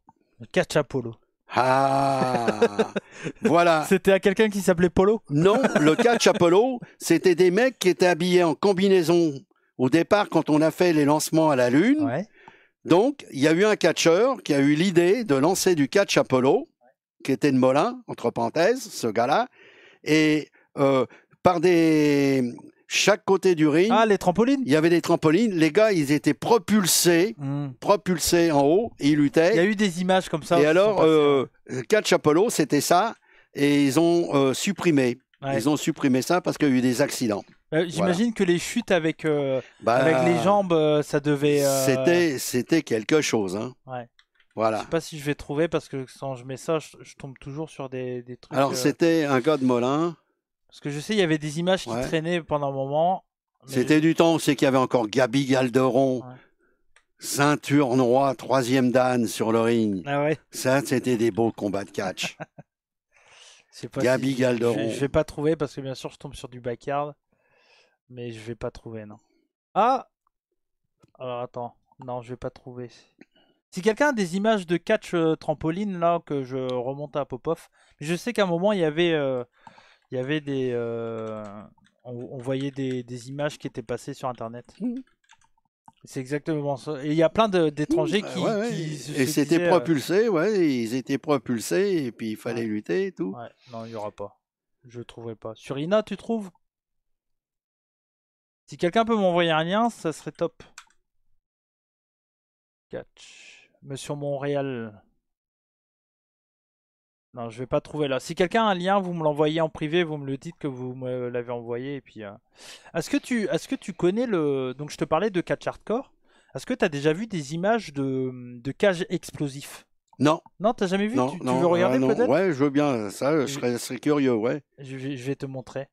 catch polo. Ah Voilà. C'était à quelqu'un qui s'appelait Polo Non, le catch polo, c'était des mecs qui étaient habillés en combinaison au départ quand on a fait les lancements à la Lune. Donc, il y a eu un catcheur qui a eu l'idée de lancer du catch à polo, qui était de Molin, entre parenthèses, ce gars-là, et euh, par des, chaque côté du ring. Ah, les trampolines Il y avait des trampolines. Les gars, ils étaient propulsés, hmm. propulsés en haut, ils luttaient. Il y a eu des images comme ça. Et alors, euh, Catch Apollo, c'était ça, et ils ont euh, supprimé. Ils ont supprimé ça parce qu'il y a eu des accidents. Euh, j'imagine que les chutes avec, euh, bah, avec les jambes, ça devait. C'était, c'était quelque chose. Hein. Ouais. Voilà. Je sais pas si je vais trouver parce que quand je mets ça, je, tombe toujours sur des, des trucs. Alors, c'était un gars de Molin. Parce que je sais, il y avait des images qui traînaient pendant un moment. C'était du temps où c'est qu'il y avait encore Gabi Galderon, ceinture noire, troisième dan sur le ring. Ah ouais. Ça, c'était des beaux combats de catch. pas Gabi Galderon. Je, ne vais pas trouver parce que bien sûr, je tombe sur du backyard. Mais je vais pas trouver, non. Ah Alors attends. Non, je vais pas trouver. Si quelqu'un a des images de catch euh, trampoline là que je remonte à Popov, je sais qu'à un moment il y avait euh, il y avait des. Euh, on, voyait des, images qui étaient passées sur internet. Mmh. C'est exactement ça. Et il y a plein d'étrangers mmh. qui, Et c'était euh, propulsé, ouais, ils étaient propulsés et puis il fallait lutter et tout. Non, il n'y aura pas. Je ne trouverai pas. Sur Ina, tu trouves Si quelqu'un peut m'envoyer un lien, ça serait top. Catch. Monsieur Montréal. Non, je vais pas trouver là. Si quelqu'un a un lien, vous me l'envoyez en privé, vous me le dites que vous me l'avez envoyé et puis. Euh. Est-ce que tu, tu connais le Donc je te parlais de catch hardcore. Est-ce que tu as déjà vu des images de, de cages explosifs Non. Non, t'as jamais vu tu, veux regarder ah, peut-être Ouais, je veux bien. Euh, ça, je, Serais, curieux, ouais. Je, vais te montrer.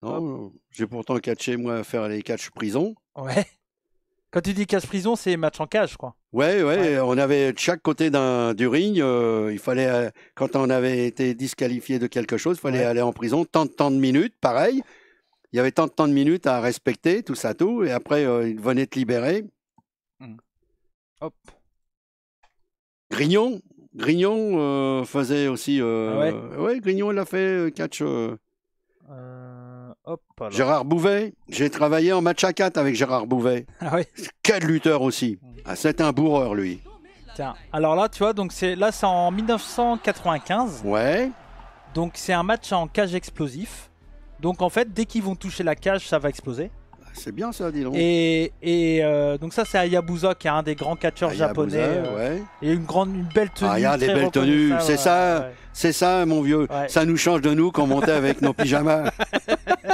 Non, j'ai pourtant catché moi faire les catch prison. Ouais. Quand tu dis cache prison c'est match en cage, quoi. Ouais, ouais, on avait de chaque côté d'un, du ring, euh, il fallait, euh, quand on avait été disqualifié de quelque chose, il fallait aller en prison tant de temps de minutes, pareil. Il y avait tant de temps de minutes à respecter, tout ça, tout, et après, euh, il venait venaient te libérer. Hum. Hop. Grignon, Grignon faisait aussi. Oui, ah ouais. ouais, Grignon, il a fait catch. Gérard Bouvet, j'ai travaillé en match à 4 avec Gérard Bouvet. Ah oui. Quel lutteur aussi. Mm. Ah, c'est un bourreur, lui. Tiens, alors là, tu vois, donc c'est là, c'est en 1995. Ouais. Donc c'est un match en cage explosif. Donc en fait, dès qu'ils vont toucher la cage, ça va exploser. C'est bien ça, dis donc. Et, euh, donc ça, c'est Hayabusa qui est un des grands catcheurs japonais. Euh, et une grande, belle tenue. Ah, il a des belles tenues, c'est ça, c'est ça, mon vieux. Ça nous change de nous quand on montait avec nos pyjamas.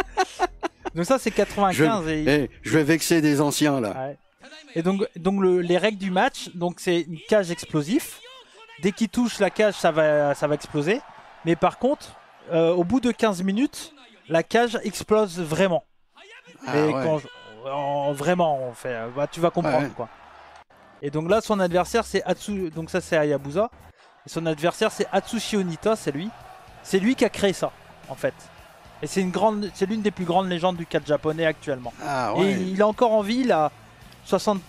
donc ça, c'est 95. Eh, je, vais vexer des anciens là. Et donc, donc les règles du match, donc c'est une cage explosif. Dès qu'il touche la cage, ça va, ça va exploser. Mais par contre, euh, au bout de 15 minutes, la cage explose vraiment. Ah quand vraiment, fait, euh, bah, tu vas comprendre quoi. Et donc là, son adversaire, c'est Atsu. Donc ça, c'est Hayabusa. Et son adversaire, c'est Atsushi Onita, c'est lui. C'est lui qui a créé ça, en fait. Et c'est une grande, c'est l'une des plus grandes légendes du catch japonais actuellement. Ah et il, est encore en vie, il a 60,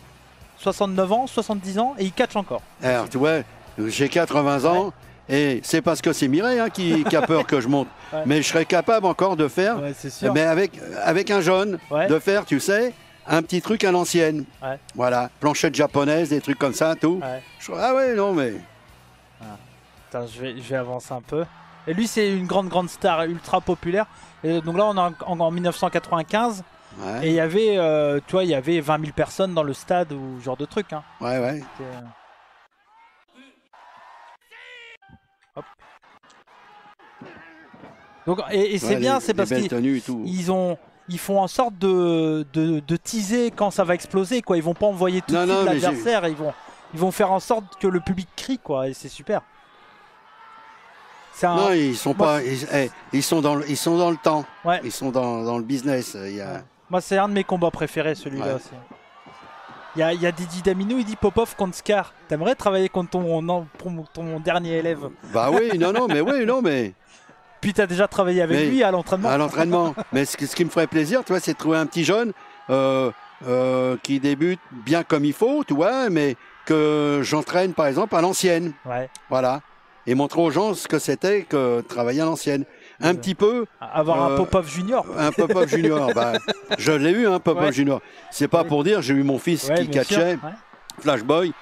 69 ans, 70 ans, et il catch encore. Alors, tu vois, j'ai 80 ans. Et c'est parce que c'est Mireille hein, qui, a peur que je monte. Mais je serais capable encore de faire, mais avec, avec un jeune, de faire, tu sais, un petit truc à l'ancienne. Voilà, planchette japonaise, des trucs comme ça, tout. ah ouais, non, mais. Ah. je, vais, avancer un peu. Et lui, c'est une grande, grande star ultra populaire. Et donc là, on est en, 1995. Et il y avait, euh, il y avait 20 000 personnes dans le stade ou genre de truc. Hein. Ouais, ouais. et, c'est bien, c'est parce qu'ils ils font en sorte de, de, teaser quand ça va exploser. Quoi. Ils vont pas envoyer tout le de suite l'adversaire. Ils vont, ils vont faire en sorte que le public crie. Quoi, et c'est super. Non, ils sont eh, Ils, sont dans le, ils sont dans le temps. Ils sont dans, le business. Moi, c'est un de mes combats préférés, celui-là. Il y a, il y a Didi Damino, il dit Popov contre Scar. T'aimerais travailler contre ton, ton, dernier élève Bah oui, non, non, mais oui, non, mais puis tu as déjà travaillé avec lui à l'entraînement. À l'entraînement. mais ce, qui me ferait plaisir, tu vois, c'est de trouver un petit jeune euh, euh, qui débute bien comme il faut, tu vois, mais que j'entraîne par exemple à l'ancienne. Voilà. Et montrer aux gens ce que c'était que travailler à l'ancienne. Un petit peu. Avoir un un euh, up junior. Un pop-up junior. Bah, je l'ai eu, un pop-up junior. C'est pas pour dire, j'ai eu mon fils qui catchait, Flashboy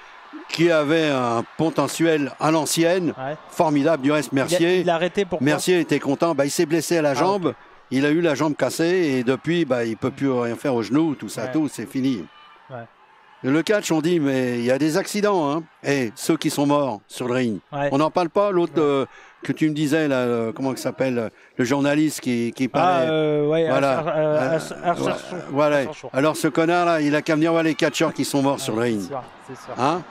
qui avait un potentiel à l'ancienne, formidable du reste Mercier. Il, arrêté pour Mercier était content, bah, il s'est blessé à la ah, jambe, il a eu la jambe cassée et depuis bah, il peut plus rien faire au genou, tout ça, tout, c'est fini. Le catch, on dit, mais il y a des accidents, hein. Et eh, ceux qui sont morts sur le ring. On n'en parle pas, l'autre euh, que tu me disais, là, comment il s'appelle, le journaliste qui, qui parlait. voilà. Alors ce connard-là, il a qu'à venir voir les catcheurs qui sont morts sur le ring. Hein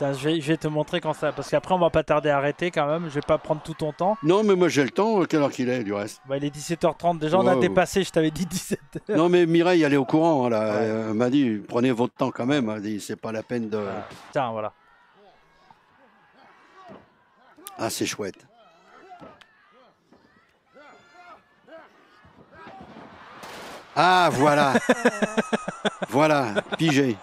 je, vais, te montrer quand ça. Parce qu'après, on va pas tarder à arrêter quand même. Je vais pas prendre tout ton temps. Non, mais moi j'ai le temps. Quelle heure qu'il est du reste bah, Il est 17h30. Déjà, on a dépassé. Je t'avais dit 17h. Non, mais Mireille, elle est au courant. Hein, là. Elle m'a dit prenez votre temps quand même. Elle dit c'est pas la peine de. Tiens, voilà. Ah, c'est chouette. Ah, voilà. voilà, pigé.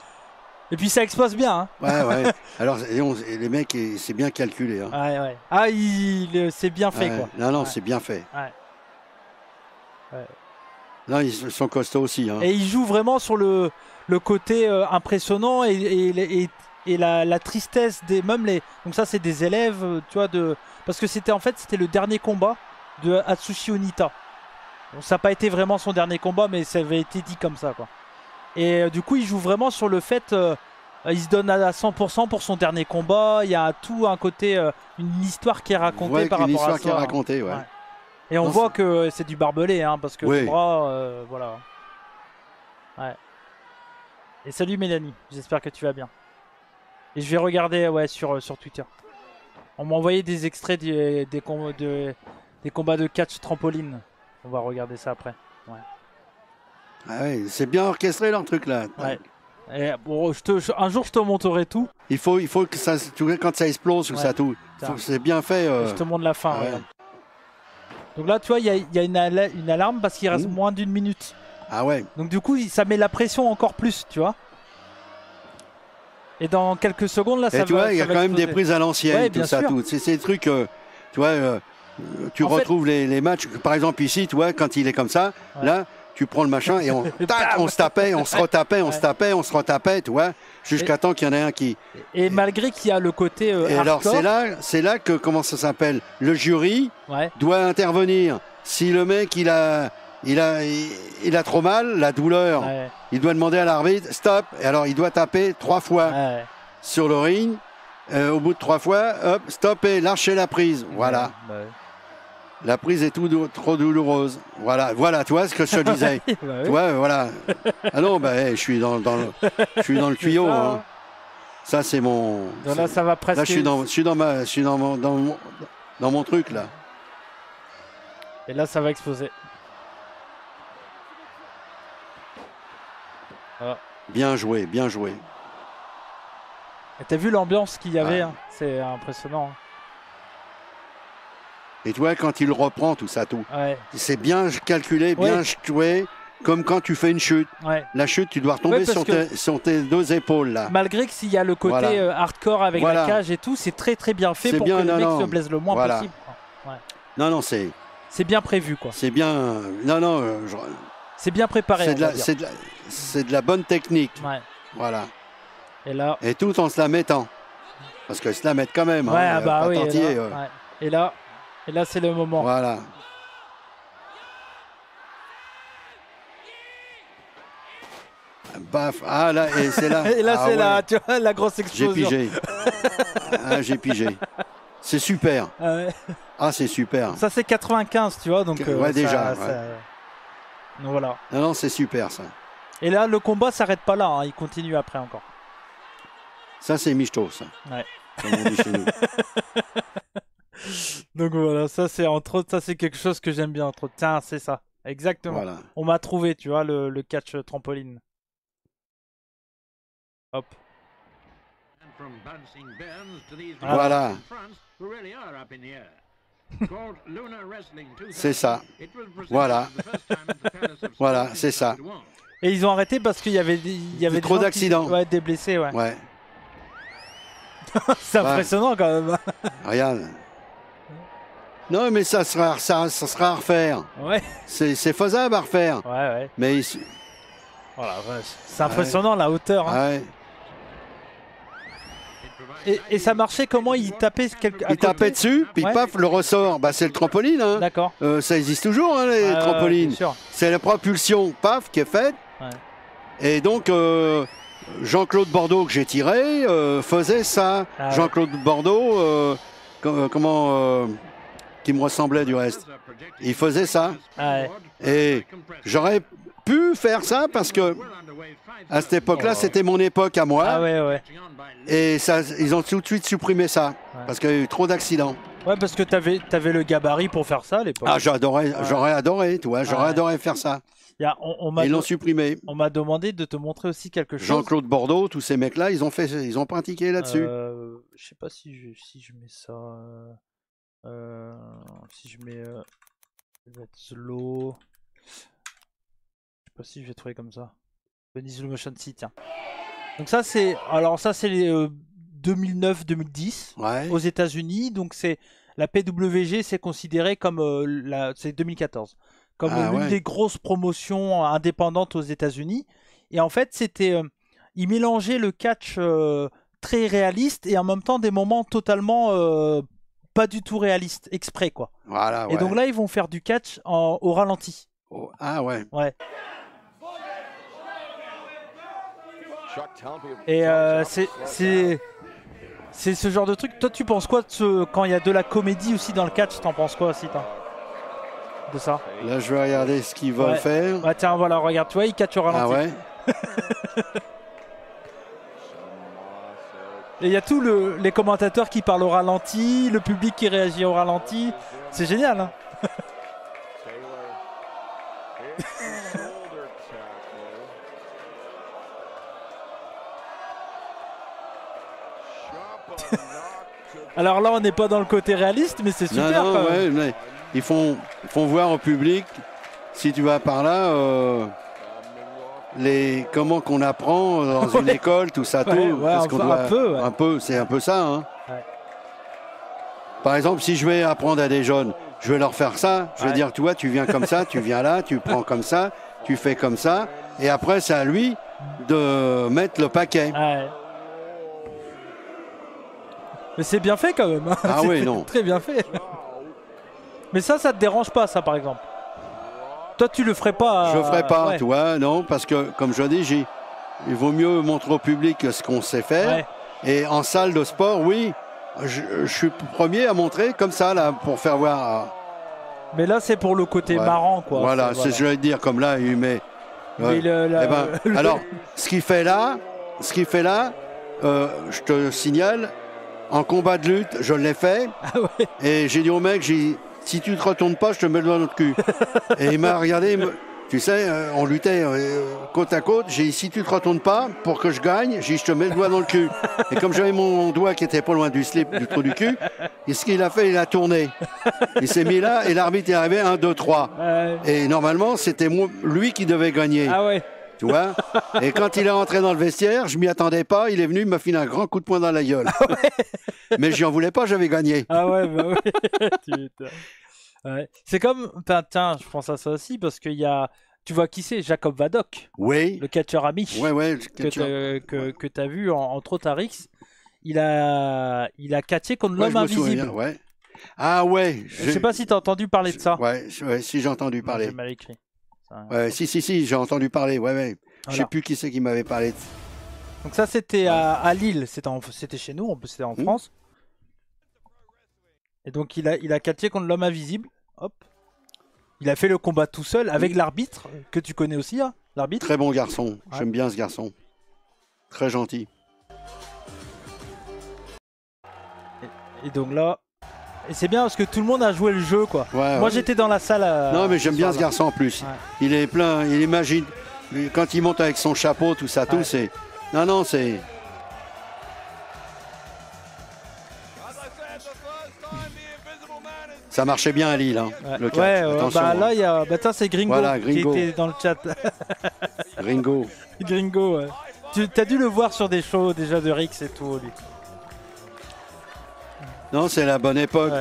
Et puis ça explose bien. Hein. Ouais, ouais. Alors, les mecs, c'est bien calculé. Hein. Ouais, ouais. Ah, il, c'est bien fait, quoi. Non, non, c'est bien fait. Ouais. Non, ils sont costauds aussi. Hein. Et ils jouent vraiment sur le, le côté euh, impressionnant et, et, la, la, tristesse des. Même les. Donc, ça, c'est des élèves, euh, tu vois, de. Parce que c'était en fait, c'était le dernier combat de Atsushi Onita. Bon, ça n'a pas été vraiment son dernier combat, mais ça avait été dit comme ça, quoi. Et euh, du coup, il joue vraiment sur le fait. Euh, il se donne à 100% pour son dernier combat. Il y a tout un côté, une histoire qui est racontée par rapport à ça. Une histoire qui est racontée, ouais. Et on voit que c'est du barbelé, hein, parce que euh, voilà. Et salut Mélanie, j'espère que tu vas bien. Et je vais regarder ouais, sur, sur Twitter. On m'a envoyé des extraits des, des combats de catch trampoline. On va regarder ça après. Ouais. Ah c'est bien orchestré leur truc là. bon, je un jour, je te montrerai tout. Il faut, il faut que ça, quand ça explose, ça tout. C'est bien fait. justement euh. Je te montre la fin. Ah Donc là, tu vois, il y a, une, alarme parce qu'il reste moins d'une minute. Ah ouais. Donc du coup, ça met la pression encore plus, tu vois. Et dans quelques secondes, là, ça Et tu vois, il y a quand même des prises à l'ancienne, tout ça, C'est ces trucs, euh, tu vois, euh, tu retrouves les, les, matchs. Par exemple, ici, tu vois, quand il est comme ça, là, tu prends le machin et on, se tapait, on se retapait, on se tapait, on se retapait, tu vois, jusqu'à temps qu'il y en ait un qui. Et malgré qu'il y a le côté. Euh, et alors c'est là, c'est là que comment ça s'appelle, le jury doit intervenir. Si le mec il a, il a, il, a trop mal, la douleur, il doit demander à l'arbitre stop. Et alors il doit taper trois fois sur le ring. Euh, au bout de trois fois, hop, stop et lâcher la prise. Voilà. Bah la prise est tout trop douloureuse. Voilà, voilà, tu vois ce que je te disais. Bah voilà. Ah non, bah, je, suis dans, le, tuyau. Hein. Ça, c'est mon. là, ça va presque. Là, je suis dans, ma, dans, mon, truc, là. Et là, ça va exploser. Ah. Bien joué, bien joué. T'as vu l'ambiance qu'il y avait, hein. c'est impressionnant. Hein. Et tu vois, quand il reprend tout ça, tout, c'est bien calculé, bien joué. Comme quand tu fais une chute. La chute, tu dois retomber sur, tes, deux épaules Malgré que s'il y a le côté euh, hardcore avec la cage et tout, c'est très très bien fait pour que le mec se blesse le moins possible. Non, non, c'est. C'est bien prévu quoi. C'est bien. Non, non. Euh, c'est bien préparé. C'est de, la bonne technique. Voilà. Et là. Et tout en se la mettant. Parce que se la mettent quand même. Hein, euh, bah ouais, Et là... Et là, c'est le moment. Voilà. Baf, ah là, et c'est là. et là, ah c'est là, tu vois, la grosse explosion. J'ai pigé. Ah, j'ai pigé. C'est super. Ah, ah c'est super. Ça, c'est 95, tu vois, donc. ouais, euh, déjà. Donc, voilà. Non, non, c'est super, ça. Et là, le combat s'arrête pas là, hein. il continue après encore. Ça, c'est michto, ça. Ouais. Comme on dit chez nous. Donc voilà, ça c'est entre autres, ça c'est quelque chose que j'aime bien entre Tiens, c'est ça, exactement. On m'a trouvé, tu vois, le, catch euh, trampoline. Hop. Voilà. C'est ça. Voilà. voilà, c'est ça. Et ils ont arrêté parce qu'il y avait, il y avait trop d'accidents. Ouais, des blessés, ouais. ouais. c'est impressionnant quand même. Hein. Regarde. Non, mais ça sera, ça, ça sera à refaire. Ouais. C'est faisable à refaire. Mais voilà, c'est impressionnant la hauteur. Hein. Et, ça marchait comment Il tapait quelque... Il tapait dessus, puis paf, le ressort. Bah, c'est le trampoline. Hein. D'accord. Euh, ça existe toujours, hein, les trampolines. C'est la propulsion, paf, qui est faite. Et donc, euh, Jean-Claude Bordeaux, que j'ai tiré, euh, faisait ça. Ah Jean-Claude Bordeaux, comment me ressemblait du reste. Il faisait ça. Et j'aurais pu faire ça parce que à cette époque-là, oh. c'était mon époque à moi. Ah Et ça, ils ont tout de suite supprimé ça parce qu'il y a eu trop d'accidents. Ouais, parce que tu avais, le gabarit pour faire ça à l'époque. Ah, j'aurais adoré, tu vois, j'aurais adoré faire ça. on, ils l'ont supprimé. On m'a demandé de te montrer aussi quelque chose. Jean-Claude Bordeaux, tous ces mecs-là, ils ont fait, ils ont pratiqué là-dessus. Euh, je sais pas si si je mets ça. Euh, euh, si je mets Let's euh, Low, je sais pas si je vais trouver comme ça. Venice Motion City, tiens. Donc ça c'est, alors ça c'est 2009-2010 euh, aux États-Unis, donc c'est la PWG c'est considéré comme la c'est 2014 comme ah l'une des grosses promotions indépendantes aux États-Unis et en fait c'était Ils il mélangeait le catch très réaliste et en même temps des moments totalement pas du tout réaliste, exprès quoi. Voilà, Et donc là, ils vont faire du catch en, au ralenti. Oh, ah ouais. Ouais. Et euh, c'est c'est ce genre de truc. Toi, tu penses quoi de ce, quand il y a de la comédie aussi dans le catch T'en penses quoi aussi, toi De ça Là, je vais regarder ce qu'ils vont faire. Bah, tiens, voilà, regarde, toi il catch au ralenti. Ah ouais Et il y a tous les commentateurs qui parlent au ralenti, le public qui réagit au ralenti. C'est génial. Hein. Alors là, on n'est pas dans le côté réaliste, mais c'est super. Non, non, ils font, voir au public si tu vas par là. Euh, les comment qu'on apprend dans une école, tout ça, tout. doit, un peu, peu, c'est un peu ça. Hein. Par exemple, si je vais apprendre à des jeunes, je vais leur faire ça. Je vais dire, toi, tu viens comme ça, tu viens là, tu prends comme ça, tu fais comme ça, et après, c'est à lui de mettre le paquet. Mais c'est bien fait quand même. Hein. Ah oui, non. Très bien fait. Mais ça, ça te dérange pas, ça, par exemple toi, tu le ferais pas. Je le ferais pas, toi non, parce que, comme je dis, il vaut mieux montrer au public ce qu'on sait faire. Et en salle de sport, oui, je, suis premier à montrer comme ça, là, pour faire voir. Euh, Mais là, c'est pour le côté marrant, quoi. Voilà, c'est ce que je vais dire, comme là, il met. Eh ben, alors, ce qu'il fait là, ce qu'il fait là, euh, je te signale, en combat de lutte, je l'ai fait. Ah Et j'ai dit au mec, j'ai si tu te retournes pas, je te mets le doigt dans le cul. et il m'a regardé, tu sais, euh, on luttait euh, côte à côte. J'ai dit, si tu te retournes pas, pour que je gagne, j'ai je te mets le doigt dans le cul. Et comme j'avais mon doigt qui était pas loin du slip, du trou du cul, et ce qu'il a fait, il a tourné. Il s'est mis là et l'arbitre est arrivé 1, 2, 3. Et normalement, c'était lui qui devait gagner. Ah tu vois Et quand il est entré dans le vestiaire, je m'y attendais pas. Il est venu, il m'a fini un grand coup de poing dans la gueule. Ah mais j'en en voulais pas, j'avais gagné. Ah ouais, bah C'est comme, tiens, je pense à ça aussi parce qu'il y a. Tu vois qui c'est Jacob Vadoc. Oui. Le catcher ami Ouais, Que tu as, vu, en, Trotarix. Il a, il a catché contre l'homme invisible. ouais. Ah ouais. Je sais pas si tu as entendu parler de ça. Ouais, si j'ai entendu parler. mal écrit. Hein. Ouais, si, si, si, j'ai entendu parler. Ouais, ouais. Je sais plus qui c'est qui m'avait parlé. Donc ça, c'était à, Lille. C'était chez nous, c'était en hmm. France. Et donc, il a, il a contre l'homme invisible. Hop. Il a fait le combat tout seul avec hmm. l'arbitre, que tu connais aussi, hein, l'arbitre. Très bon garçon. J'aime bien ce garçon. Très gentil. et donc là, et c'est bien parce que tout le monde a joué le jeu, quoi. Moi, j'étais dans la salle. Euh, non, mais j'aime bien ce garçon en plus. Il est plein, il imagine. Quand il monte avec son chapeau, tout ça, tout, c'est. Non, non, c'est. Ça marchait bien à Lille, hein, le bah, là, hein. il y a. Bah, c'est Gringo, qui était dans le chat. Gringo. Gringo, Tu as dû le voir sur des shows déjà de Rix et tout, lui. Non, c'est la bonne époque.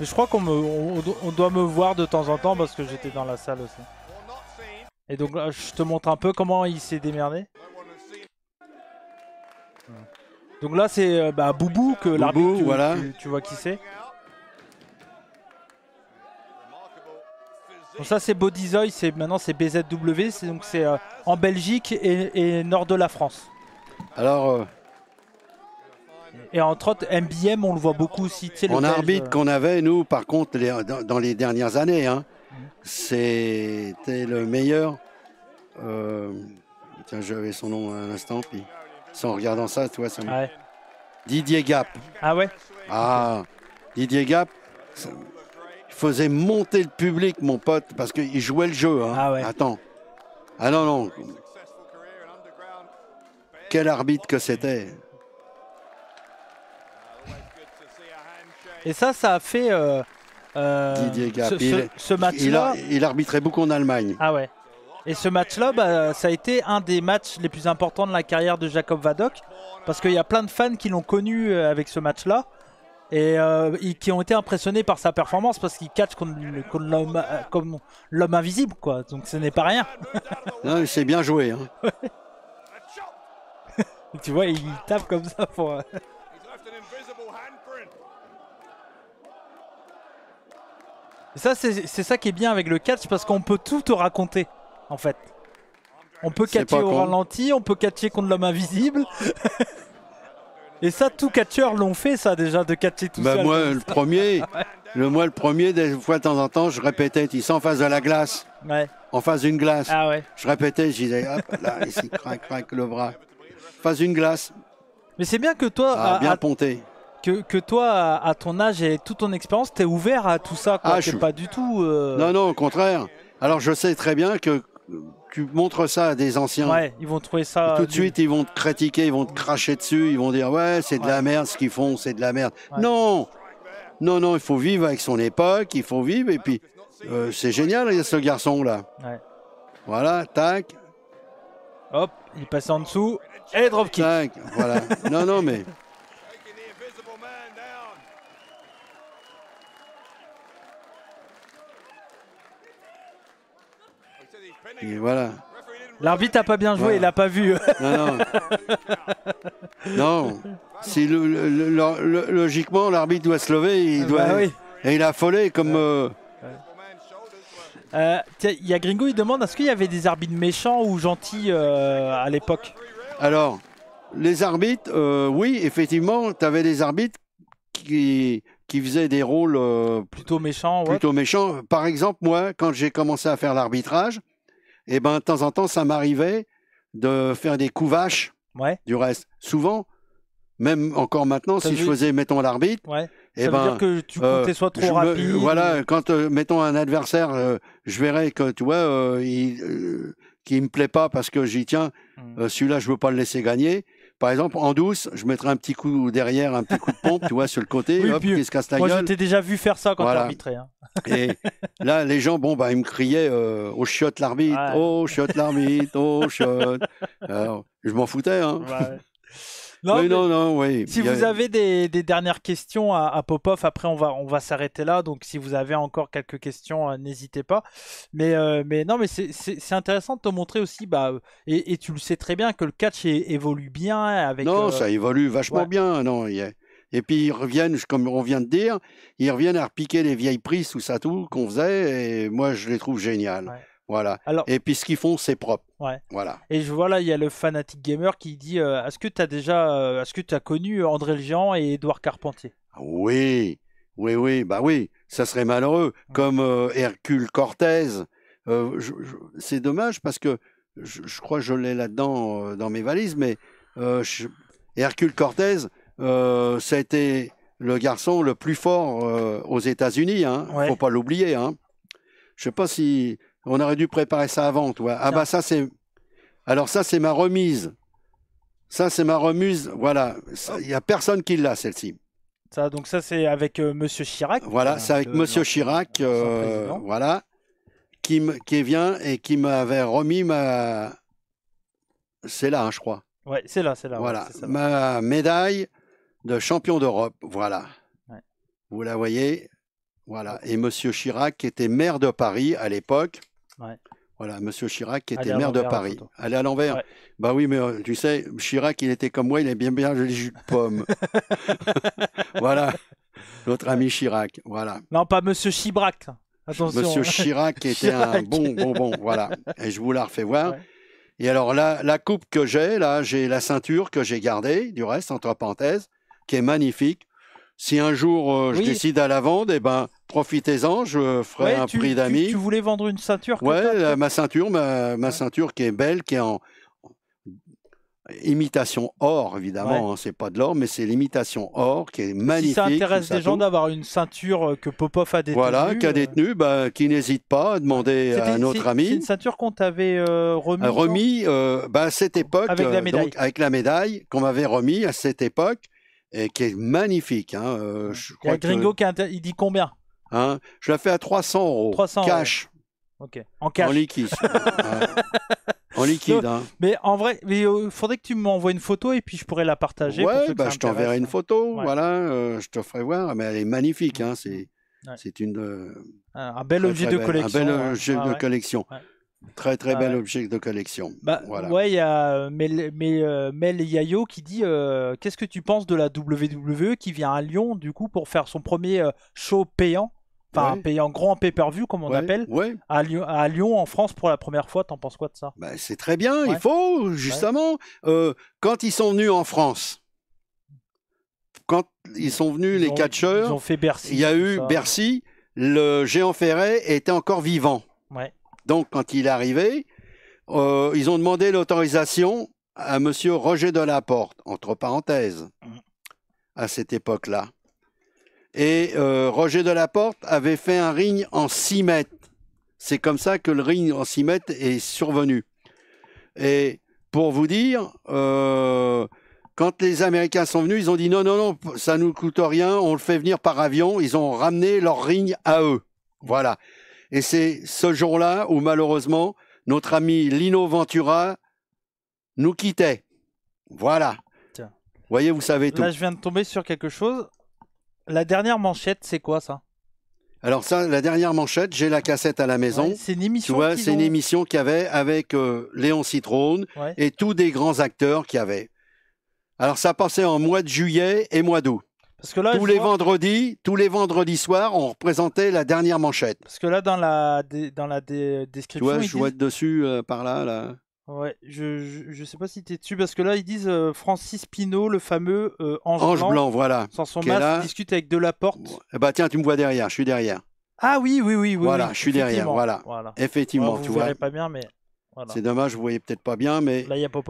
je crois qu'on on doit me voir de temps en temps parce que j'étais dans la salle aussi. Et donc là, euh, je te montre un peu comment il s'est démerdé. Donc là, c'est euh, bah, Boubou que l'arbitre, tu, voilà. tu, vois qui c'est. Donc ça, c'est Bodizoy, c'est maintenant c'est BZW, c'est donc c'est euh, en Belgique et, et, nord de la France. Alors, et entre autres, MBM, on le voit beaucoup aussi. En arbitre euh, qu'on avait, nous, par contre, dans, les dernières années, hein. c'était le meilleur. Euh, tiens, j'avais son nom à l'instant, puis en regardant ça, tu vois, ça Didier Gap. Ah ouais Ah, Didier Gap, faisait monter le public, mon pote, parce qu'il jouait le jeu. Hein. Ah ouais. Attends. Ah non, non. Quel arbitre que c'était. Et ça, ça a fait. Euh, euh, ce, match-là. Il, arbitrait beaucoup en Allemagne. Ah ouais. Et ce match-là, bah, ça a été un des matchs les plus importants de la carrière de Jacob Vadok. Parce qu'il y a plein de fans qui l'ont connu euh, avec ce match-là. Et qui ont été impressionnés par sa performance parce qu'il catch comme l'homme invisible, quoi. Donc ce n'est pas rien. non, c'est bien joué. Hein. tu vois, il tape comme ça pour. ça, c'est ça qui est bien avec le catch parce qu'on peut tout te raconter, en fait. On peut catcher au ralenti, on peut catcher contre l'homme invisible. Et ça, tous catcheurs l'ont fait, ça déjà, de catcher tout bah Moi, le premier, le, moi, le premier, des fois, de temps en temps, je répétais, il s'en en face de la glace. En face d'une glace. Ah Je répétais, je disais, hop, là, ici, crac, crac, le bras. Face une glace. Mais c'est bien que toi. Ah, bien ponté que, toi, à ton âge et toute ton expérience, tu es ouvert à tout ça. Quoi. Ah, je pas du tout. Euh, non, non, au contraire. Alors, je sais très bien que tu montres ça à des anciens. Ouais, ils vont trouver ça. Tout de suite, ils vont te critiquer, ils vont te cracher dessus, ils vont dire Ouais, c'est de la merde ce qu'ils font, c'est de la merde. Non Non, non, il faut vivre avec son époque, il faut vivre, et puis euh, c'est génial, il y ce garçon-là. Voilà, tac. Hop, il passe en dessous, et drop Tac, voilà. non, non, mais. voilà. L'arbitre n'a pas bien joué, il n'a pas vu. Non, non. logiquement, l'arbitre doit se lever, il bah doit. Et il a affolé comme. Euh, il y a Gringo, il demande est-ce qu'il y avait des arbitres méchants ou gentils euh, à l'époque Alors, les arbitres, euh, oui, effectivement, tu avais des arbitres qui, faisaient des rôles plutôt méchants. Plutôt méchants. Par exemple, moi, quand j'ai commencé à faire l'arbitrage, et eh ben de temps en temps, ça m'arrivait de faire des coups vaches. Du reste, souvent, même encore maintenant, si je faisais, mettons, l'arbitre, eh ça veut ben, dire que tu euh, comptais soit trop rapide. voilà, quand, euh, mettons, un adversaire, euh, je verrais que, tu vois, il, qui me plaît pas parce que j'y tiens, mmh. celui-là, je veux pas le laisser gagner. Par exemple, en douce, je mettrais un petit coup derrière, un petit coup de pompe, tu vois, sur le côté, hop, puis, qui se casse la gueule. je t'ai déjà vu faire ça quand voilà. arbitrais. Hein. Et là, les gens, bon, bah, ils me criaient oh, chiotte l'arbitre, oh, chiotte l'arbitre, oh, chiotte. je m'en foutais, hein non, non, non, oui. Si vous avez des, dernières questions à, à Popov, après on va, on va s'arrêter là. Donc si vous avez encore quelques questions, euh, n'hésitez pas. Mais, euh, mais non, mais c'est intéressant de te montrer aussi, bah, euh, et, tu le sais très bien, que le catch évolue bien avec. Non, ça évolue vachement bien. Non, Et puis ils reviennent, comme on vient de dire, ils reviennent à repiquer les vieilles prises, sous ça, tout qu'on faisait. Et moi, je les trouve géniales. Voilà. et puis ce qu'ils font, c'est propre. Voilà. Et je vois là, il y a le fanatique gamer qui dit euh, Est-ce que tu as déjà, euh, ce que tu as connu euh, André le et Édouard Carpentier ah Oui, oui, oui, bah oui, ça serait malheureux. Comme Hercule Cortez, c'est dommage parce que je, crois que je l'ai là-dedans dans mes valises, mais Hercule Cortez, ça a été le garçon le plus fort aux États-Unis. Il hein. Faut pas l'oublier. Je hein. Je sais pas si on aurait dû préparer ça avant, toi. Ah bah ça c'est. Alors ça c'est ma remise. Ça c'est ma remise. Voilà. Il n'y a personne qui l'a celle-ci. Ça donc ça c'est avec euh, Monsieur Chirac. Voilà, euh, c'est avec Monsieur Chirac. Euh, voilà. Qui, qui vient et qui m'avait remis ma. C'est là, hein, je crois. Ouais, c'est là, c'est là. Voilà. ma médaille de champion d'Europe. Voilà. Vous la voyez. Voilà. Et Monsieur Chirac, qui était maire de Paris à l'époque, voilà, Monsieur Chirac qui était maire de Paris. Allez à l'envers. Bah oui, mais euh, tu sais, Chirac, il était comme moi, il est bien bien les jus de pomme. voilà, notre ami Chirac. Voilà. Non, pas Monsieur Chibrac. Hein. Attention. Monsieur Chirac qui était un bon bon bon Voilà. Et je vous la refais voir. Et alors là, la coupe que j'ai, là, j'ai la ceinture que j'ai gardée, du reste, entre parenthèses, qui est magnifique. Si un jour euh, je décide à la vendre, eh ben, profitez-en, je ferai un prix d'ami. Tu, voulais vendre une ceinture Oui, ma ceinture, ma, ceinture qui est belle, qui est en imitation or, évidemment, hein, c'est pas de l'or, mais c'est l'imitation or qui est magnifique. Si ça intéresse des gens d'avoir une ceinture euh, que Popov a détenue. Voilà, euh, détenue, bah, qui n'hésite pas à demander à un autre ami. C'est une ceinture qu'on t'avait remis. Remis, bah, à cette époque, avec avec la médaille qu'on m'avait remis à cette époque qui est magnifique. Hein. Euh, je il a Gringo qui il dit combien hein, je la fais à 300 euros 300, cash, Ok. En cash. en liquide. En liquide. hein. Mais en vrai, euh, il faudrait que tu m'envoies une photo et puis je pourrais la partager. Ouais, bah, je t'enverrai une photo, voilà, euh, je te ferai voir, mais elle est magnifique, hein, c'est une ah, Un, bel objet de collection. un bel hein. objet ah de collection. Très très ah bel objet de collection. Bah, Ouais, il y a euh, Mel, euh, Mel, Yayo qui dit euh, Qu'est-ce que tu penses de la WWE qui vient à Lyon du coup pour faire son premier show payant Enfin, payant grand pay-per-view comme on appelle À, Lyon, en France pour la première fois. T'en penses quoi de ça ben C'est très bien, il faut justement. quand ils sont venus en France, quand ils sont venus les catcheurs, ils ont fait Bercy, il y a eu Bercy, le géant Ferret était encore vivant. Ouais. Donc, quand il est arrivé, euh, ils ont demandé l'autorisation à M. Roger Delaporte, entre parenthèses, mhm. à cette époque-là. Et euh, Roger Delaporte avait fait un ring en 6 mètres. C'est comme ça que le ring en 6 mètres est survenu. Et pour vous dire, euh, quand les Américains sont venus, ils ont dit non, non, non, ça ne nous coûte rien, on le fait venir par avion. Ils ont ramené leur ring à eux. Voilà. Et c'est ce jour-là où malheureusement notre ami Lino Ventura nous quittait. Voilà. Vous voyez, vous savez tout. Là, je viens de tomber sur quelque chose. La dernière manchette, c'est quoi ça alors ça, la dernière manchette, j'ai la cassette à la maison. c'est une émission. Tu vois, c'est une émission qu'il y avait avec euh, Léon Citrone et tous des grands acteurs qu'il y avait. Alors ça passait en mois de juillet et mois d'août que là, tous les vendredis, tous les vendredis soirs, on représentait la dernière manchette. Parce que là, dans la dans la description, tu vois, je vois être dessus euh, par là, là. Ouais, je, je, sais pas si es dessus parce que là ils disent euh, Francis Pinault, le fameux euh, ange, ange blanc, voilà. Sans son masque, là... discute avec Delaporte. Eh bah tiens, tu me vois derrière, je suis derrière. Ah oui, oui, oui, oui. Voilà, je suis derrière, voilà. Effectivement, vous tu vois. pas bien, mais. C'est dommage, vous voyez peut-être pas bien, mais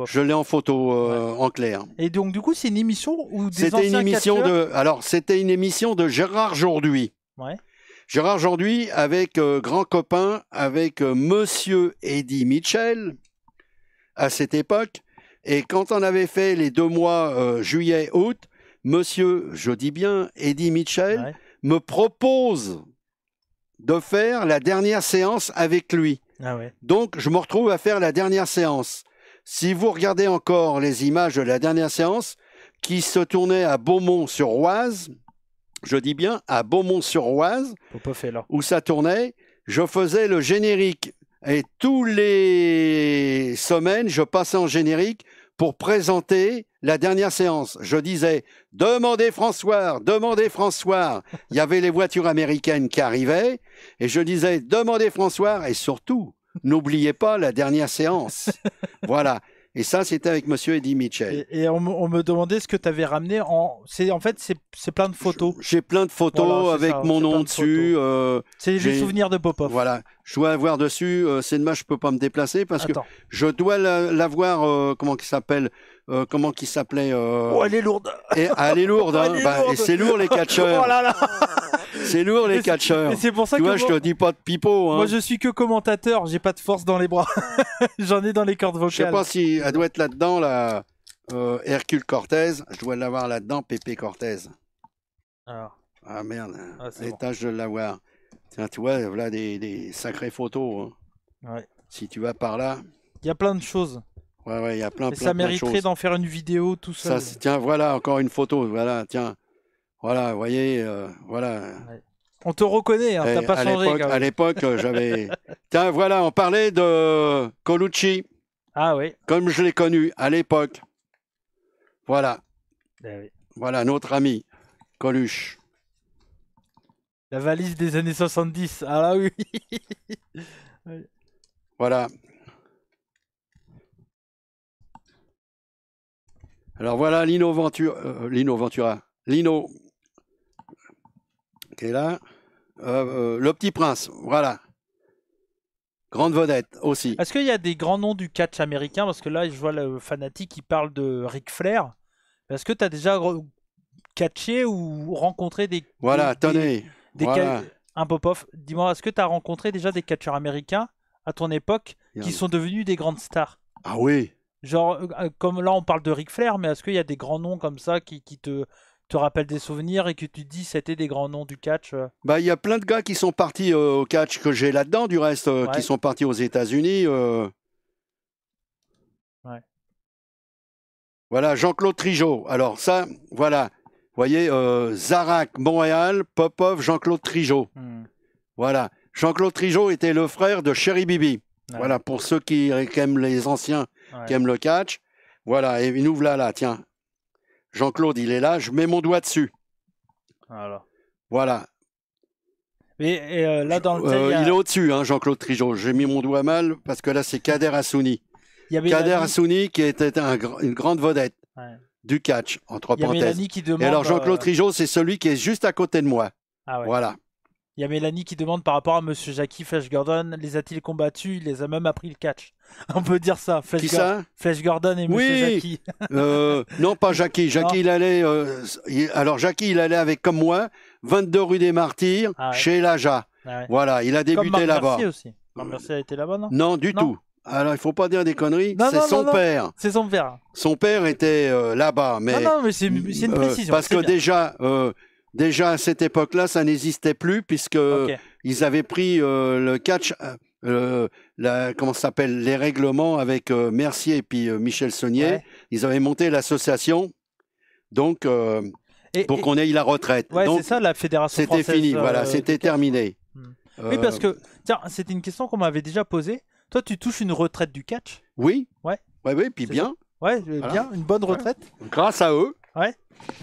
je l'ai en photo euh, en clair. Et donc du coup, c'est une émission où des C'était une émission de. Alors, c'était une émission de Gérard Jourduy. Gérard Jourduy avec euh, grand copain avec euh, Monsieur Eddie Mitchell à cette époque. Et quand on avait fait les deux mois juillet août, Monsieur, je dis bien Eddie Mitchell, me propose de faire la dernière séance avec lui. Ah Donc, je me retrouve à faire la dernière séance. Si vous regardez encore les images de la dernière séance, qui se tournait à Beaumont-sur-Oise, je dis bien à Beaumont-sur-Oise, où ça tournait, je faisais le générique. Et tous les semaines, je passais en générique pour présenter la dernière séance. Je disais, demandez François, demandez François. Il y avait les voitures américaines qui arrivaient, et je disais, demandez François, et surtout, n'oubliez pas la dernière séance. voilà. Et ça, c'était avec Monsieur Eddie Mitchell. Et, on, me demandait ce que tu avais ramené. En, fait, c'est plein de photos. J'ai plein de photos avec mon nom dessus. Euh, c'est les souvenirs de Popov. Voilà, je dois avoir dessus. Euh, c'est dommage, je ne peux pas me déplacer parce que je dois l'avoir. Euh, comment qu'il s'appelle euh, comment qui s'appelait euh, Oh, elle est lourde. Et, eh, ah, elle hein. bah, lourde, et c'est lourd les oh catcheurs. c'est lourd les catcheurs. c'est pour ça vois, moi, je te dis pas de pipeau. Hein. Moi, je suis que commentateur. J'ai pas de force dans les bras. J'en ai dans les cordes vocales. Je sais pas si elle doit être là-dedans, là. Euh, Hercule Cortez. Je dois l'avoir là-dedans, Pépé Cortez. Ah, ah merde. Ah, de l'avoir. tu vois, voilà des, des sacrées photos. Hein. Si tu vas par là. Il y a plein de choses. Et ça mériterait d'en faire une vidéo tout seul. Ça, tiens, voilà, encore une photo. Voilà, tiens. Voilà, vous voyez, euh, voilà. On te reconnaît, hein, t'as pas changé. À l'époque, euh, j'avais. tiens, voilà, on parlait de Colucci. Ah oui. Comme je l'ai connu à l'époque. Voilà. Ben voilà, notre ami, Coluche. La valise des années 70. Ah oui. oui. Voilà. Alors voilà Lino Ventura, euh, Lino Ventura, Lino qui est là, euh, euh, le Petit Prince, voilà. Grande vedette aussi. Est-ce qu'il y a des grands noms du catch américain Parce que là, je vois le fanatique qui parle de Ric Flair. Est-ce que tu as déjà catché ou rencontré des. Voilà, un pop-off. Dis-moi, est-ce que tu as rencontré déjà des catcheurs américains à ton époque qui sont devenus des grandes stars Ah oui, Genre, euh, euh, comme là on parle de Ric Flair, mais est-ce qu'il y a des grands noms comme ça qui, te, te rappellent des souvenirs et que tu dis c'était des grands noms du catch euh Bah, il y a plein de gars qui sont partis au catch que j'ai là-dedans, du reste, qui sont partis aux États-Unis. Voilà, Jean-Claude Trijot. Alors, ça, voilà. Vous voyez, Zarak, Montréal, Popov, Jean-Claude Trijot. Hmm. Voilà. Jean-Claude Trijot était le frère de Sherry Bibi. Voilà, pour ceux qui aiment les anciens qui le catch. Voilà, et nous voilà là, tiens. Jean-Claude, il est là, je mets mon doigt dessus. Voilà. Voilà. Mais euh, là, dans euh, Il est euh, au-dessus, hein, Jean-Claude Trigeau. J'ai mis mon doigt mal parce que là, c'est Kader Assouni. Kader Assouni qui était une grande vedette du catch, entre parenthèses. et alors, Jean-Claude Trijot, c'est celui qui est juste à côté de moi. Ah voilà. Il y a Mélanie qui demande par rapport à Monsieur Jackie Flash Gordon les a-t-il combattus Il les a même appris le catch. On peut dire ça. Flash Gordon et Monsieur Jackie. Euh, non, pas Jackie. Jackie, il ah. allait. Euh, alors, Jackie, il allait avec, comme moi, 22 rue des Martyrs, ah chez Laja. Ah voilà, il a débuté là-bas. aussi. a été là-bas, non Non, du tout. Alors, il faut pas dire des conneries. C'est son père. C'est son père. Son père était euh, là-bas, mais. Non, mais c'est une précision. parce que déjà. Déjà à cette époque-là, ça n'existait plus puisque ils avaient pris le catch euh, la, comment s'appelle les règlements avec euh, Mercier et puis euh, Michel Saunier. Ils avaient monté l'association, donc pour qu'on ait la retraite. c'est ça la fédération C'était fini, voilà, c'était terminé. Hmm. Oui, parce que tiens, c'était une question qu'on m'avait déjà posée. Toi, tu touches une retraite du catch Oui. Ouais. Ouais, oui, puis bien. Ouais, bien, une bonne retraite. Grâce à eux. Ouais.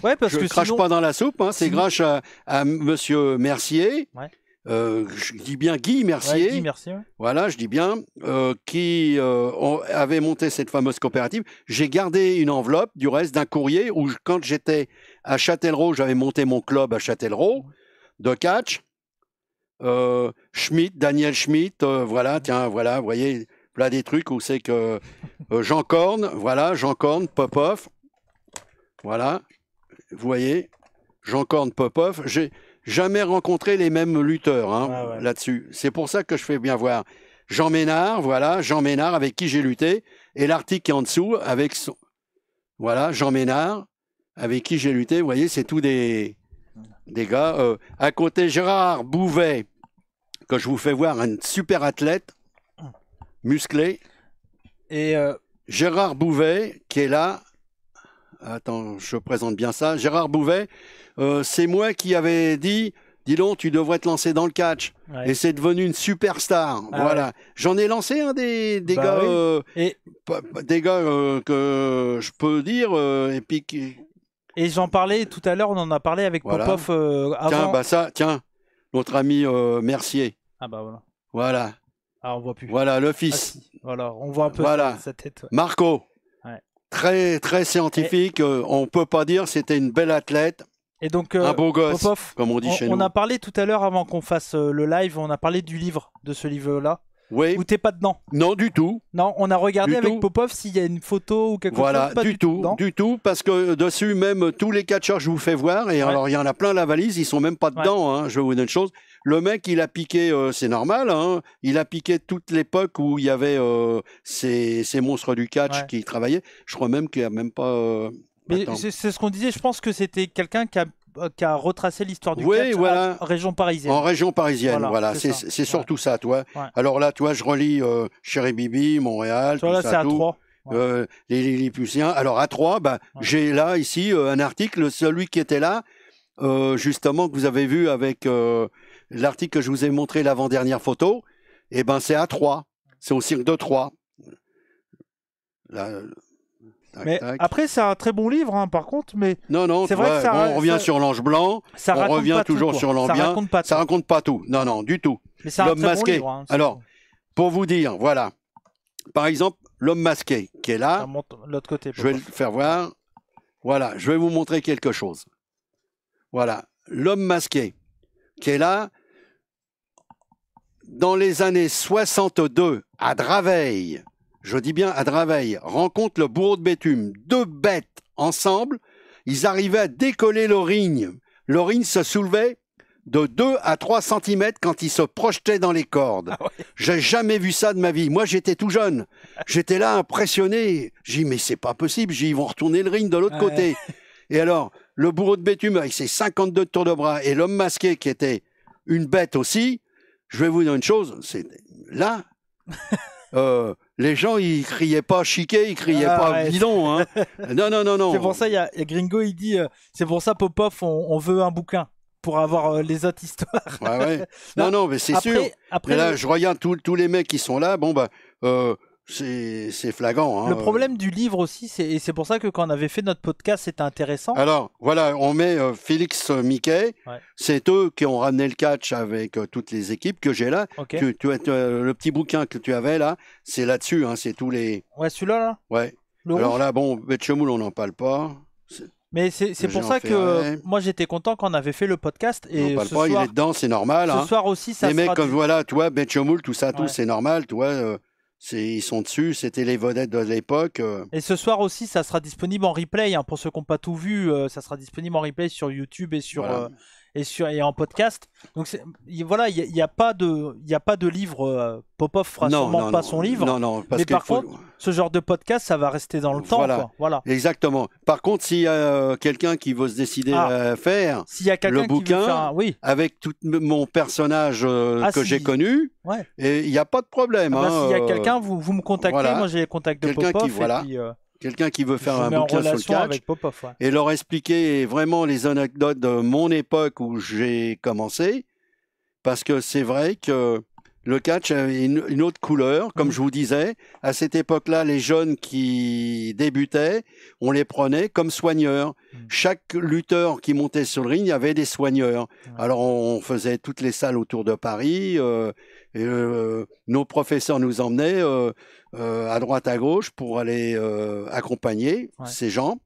Ouais, parce je que crache pas dans la soupe. Hein, c'est grâce à, à Monsieur Mercier. Ouais euh, je dis bien Guy Mercier, voilà, je dis bien, euh, qui euh, avait monté cette fameuse coopérative. J'ai gardé une enveloppe du reste d'un courrier où, quand j'étais à Châtellerault, j'avais monté mon club à Châtellerault de catch. Schmidt Daniel Schmitt, voilà, tiens, voilà, vous voyez, là des trucs où c'est que Jean Corne, voilà, Jean Corne, Popov, voilà, vous voyez, Jean Corne, Popov, j'ai jamais rencontré les mêmes lutteurs hein, ah là-dessus. C'est pour ça que je fais bien voir Jean Ménard, voilà, Jean Ménard avec qui j'ai lutté, et l'article qui est en dessous avec son... Voilà, Jean Ménard, avec qui j'ai lutté, vous voyez, c'est tous des, des gars. Euh, à côté, Gérard Bouvet, que je vous fais voir, un super athlète, musclé. Et euh, Gérard Bouvet, qui est là. Attends, je présente bien ça. Gérard Bouvet, euh, c'est moi qui avais dit dis tu devrais te lancer dans le catch. Et c'est devenu une superstar. Ah voilà. J'en ai lancé un des, bah gars, euh, des gars euh, que je peux dire, et puis qui... Et j'en parlais tout à l'heure, on en a parlé avec Popov avant. Tiens, bah ça, tiens, notre ami Mercier. Ah bah voilà. Voilà. Ah, on voit plus. Voilà, le fils. Ah, voilà, on voit un peu sa tête. Marco. Très, très scientifique. on peut pas dire, c'était une belle athlète et donc, euh, un beau gosse, Popov, comme on dit on, a parlé tout à l'heure avant qu'on fasse euh, le live, on a parlé du livre, de ce livre-là. Oui. Ou t'es pas dedans Non, du tout. Non, on a regardé avec Popov s'il y a une photo ou quelque chose. Voilà, du, tout, du tout, parce que euh, dessus, même tous les catcheurs, je vous fais voir, et alors il y en a plein la valise, ils sont même pas dedans, hein, je vais vous donner une chose. Le mec, il a piqué, c'est normal, hein, il a piqué toute l'époque où il y avait ces, monstres du catch qui travaillaient. Je crois même qu'il n'y a même pas c'est ce qu'on disait, je pense que c'était quelqu'un qui a euh, retracé l'histoire du oui, euh, en région parisienne. En région parisienne, voilà. C'est surtout ça, toi. Alors là, toi, je relis euh, Chéri Bibi, Montréal, tout À les Lilliputiens. Alors à 3, bah, j'ai là, ici, un article, celui qui était là, justement, que vous avez vu avec l'article que je vous ai montré l'avant-dernière photo, et eh ben c'est à 3. C'est au cirque de 3 mais après, c'est un très bon livre, hein, par contre. Mais non, non, c'est on revient sur l'ange blanc, ça on revient toujours sur l'ambiance. Ça raconte pas tout. Ça raconte pas tout. Non, non, du tout. L'homme masqué. Hein, Alors, pour vous dire, voilà. Par exemple, l'homme masqué qui est là. l'autre côté. Je vais le faire voir. Voilà, je vais vous montrer quelque chose. Voilà, l'homme masqué qui est là. Dans les années 62, à Draveil, je dis bien à Draveil, rencontre le bourreau de Bétume. Deux bêtes ensemble, ils arrivaient à décoller le Le ring se soulevait de 2 à 3 cm quand il se projetait dans les cordes. Je ah n'ai J'ai jamais vu ça de ma vie. Moi, j'étais tout jeune. J'étais là impressionné. J'ai dit, mais c'est pas possible. J'ai ils vont retourner le ring de l'autre côté. Et alors, le bourreau de Bétume avec ses 52 tours de bras et l'homme masqué qui était une bête aussi, je vais vous dire une chose, c'est là, euh, les gens, ils criaient pas chiquet, ils criaient ah pas bidon. Hein. non, non, non, non. C'est pour ça, il y, a, Gringo, il dit, euh, c'est pour ça, Popov, on, on, veut un bouquin pour avoir euh, les autres histoires. non, non, mais c'est sûr. Après, là, je regarde tous les mecs qui sont là. Bon, bah, c'est flagrant. Hein, le problème euh. du livre aussi, et c'est pour ça que quand on avait fait notre podcast, c'était intéressant. Alors, voilà, on met euh, Félix euh, Mickey. C'est eux qui ont ramené le catch avec toutes les équipes que j'ai là. Tu, tu, le petit bouquin que tu avais là, c'est là-dessus. Hein, c'est tous les. Ouais, celui-là, Ouais. Alors là, bon, Betchemoul, on n'en parle pas. Mais c'est pour ça que moi j'étais content qu'on avait fait le podcast. Et pas, il est dedans, c'est normal. Ce hein. soir aussi, ça Les mecs comme voilà, toi, Betchemoul, tout ça, tout, c'est normal, tu vois ils sont dessus, c'était les vedettes de l'époque. Euh. Et ce soir aussi, ça sera disponible en replay, hein, pour ceux qui n'ont pas tout vu, euh, ça sera disponible en replay sur YouTube et sur, euh, et, sur, et en podcast. Donc voilà, il n'y a, pas de, il a pas de livre. Euh, Popov fera sûrement pas son livre. Non, mais par contre, ce genre de podcast, ça va rester dans le temps. voilà. exactement. Par contre, s'il y a euh, quelqu'un qui veut se décider ah. à faire le bouquin oui. avec tout mon personnage euh, ah, que j'ai connu, et il n'y a pas de problème. Ah bah, hein, s'il y a quelqu'un, vous, vous me contactez. Moi, j'ai les contacts de Popov. Qui, Quelqu'un qui veut faire un bouquin sur le catch et leur expliquer vraiment les anecdotes de mon époque où j'ai commencé, parce que c'est vrai que le catch avait une, autre couleur, comme mhm. je vous disais. À cette époque-là, les jeunes qui débutaient, on les prenait comme soigneurs. Mhm. Chaque lutteur qui montait sur le ring, y avait des soigneurs. Alors on faisait toutes les salles autour de Paris. Euh, euh, nos professeurs nous emmenaient euh, euh, à droite, à gauche pour aller euh, accompagner ces gens.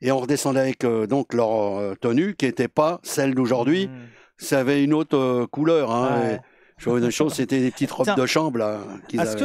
Et on redescendait avec euh, donc leur tenue qui n'était pas celle d'aujourd'hui. Mmh. Ça avait une autre couleur. Je vois une chose, c'était des petites robes de chambre. Est-ce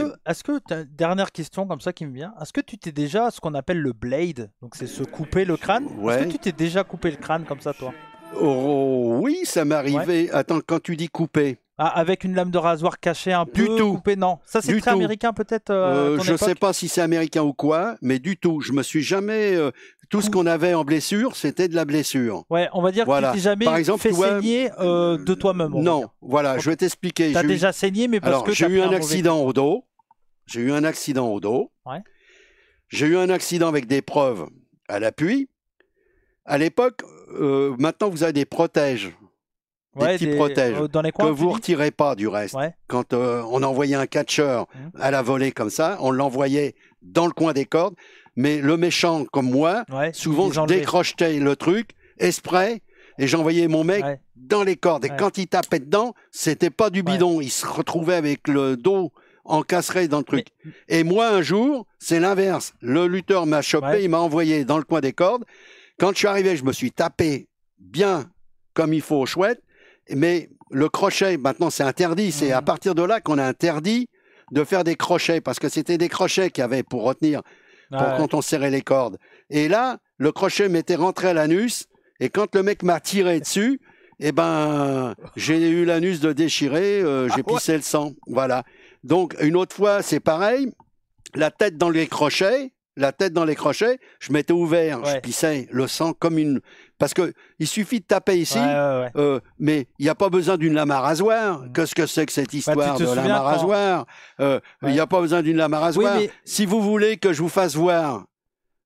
que, est dernière question comme ça qui me vient, est-ce que tu t'es déjà ce qu'on appelle le blade, donc c'est se couper le crâne Est-ce que tu t'es déjà coupé le crâne comme ça, toi oh, oui, ça m'est arrivé. Attends, quand tu dis couper, ah, avec une lame de rasoir cachée un peu coupée, non. Ça c'est très américain peut-être. Euh, euh, je ne sais pas si c'est américain ou quoi, mais du tout. Je me suis jamais. Euh, tout ce qu'on avait en blessure, c'était de la blessure. Ouais, on va dire que tu t'es jamais fait saigner de toi-même. Non, voilà, je vais t'expliquer. Tu as déjà saigné, mais parce que j'ai eu, un, accident au dos. J'ai eu un accident au dos. J'ai eu un accident avec des preuves à l'appui. À l'époque, maintenant vous avez des protèges des petits que vous retirez pas du reste. Quand euh, on envoyait un catcheur mmh. à la volée comme ça, on l'envoyait dans le coin des cordes. Mais le méchant comme moi, souvent je décrochetais le truc, esprit, et j'envoyais mon mec dans les cordes. Et quand il tapait dedans, c'était pas du bidon. Il se retrouvait avec le dos encassé dans le truc. Et moi, un jour, c'est l'inverse. Le lutteur m'a chopé, il m'a envoyé dans le coin des cordes. Quand je suis arrivé, je me suis tapé bien comme il faut chouette mais le crochet, maintenant, c'est interdit. C'est à mm. partir de là qu'on a interdit de faire des crochets, parce que c'était des crochets qu'il y avait pour retenir, pour quand on serrait les cordes. Et là, le crochet m'était rentré à l'anus, et quand le mec m'a tiré dessus, eh ben, j'ai eu l'anus de déchirer, euh, ah, j'ai pissé le sang. Voilà. Donc, une autre fois, c'est pareil. La tête dans les crochets, la tête dans les crochets, je m'étais ouvert, je pissais le sang comme une, parce que il suffit de taper ici, euh, mais il n'y a pas besoin d'une lame à rasoir. Mmh. Qu'est-ce que c'est que cette bah, histoire de lame à rasoir euh, Il n'y a pas besoin d'une lame à rasoir. Si vous voulez que je vous fasse voir,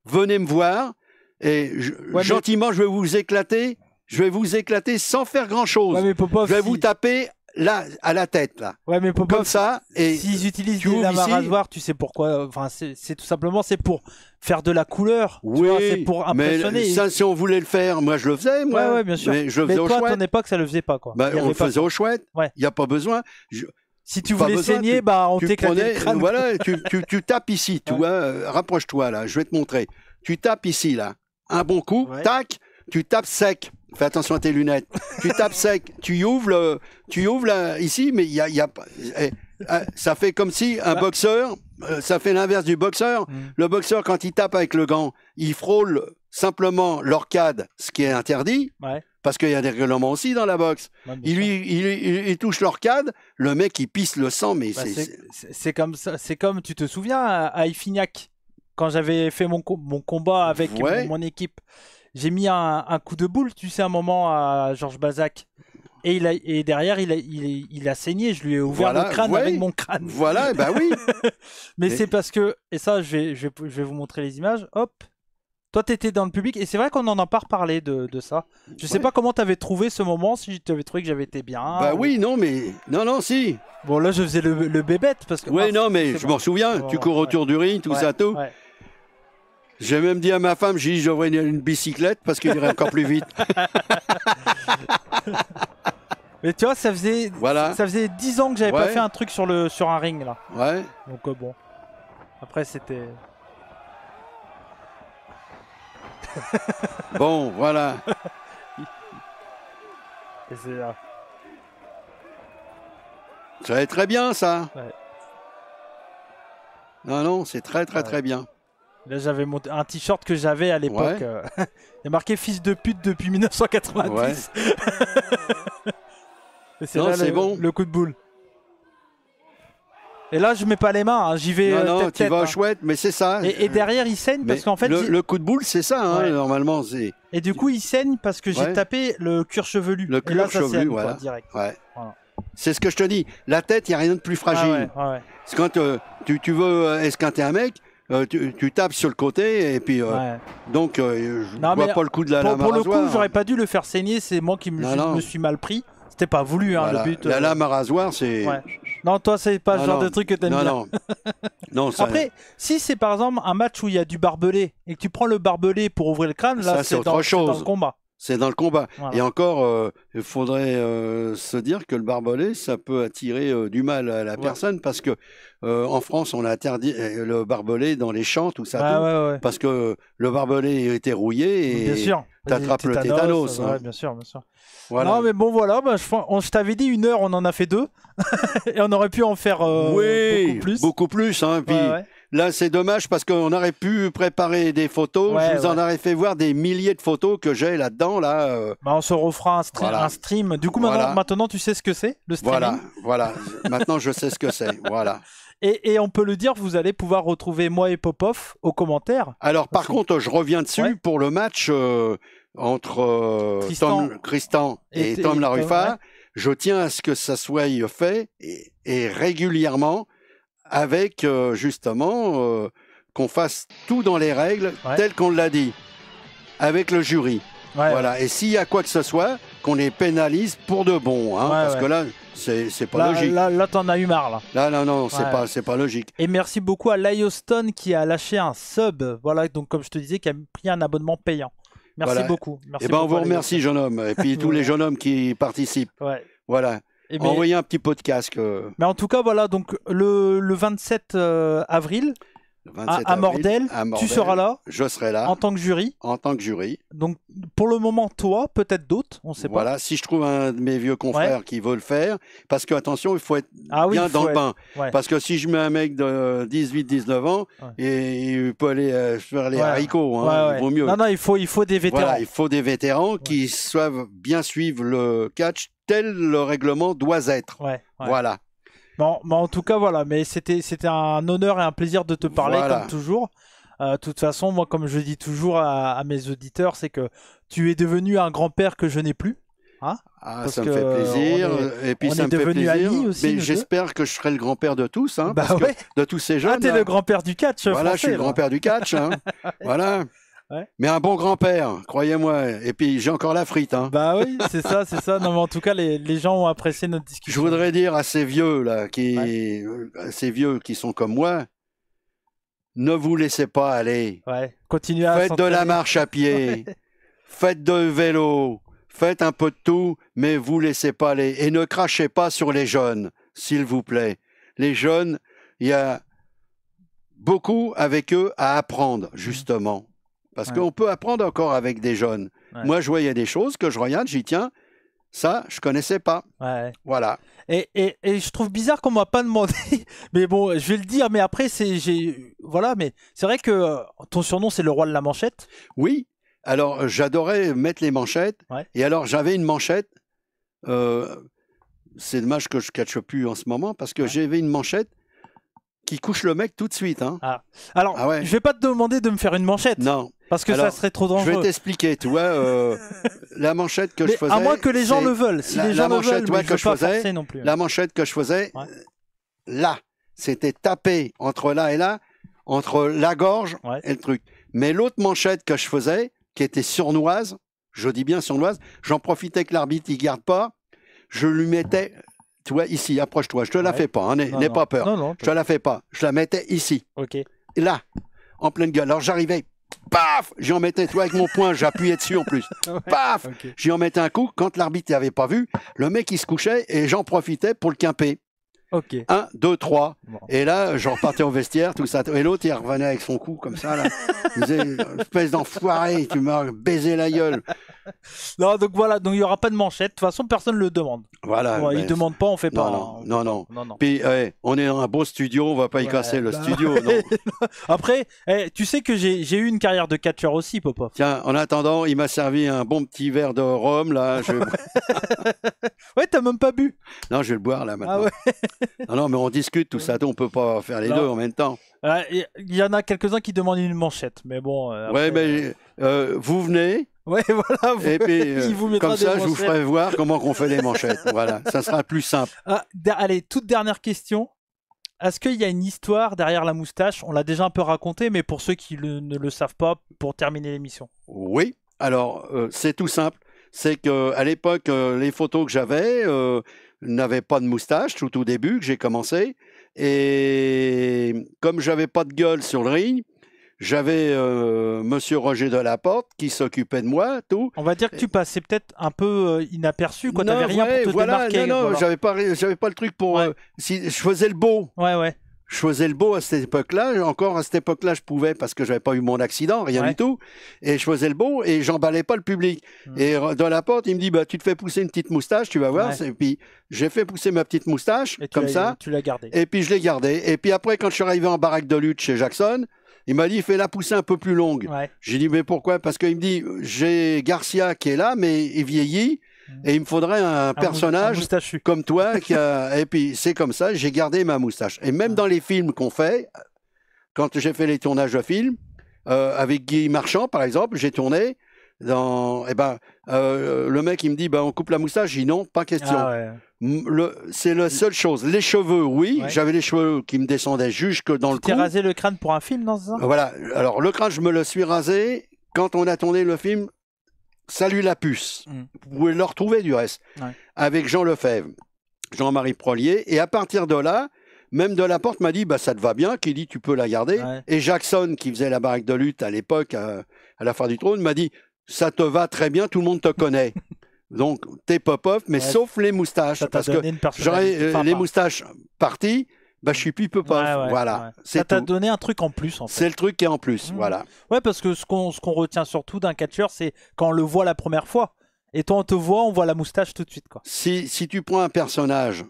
venez me voir. Et gentiment, je vais vous éclater. Je vais vous éclater sans faire grand-chose. je vais vous taper là à la tête là. Ouais mais comme ça et s'ils utilisent une lame à rasoir, tu sais pourquoi euh, Enfin c'est tout simplement c'est pour faire de la couleur. Oui, c'est pour impressionner. Mais ça, si on voulait le faire, moi je le faisais, moi. bien sûr. Mais je le toi, au à ton époque, ça le faisait pas, quoi. Bah, on le faisait au chouette. Il n'y a pas besoin. Si tu voulais saigner, bah, on t'éclatait Voilà, tu, tapes ici, tu vois. Euh, rapproche-toi, là, je vais te montrer. Tu tapes ici, là. Un bon coup, tac, tu tapes sec. Fais attention à tes lunettes. tu tapes sec, tu ouvres, tu ouvres là, ici, mais il n'y a, pas... Eh, eh, ça fait comme si un bah. boxeur euh, ça fait l'inverse du boxeur. Mm. Le boxeur, quand il tape avec le gant, il frôle simplement l'orcade, ce qui est interdit, parce qu'il y a des règlements aussi dans la boxe. il, il, touche l'orcade, le mec, il pisse le sang, mais bah, c'est... comme ça, c'est comme, tu te souviens, à Ifignac, quand j'avais fait mon, mon, combat avec mon, équipe, j'ai mis un, coup de boule, tu sais, un moment à Georges Bazac et, il et derrière, il a, il, a saigné. Je lui ai ouvert le crâne avec mon crâne. Voilà, bah oui. mais, c'est parce que, et ça, je vais, je, vais, vous montrer les images. Hop, toi, t'étais dans le public et c'est vrai qu'on n'en a pas reparlé de, de ça. Je ne sais pas comment t'avais trouvé ce moment, si tu avais trouvé que j'avais été bien. Bah oui, non, mais. Non, non, si. Bon, là, je faisais le, bébête parce que. Oui, non, mais je m'en souviens. Oh, tu cours autour du ring, tout ça, tout. J'ai même dit à ma femme, j'ai dit, j'aurais une, bicyclette parce qu'il irait encore plus vite. Mais tu vois, ça faisait, ça faisait 10 ans que j'avais pas fait un truc sur, le, sur un ring là. Ouais. Donc euh, bon. Après, c'était. bon, voilà. Et c'est Ça va être très bien, ça. Ouais. Non, non, c'est très, très, très bien. Là, j'avais monté un t-shirt que j'avais à l'époque. Euh, il y marqué fils de pute depuis 1990. c'est le, bon. le coup de boule. Et là, je mets pas les mains, hein, j'y vais. Non, euh, non, tu vas hein. chouette, mais c'est ça. Et, derrière, il saigne parce qu'en fait. Le, coup de boule, c'est ça, hein, normalement. Et du coup, il saigne parce que j'ai tapé le cuir chevelu. Le cuir chevelu, Ouais. C'est ce que je te dis. La tête, il n'y a rien de plus fragile. Ah c'est quand euh, tu, tu, veux euh, esquinter un mec, tu, tapes sur le côté et puis donc je vois pas le coup de la pour, pour le coup j'aurais pas dû le faire saigner c'est moi qui me suis mal pris T'es pas voulu, hein, le but. La euh. lame à rasoir, c'est. Non, toi, c'est pas le genre de truc que t'aimes bien. Non, non. Après, si c'est par exemple un match où il y a du barbelé et que tu prends le barbelé pour ouvrir le crâne, là, c'est dans, dans, le combat. C'est dans le combat. Et encore, euh, il faudrait euh, se dire que le barbelé, ça peut attirer du mal à la personne parce que en France, on a interdit le barbelé dans les champs, tout ça, bah parce que le barbelé était rouillé. Et... Bien sûr t'attrapes le tétanos. Hein. bien sûr, bien sûr. Voilà. Non, mais bon, voilà, bah, je, t'avais dit une heure, on en a fait deux. et on aurait pu en faire euh, beaucoup plus. Beaucoup plus, hein. puis... Là, c'est dommage parce qu'on aurait pu préparer des photos. je vous en aurais fait voir des milliers de photos que j'ai là-dedans. Là. Euh. bah, on se refera un, stream. Du coup, maintenant, tu sais ce que c'est, le stream. Voilà, voilà. maintenant, je sais ce que c'est. Voilà. Et, on peut le dire, vous allez pouvoir retrouver moi et Popov aux commentaires. Alors, par contre, je reviens dessus pour le match. Euh, entre euh, Tristan, et, Tom Laruffa. Je tiens à ce que ça soit fait et, régulièrement avec euh, justement euh, qu'on fasse tout dans les règles tel telles qu'on l'a dit avec le jury. voilà. Et s'il y a quoi que ce soit, qu'on les pénalise pour de bon, hein, parce que là, c'est pas logique. Là, là t'en as eu marre, là. Là, non, non, c'est pas, c'est pas logique. Et merci beaucoup à Lyoston qui a lâché un sub, voilà, donc comme je te disais, qui a pris un abonnement payant. Merci beaucoup. Eh ben, on vous remercie, jeune homme. Et puis tous les jeunes hommes qui participent. Voilà. Envoyez un petit podcast. Euh. Mais en tout cas, voilà, donc le, le 27 euh, avril ah, à, Mordel, tu seras là. Je serai là. En tant que jury. En tant que jury. Donc pour le moment, toi, peut-être d'autres, on ne sait pas. Voilà, si je trouve un de mes vieux confrères qui veut le faire, parce que attention, il faut être ah bien dans le bain. Parce que si je mets un mec de 18-19 ans, et il peut aller faire les haricots, il vaut mieux. Non, non, il faut, il faut des vétérans. il faut des vétérans qui soient bien suivre le catch tel le règlement doit être. Voilà mais en tout cas, voilà. Mais c'était, c'était un honneur et un plaisir de te parler, comme toujours. Euh, de toute façon, moi, comme je dis toujours à, mes auditeurs, c'est que tu es devenu un grand-père que je n'ai plus. Hein, ah, ça me fait plaisir. et puis ça me fait plaisir. mais j'espère que je serai le grand-père de tous, hein, bah de tous ces ah, jeunes. Ah, t'es le hein. grand-père du catch. Voilà, je suis le grand-père du catch. voilà. Mais un bon grand-père, croyez-moi. Et puis j'ai encore la frite. Hein. Bah oui, c'est ça, c'est ça. Non, mais en tout cas, les, gens ont apprécié notre discussion. Je voudrais dire à ces vieux là, qui, ces vieux qui sont comme moi, ne vous laissez pas aller. Ouais. Continuez à Faites de la marche à pied. Faites de vélo. Faites un peu de tout, mais vous laissez pas aller. Et ne crachez pas sur les jeunes, s'il vous plaît. Les jeunes, il y a beaucoup avec eux à apprendre, mmh. justement. Parce qu'on peut apprendre encore avec des jeunes. Moi, je voyais des choses que je regarde, j'y tiens. Ça, je connaissais pas. Voilà. Et, je trouve bizarre qu'on m'a pas demandé. Mais bon, je vais le dire. Mais après, c'est j'ai voilà. Mais c'est vrai que euh, ton surnom, c'est le roi de la manchette. Oui. Alors, euh, j'adorais mettre les manchettes. Et alors, j'avais une manchette. Euh, c'est dommage que je catche plus en ce moment parce que j'avais une manchette qui couche le mec tout de suite. Hein. Ah. Alors, ah je vais pas te demander de me faire une manchette. Non. Parce que ça serait trop dangereux. Je vais t'expliquer, tu vois, euh, la manchette que je faisais. À moins que les gens le veulent. Si la, les gens le veulent, vois, que je, faisais, non plus. La manchette que je faisais, là, c'était tapé entre là et là, entre la gorge et le truc. Mais l'autre manchette que je faisais, qui était surnoise, je dis bien sournoise, j'en profitais que l'arbitre il garde pas, je lui mettais, tu vois, ici, approche-toi, je te la fais pas, hein, n'aie pas peur, non, non, je te la fais pas, je la mettais ici, ok là, en pleine gueule. Alors j'arrivais Paf J'en mettais toi avec mon poing, j'appuyais dessus en plus. Paf j'y J'en mettais un coup. Quand l'arbitre avait pas vu, le mec il se couchait et j'en profitais pour le quimper. Ok. Un, deux, trois. Et là, je repartais au vestiaire, tout ça. Et l'autre, il revenait avec son cou comme ça, là. Il disait, espèce d'enfoiré, tu m'as baisé la gueule. non, donc voilà, donc il n'y aura pas de manchette. De toute façon, personne ne le demande. Voilà. il ne demandent pas, on fait pas. Non, non, Puis, on est dans un beau studio, on va pas y casser le bah studio. Après, eh, tu sais que j'ai eu une carrière de catcheur aussi, Popov. Tiens, en attendant, il m'a servi un bon petit verre de rhum, là. Je... ouais, t'as même pas bu. Non, je vais le boire, là, maintenant. Ah non, non, mais on discute, tout ça, on peut pas faire les deux en même temps. Ah, il y en a quelques-uns qui demandent une manchette, mais bon. Euh, ouais, mais euh, euh, vous venez, Ouais, voilà. Vous... Euh, comme ça, je vous ferai voir comment on fait les manchettes. voilà, ça sera plus simple. Ah, allez, toute dernière question. Est-ce qu'il y a une histoire derrière la moustache On l'a déjà un peu raconté, mais pour ceux qui ne le savent pas, pour terminer l'émission. Oui. Alors, euh, c'est tout simple. C'est qu'à l'époque, euh, les photos que j'avais n'avaient pas de moustache tout au début que j'ai commencé. Et comme j'avais pas de gueule sur le ring, j'avais euh, Monsieur Roger Delaporte qui s'occupait de moi, tout. On va dire que tu passais peut-être un peu euh, inaperçu, quoi. T'avais rien pour te démarquer. Non, j'avais pas, j'avais pas le truc pour. Euh, si je faisais le beau. Ouais, ouais. Je faisais le beau à cette époque-là. Encore à cette époque-là, je pouvais parce que j'avais pas eu mon accident, rien du tout. Et je faisais le beau et j'emballais pas le public. Hmm. Et Delaporte, il me dit, bah, tu te fais pousser une petite moustache, tu vas voir. Et puis j'ai fait pousser ma petite moustache comme ça. Tu l'as gardée. Et puis je l'ai gardée. Et puis après, quand je suis arrivé en baraque de lutte chez Jackson il m'a dit, fais la poussée un peu plus longue. J'ai dit, mais pourquoi Parce qu'il me dit, j'ai Garcia qui est là, mais il vieillit. Mm. Et il me faudrait un, personnage comme toi. Qui et puis c'est comme ça, j'ai gardé ma moustache. Et même dans les films qu'on fait, quand j'ai fait les tournages de films, euh, avec Guy Marchand par exemple, j'ai tourné dans. et eh ben, euh, le mec il me dit ben, on coupe la moustache, j'ai non, pas question. Ah c'est la seule chose. Les cheveux, oui. J'avais les cheveux qui me descendaient jusque dans le cou. Tu t'es rasé le crâne pour un film, dans ce sens Voilà. Alors, le crâne, je me le suis rasé. Quand on a tourné le film Salut la puce. Mm. Vous pouvez le retrouver, du reste. Avec Jean Lefebvre, Jean-Marie Prolier. Et à partir de là, même Delaporte m'a dit bah, ça te va bien. Qui dit tu peux la garder. Et Jackson, qui faisait la baraque de lutte à l'époque, à, à la fin du trône, m'a dit ça te va très bien, tout le monde te connaît. Donc, t'es pop-off, mais sauf les moustaches. parce que j'aurais euh, les moustaches parties, bah, je suis plus pop-off. voilà. Ça t'a donné un truc en plus. C'est le truc qui est en plus. Mmh. Voilà. Ouais, parce que ce qu'on retient surtout d'un catcheur, c'est quand on le voit la première fois. Et toi, on te voit, on voit la moustache tout de suite. Quoi. Si, si tu prends un personnage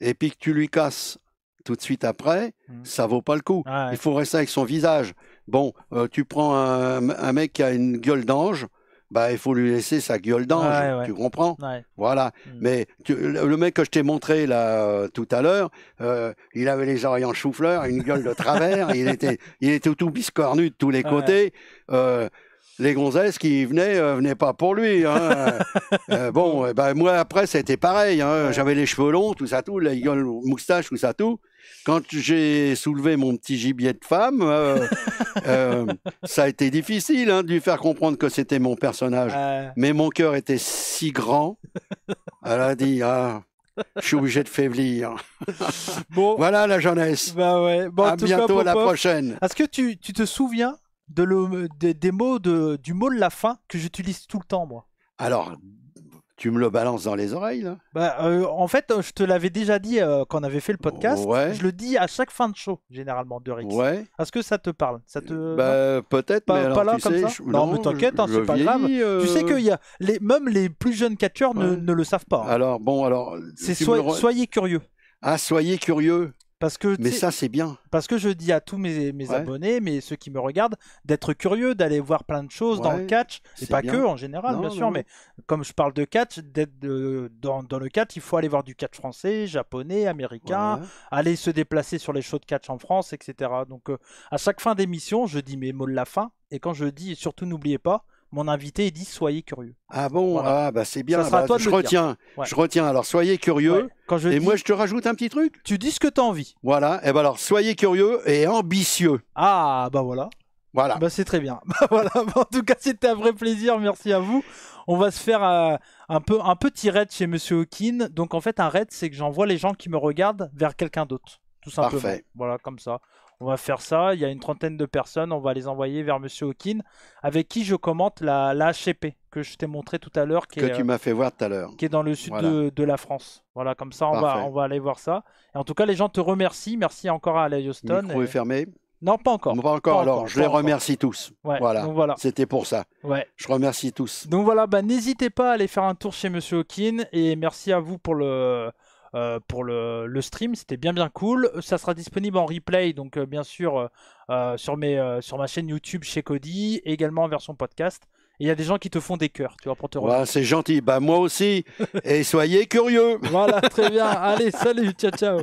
et puis que tu lui casses tout de suite après, mmh. ça vaut pas le coup. Ah Il faut rester avec son visage. Bon, euh, tu prends un mec qui a une gueule d'ange bah, il faut lui laisser sa gueule d'ange, tu comprends Voilà. Hmm. Mais le mec que je t'ai montré là euh, tout à l'heure, euh, il avait les oreilles en chou-fleur, une gueule de travers, il était, il était tout biscornu de tous les côtés. Euh, les gonzesses qui venaient ne venaient pas pour lui. Hein. bon, eh ben moi après c'était pareil. Hein. J'avais les cheveux longs, tout ça, tout, les gueules, moustache, tout ça, tout. Quand j'ai soulevé mon petit gibier de femme, euh, euh, ça a été difficile hein, de lui faire comprendre que c'était mon personnage. Ah. Mais mon cœur était si grand, elle a dit ah, je suis obligé de faiblir. Bon. voilà la jeunesse. Bah à bientôt, à la prochaine. Est-ce que tu, te souviens de le, des mots de, du mot de la fin que j'utilise tout le temps, moi Alors, tu me le balances dans les oreilles, bah, euh, En fait, euh, je te l'avais déjà dit euh, quand on avait fait le podcast. Je le dis à chaque fin de show, généralement, de Rix. Est-ce que ça te parle ça te... Bah, peut-être, mais pas là, comme ça Non, mais t'inquiète, hein, c'est pas grave. Tu sais que y a les... même les plus jeunes catcheurs ne, le savent pas. Hein. Alors, bon, alors... C'est Soyez curieux. Ah, soyez curieux parce que, mais ça, c'est bien. Parce que je dis à tous mes, abonnés, mais ceux qui me regardent, d'être curieux, d'aller voir plein de choses dans le catch. Et pas que, en général, bien sûr. Mais comme je parle de catch, d'être dans, le catch, il faut aller voir du catch français, japonais, américain, aller se déplacer sur les shows de catch en France, etc. Donc, euh, à chaque fin d'émission, je dis mes mots de la fin. Et quand je dis, surtout, n'oubliez pas, mon invité dit soyez curieux. Ah bon, ah bah c'est bien, bah, je retiens. Je retiens. Alors soyez curieux. et moi je te rajoute un petit truc. Tu dis ce que tu as envie. Voilà, et eh ben alors soyez curieux et ambitieux. Ah bah voilà. Voilà. Bah c'est très bien. Bah, voilà, bah, en tout cas, c'était un vrai plaisir, merci à vous. On va se faire euh, un peu un petit raid chez monsieur Hawkin. Donc en fait, un raid c'est que j'envoie les gens qui me regardent vers quelqu'un d'autre, tout simplement. Parfait. Voilà, comme ça. On va faire ça. Il y a une trentaine de personnes. On va les envoyer vers Monsieur Hawking avec qui je commente la, la que je t'ai montré tout à l'heure. Que tu m'as fait voir tout à l'heure. Qui est dans le sud de, la France. Voilà, comme ça, on va, on va aller voir ça. Et en tout cas, les gens te remercient. Merci encore à Houston. micro Non, pas encore. Pas encore, alors je les remercie tous. voilà. C'était pour ça. Ouais. Je remercie tous. Donc voilà, bah, n'hésitez pas à aller faire un tour chez Monsieur Hawking et merci à vous pour le, euh, pour le, stream. C'était bien bien cool. Ça sera disponible en replay, donc euh, bien sûr euh, sur, mes, sur ma chaîne YouTube chez Cody, également en version podcast. il y a des gens qui te font des cœurs, tu vois, pour te revoir C'est gentil, bah moi aussi. et soyez curieux. Voilà, très bien. Allez, salut, ciao ciao.